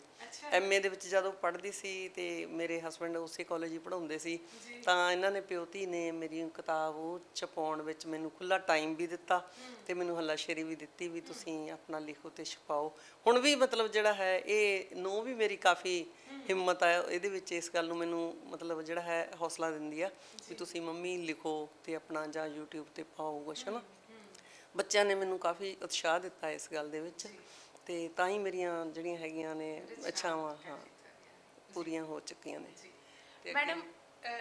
ਐਮਏ ਦੇ ਵਿੱਚ ਜਦੋਂ ਪੜ੍ਹਦੀ ਸੀ ਤੇ ਮੇਰੇ ਹਸਬੰਡ ਉਸੇ ਕਾਲਜ ਹੀ ਪੜਾਉਂਦੇ ਸੀ ਤਾਂ ਇਹਨਾਂ ਨੇ ਪਿਓਤੀ ਨੇ ਮੇਰੀ ਕਿਤਾਬ ਉਹ ਛਪਾਉਣ ਵਿੱਚ ਮੈਨੂੰ ਖੁੱਲਾ ਟਾਈਮ ਵੀ ਦਿੱਤਾ ਤੇ ਮੈਨੂੰ ਹੱਲਾਸ਼ੇਰੀ ਵੀ ਦਿੱਤੀ ਵੀ ਤੁਸੀਂ ਆਪਣਾ ਲਿਖੋ ਤੇ ਛਪਾਓ ਹੁਣ ਵੀ ਮਤਲਬ ਜਿਹੜਾ ਹੈ ਇਹ ਨੋ ਵੀ ਮੇਰੀ ਕਾਫੀ ਹਿੰਮਤ ਆ ਇਹਦੇ ਵਿੱਚ ਇਸ ਗੱਲ ਨੂੰ ਮੈਨੂੰ ਮਤਲਬ ਜਿਹੜਾ ਹੈ ਹੌਸਲਾ ਦਿੰਦੀ ਆ ਵੀ ਤੁਸੀਂ ਮੰਮੀ ਲਿਖੋ ਤੇ ਆਪਣਾ ਜਾਂ YouTube ਤੇ ਪਾਓ ਕੁਛ ਨਾ ਬੱਚਿਆਂ ਨੇ ਮੈਨੂੰ ਕਾਫੀ ਉਤਸ਼ਾਹ ਦਿੱਤਾ ਇਸ ਗੱਲ ਦੇ ਵਿੱਚ ਤੇ ਤਾਂ ਹੀ ਮੇਰੀਆਂ ਜਿਹੜੀਆਂ ਹੈਗੀਆਂ ਨੇ ਇੱਛਾਵਾਂ ਹਾਂ ਪੂਰੀਆਂ ਹੋ ਚੁੱਕੀਆਂ ਨੇ ਮੈਡਮ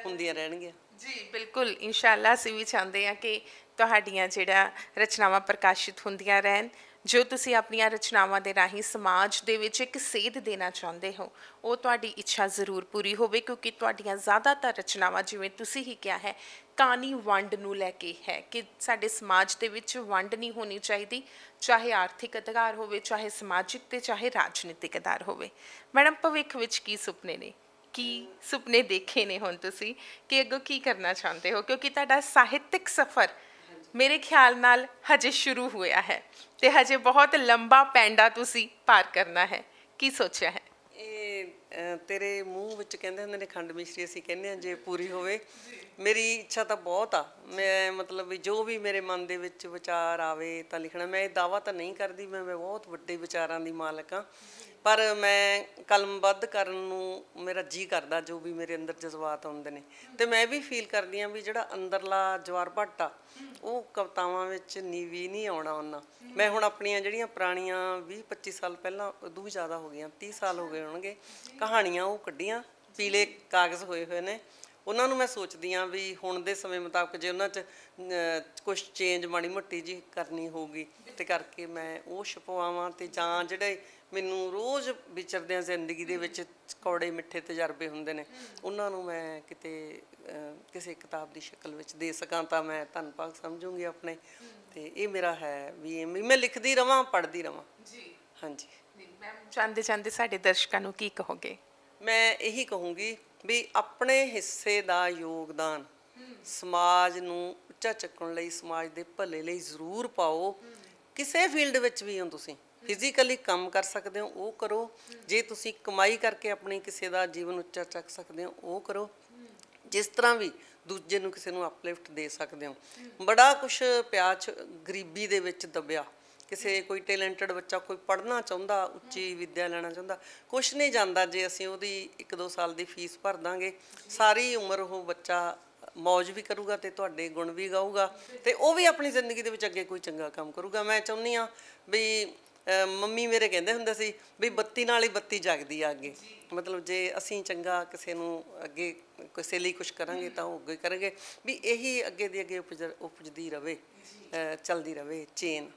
ਹੁੰਦੀਆਂ ਰਹਿਣਗੀਆਂ ਜੀ ਬਿਲਕੁਲ ਇਨਸ਼ਾਅੱਲਾ ਅਸੀਂ ਵੀ ਚਾਹੁੰਦੇ ਹਾਂ ਕਿ ਤੁਹਾਡੀਆਂ ਜਿਹੜਾ ਰਚਨਾਵਾਂ ਪ੍ਰਕਾਸ਼ਿਤ ਹੁੰਦੀਆਂ ਰਹਿਣ ਜੋ ਤੁਸੀਂ ਆਪਣੀਆਂ ਰਚਨਾਵਾਂ ਦੇ ਰਾਹੀਂ ਸਮਾਜ ਦੇ ਵਿੱਚ ਇੱਕ ਸੇਧ ਦੇਣਾ ਚਾਹੁੰਦੇ ਹੋ ਉਹ ਤੁਹਾਡੀ ਇੱਛਾ ਜ਼ਰੂਰ ਪੂਰੀ ਹੋਵੇ ਕਿਉਂਕਿ ਤੁਹਾਡੀਆਂ ਜ਼ਿਆਦਾਤਰ ਰਚਨਾਵਾਂ ਜਿਵੇਂ ਤੁਸੀਂ ਹੀ ਕਿਹਾ ਹੈ ਕਾਨੀ ਵੰਡ ਨੂੰ ਲੈ ਕੇ ਹੈ ਕਿ ਸਾਡੇ ਸਮਾਜ ਦੇ ਵਿੱਚ ਵੰਡ ਨਹੀਂ ਹੋਣੀ ਚਾਹੀਦੀ ਚਾਹੇ ਆਰਥਿਕ ਅਧਿਕਾਰ ਹੋਵੇ ਚਾਹੇ ਸਮਾਜਿਕ ਤੇ ਚਾਹੇ ਰਾਜਨੀਤਿਕ ਅਧਿਕਾਰ ਹੋਵੇ ਮੈਡਮ ਭਵਿੱਖ ਵਿੱਚ ਕੀ ਸੁਪਨੇ ਨੇ ਕੀ ਸੁਪਨੇ ਦੇਖੇ ਨੇ ਹੁਣ ਤੁਸੀਂ ਕਿ ਅੱਗੋਂ ਕੀ ਕਰਨਾ ਚਾਹੁੰਦੇ ਹੋ ਕਿਉਂਕਿ ਤੁਹਾਡਾ ਸਾਹਿਤਿਕ ਸਫ਼ਰ ਮੇਰੇ ਖਿਆਲ ਨਾਲ ਹਜੇ ਸ਼ੁਰੂ ਹੋਇਆ ਹੈ ਤੇ ਹਜੇ ਬਹੁਤ ਲੰਬਾ ਪੈਂਡਾ ਤੁਸੀਂ ਪਾਰ ਕਰਨਾ ਹੈ ਕੀ ਸੋਚਿਆ ਹੈ ਇਹ ਤੇਰੇ ਮੂੰਹ ਵਿੱਚ ਕਹਿੰਦੇ ਹੁੰਦੇ ਨੇ ਖੰਡ ਮਿਸ਼ਰੀ ਅਸੀਂ ਕਹਿੰਦੇ ਹਾਂ ਜੇ ਪੂਰੀ ਹੋਵੇ ਮੇਰੀ ਇੱਛਾ ਤਾਂ ਬਹੁਤ ਆ ਮੈਂ ਮਤਲਬ ਵੀ ਜੋ ਵੀ ਮੇਰੇ ਮਨ ਦੇ ਵਿੱਚ ਵਿਚਾਰ ਆਵੇ ਤਾਂ ਲਿਖਣਾ ਮੈਂ ਇਹ ਦਾਵਾ ਤਾਂ ਨਹੀਂ ਕਰਦੀ ਮੈਂ ਮੈਂ ਬਹੁਤ ਵੱਡੇ ਵਿਚਾਰਾਂ ਦੀ ਮਾਲਕ ਆ ਪਰ ਮੈਂ ਕਲਮਬੱਧ ਕਰਨ ਨੂੰ ਮੇਰਾ ਜੀ ਕਰਦਾ ਜੋ ਵੀ ਮੇਰੇ ਅੰਦਰ ਜਜ਼ਬਾਤ ਆਉਂਦੇ ਨੇ ਤੇ ਮੈਂ ਵੀ ਫੀਲ ਕਰਦੀ ਆ ਵੀ ਜਿਹੜਾ ਅੰਦਰਲਾ ਜਵਾਰ ਭੱਟਾ ਉਹ ਕਵਤਾਵਾਂ ਵਿੱਚ ਵੀ ਨਹੀਂ ਆਉਣਾ ਉਹਨਾਂ ਮੈਂ ਹੁਣ ਆਪਣੀਆਂ ਜਿਹੜੀਆਂ ਪੁਰਾਣੀਆਂ 20 25 ਸਾਲ ਪਹਿਲਾਂ ਉਦੋਂ ਵੀ ਜ਼ਿਆਦਾ ਹੋ ਗਈਆਂ 30 ਸਾਲ ਹੋ ਗਏ ਹੋਣਗੇ ਕਹਾਣੀਆਂ ਉਹ ਕੱਢੀਆਂ ਪੀਲੇ ਕਾਗਜ਼ ਹੋਏ ਹੋਏ ਨੇ ਉਹਨਾਂ ਨੂੰ ਮੈਂ ਸੋਚਦੀ ਆ ਵੀ ਹੁਣ ਦੇ ਸਮੇਂ ਮੁਤਾਬਕ ਜੇ ਉਹਨਾਂ 'ਚ ਕੁਝ ਚੇਂਜ ਮਾੜੀ ਮੋਟੀ ਜੀ ਕਰਨੀ ਹੋਊਗੀ ਤੇ ਕਰਕੇ ਮੈਂ ਉਹ ਛਪਵਾਵਾਂ ਤੇ ਜਾਂ ਜਿਹੜੇ ਮੈਨੂੰ ਰੋਜ਼ ਵਿਚਰਦਿਆਂ ਜ਼ਿੰਦਗੀ ਦੇ ਵਿੱਚ ਕੌੜੇ ਮਿੱਠੇ ਤਜਰਬੇ ਹੁੰਦੇ ਨੇ ਉਹਨਾਂ ਨੂੰ ਮੈਂ ਕਿਤੇ ਕਿਸੇ ਕਿਤਾਬ ਦੀ ਸ਼ਕਲ ਵਿੱਚ ਦੇ ਸਕਾਂ ਤਾਂ ਮੈਂ ਧੰਨਪਾਲ ਸਮਝੂੰਗੀ ਆਪਣੇ ਤੇ ਇਹ ਮੇਰਾ ਹੈ ਵੀ ਮੈਂ ਲਿਖਦੀ ਰਵਾਂ ਪੜ੍ਹਦੀ ਰਵਾਂ ਜੀ ਹਾਂਜੀ ਮੈਮ ਚਾਹੁੰਦੇ ਚਾਹੁੰਦੇ ਸਾਡੇ ਦਰਸ਼ਕਾਂ ਨੂੰ ਕੀ ਕਹੋਗੇ ਮੈਂ ਇਹੀ ਕਹੂੰਗੀ ਵੀ ਆਪਣੇ ਹਿੱਸੇ ਦਾ ਯੋਗਦਾਨ ਸਮਾਜ ਨੂੰ ਉੱਚਾ ਚੱਕਣ ਲਈ ਸਮਾਜ ਦੇ ਭਲੇ ਲਈ ਜ਼ਰੂਰ ਪਾਓ ਕਿਸੇ ਫੀਲਡ ਵਿੱਚ ਵੀ ਹੋ ਤੁਸੀਂ ਫਿਜ਼ੀਕਲੀ ਕੰਮ ਕਰ ਸਕਦੇ ਹੋ ਉਹ ਕਰੋ ਜੇ ਤੁਸੀਂ ਕਮਾਈ ਕਰਕੇ ਆਪਣੀ ਕਿਸੇ ਦਾ ਜੀਵਨ ਉੱਚਾ ਚੱਕ ਸਕਦੇ ਹੋ ਉਹ ਕਰੋ ਜਿਸ ਤਰ੍ਹਾਂ ਵੀ ਦੂਜੇ ਨੂੰ ਕਿਸੇ ਨੂੰ ਅਪਲਿਫਟ ਦੇ ਸਕਦੇ ਹੋ ਬੜਾ ਕੁਝ ਪਿਆਚ ਗਰੀਬੀ ਦੇ ਵਿੱਚ ਦਬਿਆ ਕਿਸੇ ਕੋਈ ਟੈਲੈਂਟਡ ਬੱਚਾ ਕੋਈ ਪੜ੍ਹਨਾ ਚਾਹੁੰਦਾ ਉੱਚੀ ਵਿਦਿਆ ਲੈਣਾ ਚਾਹੁੰਦਾ ਕੁਝ ਨਹੀਂ ਜਾਂਦਾ ਜੇ ਅਸੀਂ ਉਹਦੀ 1-2 ਸਾਲ ਦੀ ਫੀਸ ਭਰ ਦਾਂਗੇ ਸਾਰੀ ਉਮਰ ਉਹ ਬੱਚਾ ਮौज ਵੀ ਕਰੂਗਾ ਤੇ ਤੁਹਾਡੇ ਗੁਣ ਵੀ ਗਾਊਗਾ ਤੇ ਉਹ ਵੀ ਆਪਣੀ ਜ਼ਿੰਦਗੀ ਦੇ ਵਿੱਚ ਅੱਗੇ ਕੋਈ ਚੰਗਾ ਕੰਮ ਕਰੂਗਾ ਮੈਂ ਚਾਹੁੰਨੀ ਆ ਵੀ ਮੰਮੀ ਮੇਰੇ ਕਹਿੰਦੇ ਹੁੰਦੇ ਸੀ ਵੀ ਬੱਤੀ ਨਾਲ ਹੀ ਬੱਤੀ ਜਗਦੀ ਆ ਅੱਗੇ ਮਤਲਬ ਜੇ ਅਸੀਂ ਚੰਗਾ ਕਿਸੇ ਨੂੰ ਅੱਗੇ ਕਿਸੇ ਲਈ ਕੁਝ ਕਰਾਂਗੇ ਤਾਂ ਉਹ ਅੱਗੇ ਕਰਾਂਗੇ ਵੀ ਇਹੀ ਅੱਗੇ ਦੀ ਅੱਗੇ ਉਪਜਦੀ ਰਵੇ ਚਲਦੀ ਰਵੇ ਚੇਨ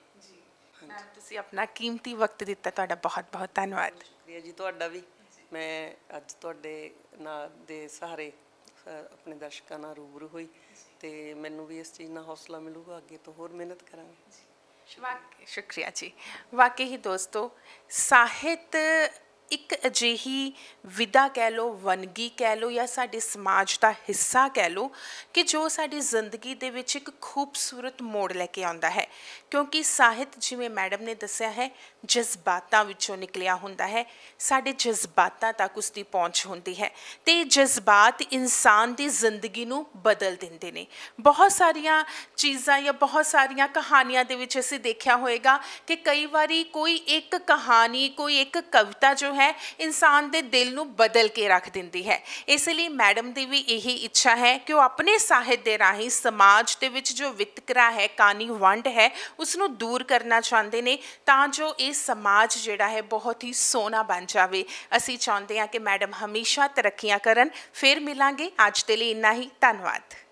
ਮੈਮ ਤੁਸੀਂ ਆਪਣਾ ਕੀਮਤੀ ਵਕਤ ਦਿੱਤਾ ਤੁਹਾਡਾ ਬਹੁਤ-ਬਹੁਤ ਧੰਨਵਾਦ ਸ਼ੁਕਰੀਆ ਜੀ ਤੁਹਾਡਾ ਵੀ ਮੈਂ ਅੱਜ ਤੁਹਾਡੇ ਨਾਲ ਦੇ ਸਹਾਰੇ ਆਪਣੇ ਦਰਸ਼ਕਾਂ ਨਾਲ ਰੂਬਰੂ ਹੋਈ ਤੇ ਮੈਨੂੰ ਵੀ ਇਸ ਚੀਜ਼ ਨਾਲ ਹੌਸਲਾ ਮਿਲੂਗਾ ਅੱਗੇ ਤੋਂ ਹੋਰ ਮਿਹਨਤ ਕਰਾਂਗੇ ਸ਼ੁਕਰੀਆ ਜੀ ਵਾਕਈ ਹੀ ਦੋਸਤੋ ਸਾਹਿਤ ਇੱਕ ਅਜਿਹੀ ਵਿਦਾ ਕਹਿ ਲੋ ਵਨਗੀ ਕਹਿ ਲੋ ਜਾਂ ਸਾਡੇ ਸਮਾਜ ਦਾ ਹਿੱਸਾ ਕਹਿ ਲੋ ਕਿ ਜੋ ਸਾਡੀ ਜ਼ਿੰਦਗੀ ਦੇ ਵਿੱਚ ਇੱਕ ਖੂਬਸੂਰਤ ਮੋੜ ਲੈ ਕੇ ਆਉਂਦਾ ਹੈ ਕਿਉਂਕਿ ਸਾਹਿਤ ਜਿਵੇਂ ਮੈਡਮ ਨੇ ਦੱਸਿਆ ਹੈ ਜਜ਼ਬਾਤਾਂ ਵਿੱਚੋਂ ਨਿਕਲਿਆ ਹੁੰਦਾ ਹੈ ਸਾਡੇ ਜਜ਼ਬਾਤਾਂ ਤੱਕ ਉਸ ਦੀ ਪਹੁੰਚ ਹੁੰਦੀ ਹੈ ਤੇ ਜਜ਼ਬਾਤ ਇਨਸਾਨ ਦੀ ਜ਼ਿੰਦਗੀ ਨੂੰ ਬਦਲ ਦਿੰਦੇ ਨੇ ਬਹੁਤ ਸਾਰੀਆਂ ਚੀਜ਼ਾਂ ਜਾਂ ਬਹੁਤ ਸਾਰੀਆਂ ਕਹਾਣੀਆਂ ਦੇ ਵਿੱਚ ਅਸੀਂ ਦੇਖਿਆ ਹੋਵੇਗਾ ਕਿ ਕਈ ਵਾਰੀ ਕੋਈ ਇੱਕ ਕਹਾਣੀ ਕੋਈ ਇੱਕ ਕਵਿਤਾ ਜੋ ਹੈ ਇਨਸਾਨ ਦੇ ਦਿਲ ਨੂੰ ਬਦਲ ਕੇ ਰੱਖ ਦਿੰਦੀ ਹੈ ਇਸ ਲਈ ਮੈਡਮ ਦੀ ਵੀ ਇਹੀ ਇੱਛਾ ਹੈ ਕਿ ਉਹ ਆਪਣੇ ਸਾਹਿਤ ਦੇ ਰਾਹੀਂ ਸਮਾਜ ਦੇ ਵਿੱਚ ਜੋ ਵਿਤਕਰਾ ਹੈ ਕਾਨੀ ਵੰਡ ਹੈ ਉਸ ਨੂੰ ਦੂਰ ਕਰਨਾ ਚਾਹੁੰਦੇ ਨੇ ਤਾਂ ਜੋ ਇਹ ਸਮਾਜ ਜਿਹੜਾ ਹੈ ਬਹੁਤ ਹੀ ਸੋਹਣਾ ਬਣ ਜਾਵੇ ਅਸੀਂ ਚਾਹੁੰਦੇ ਹਾਂ ਕਿ ਮੈਡਮ ਹਮੇਸ਼ਾ ਤਰੱਕੀਆਂ ਕਰਨ ਫਿਰ ਮਿਲਾਂਗੇ ਅੱਜ ਦੇ ਲਈ ਇੰਨਾ ਹੀ ਧੰਨਵਾਦ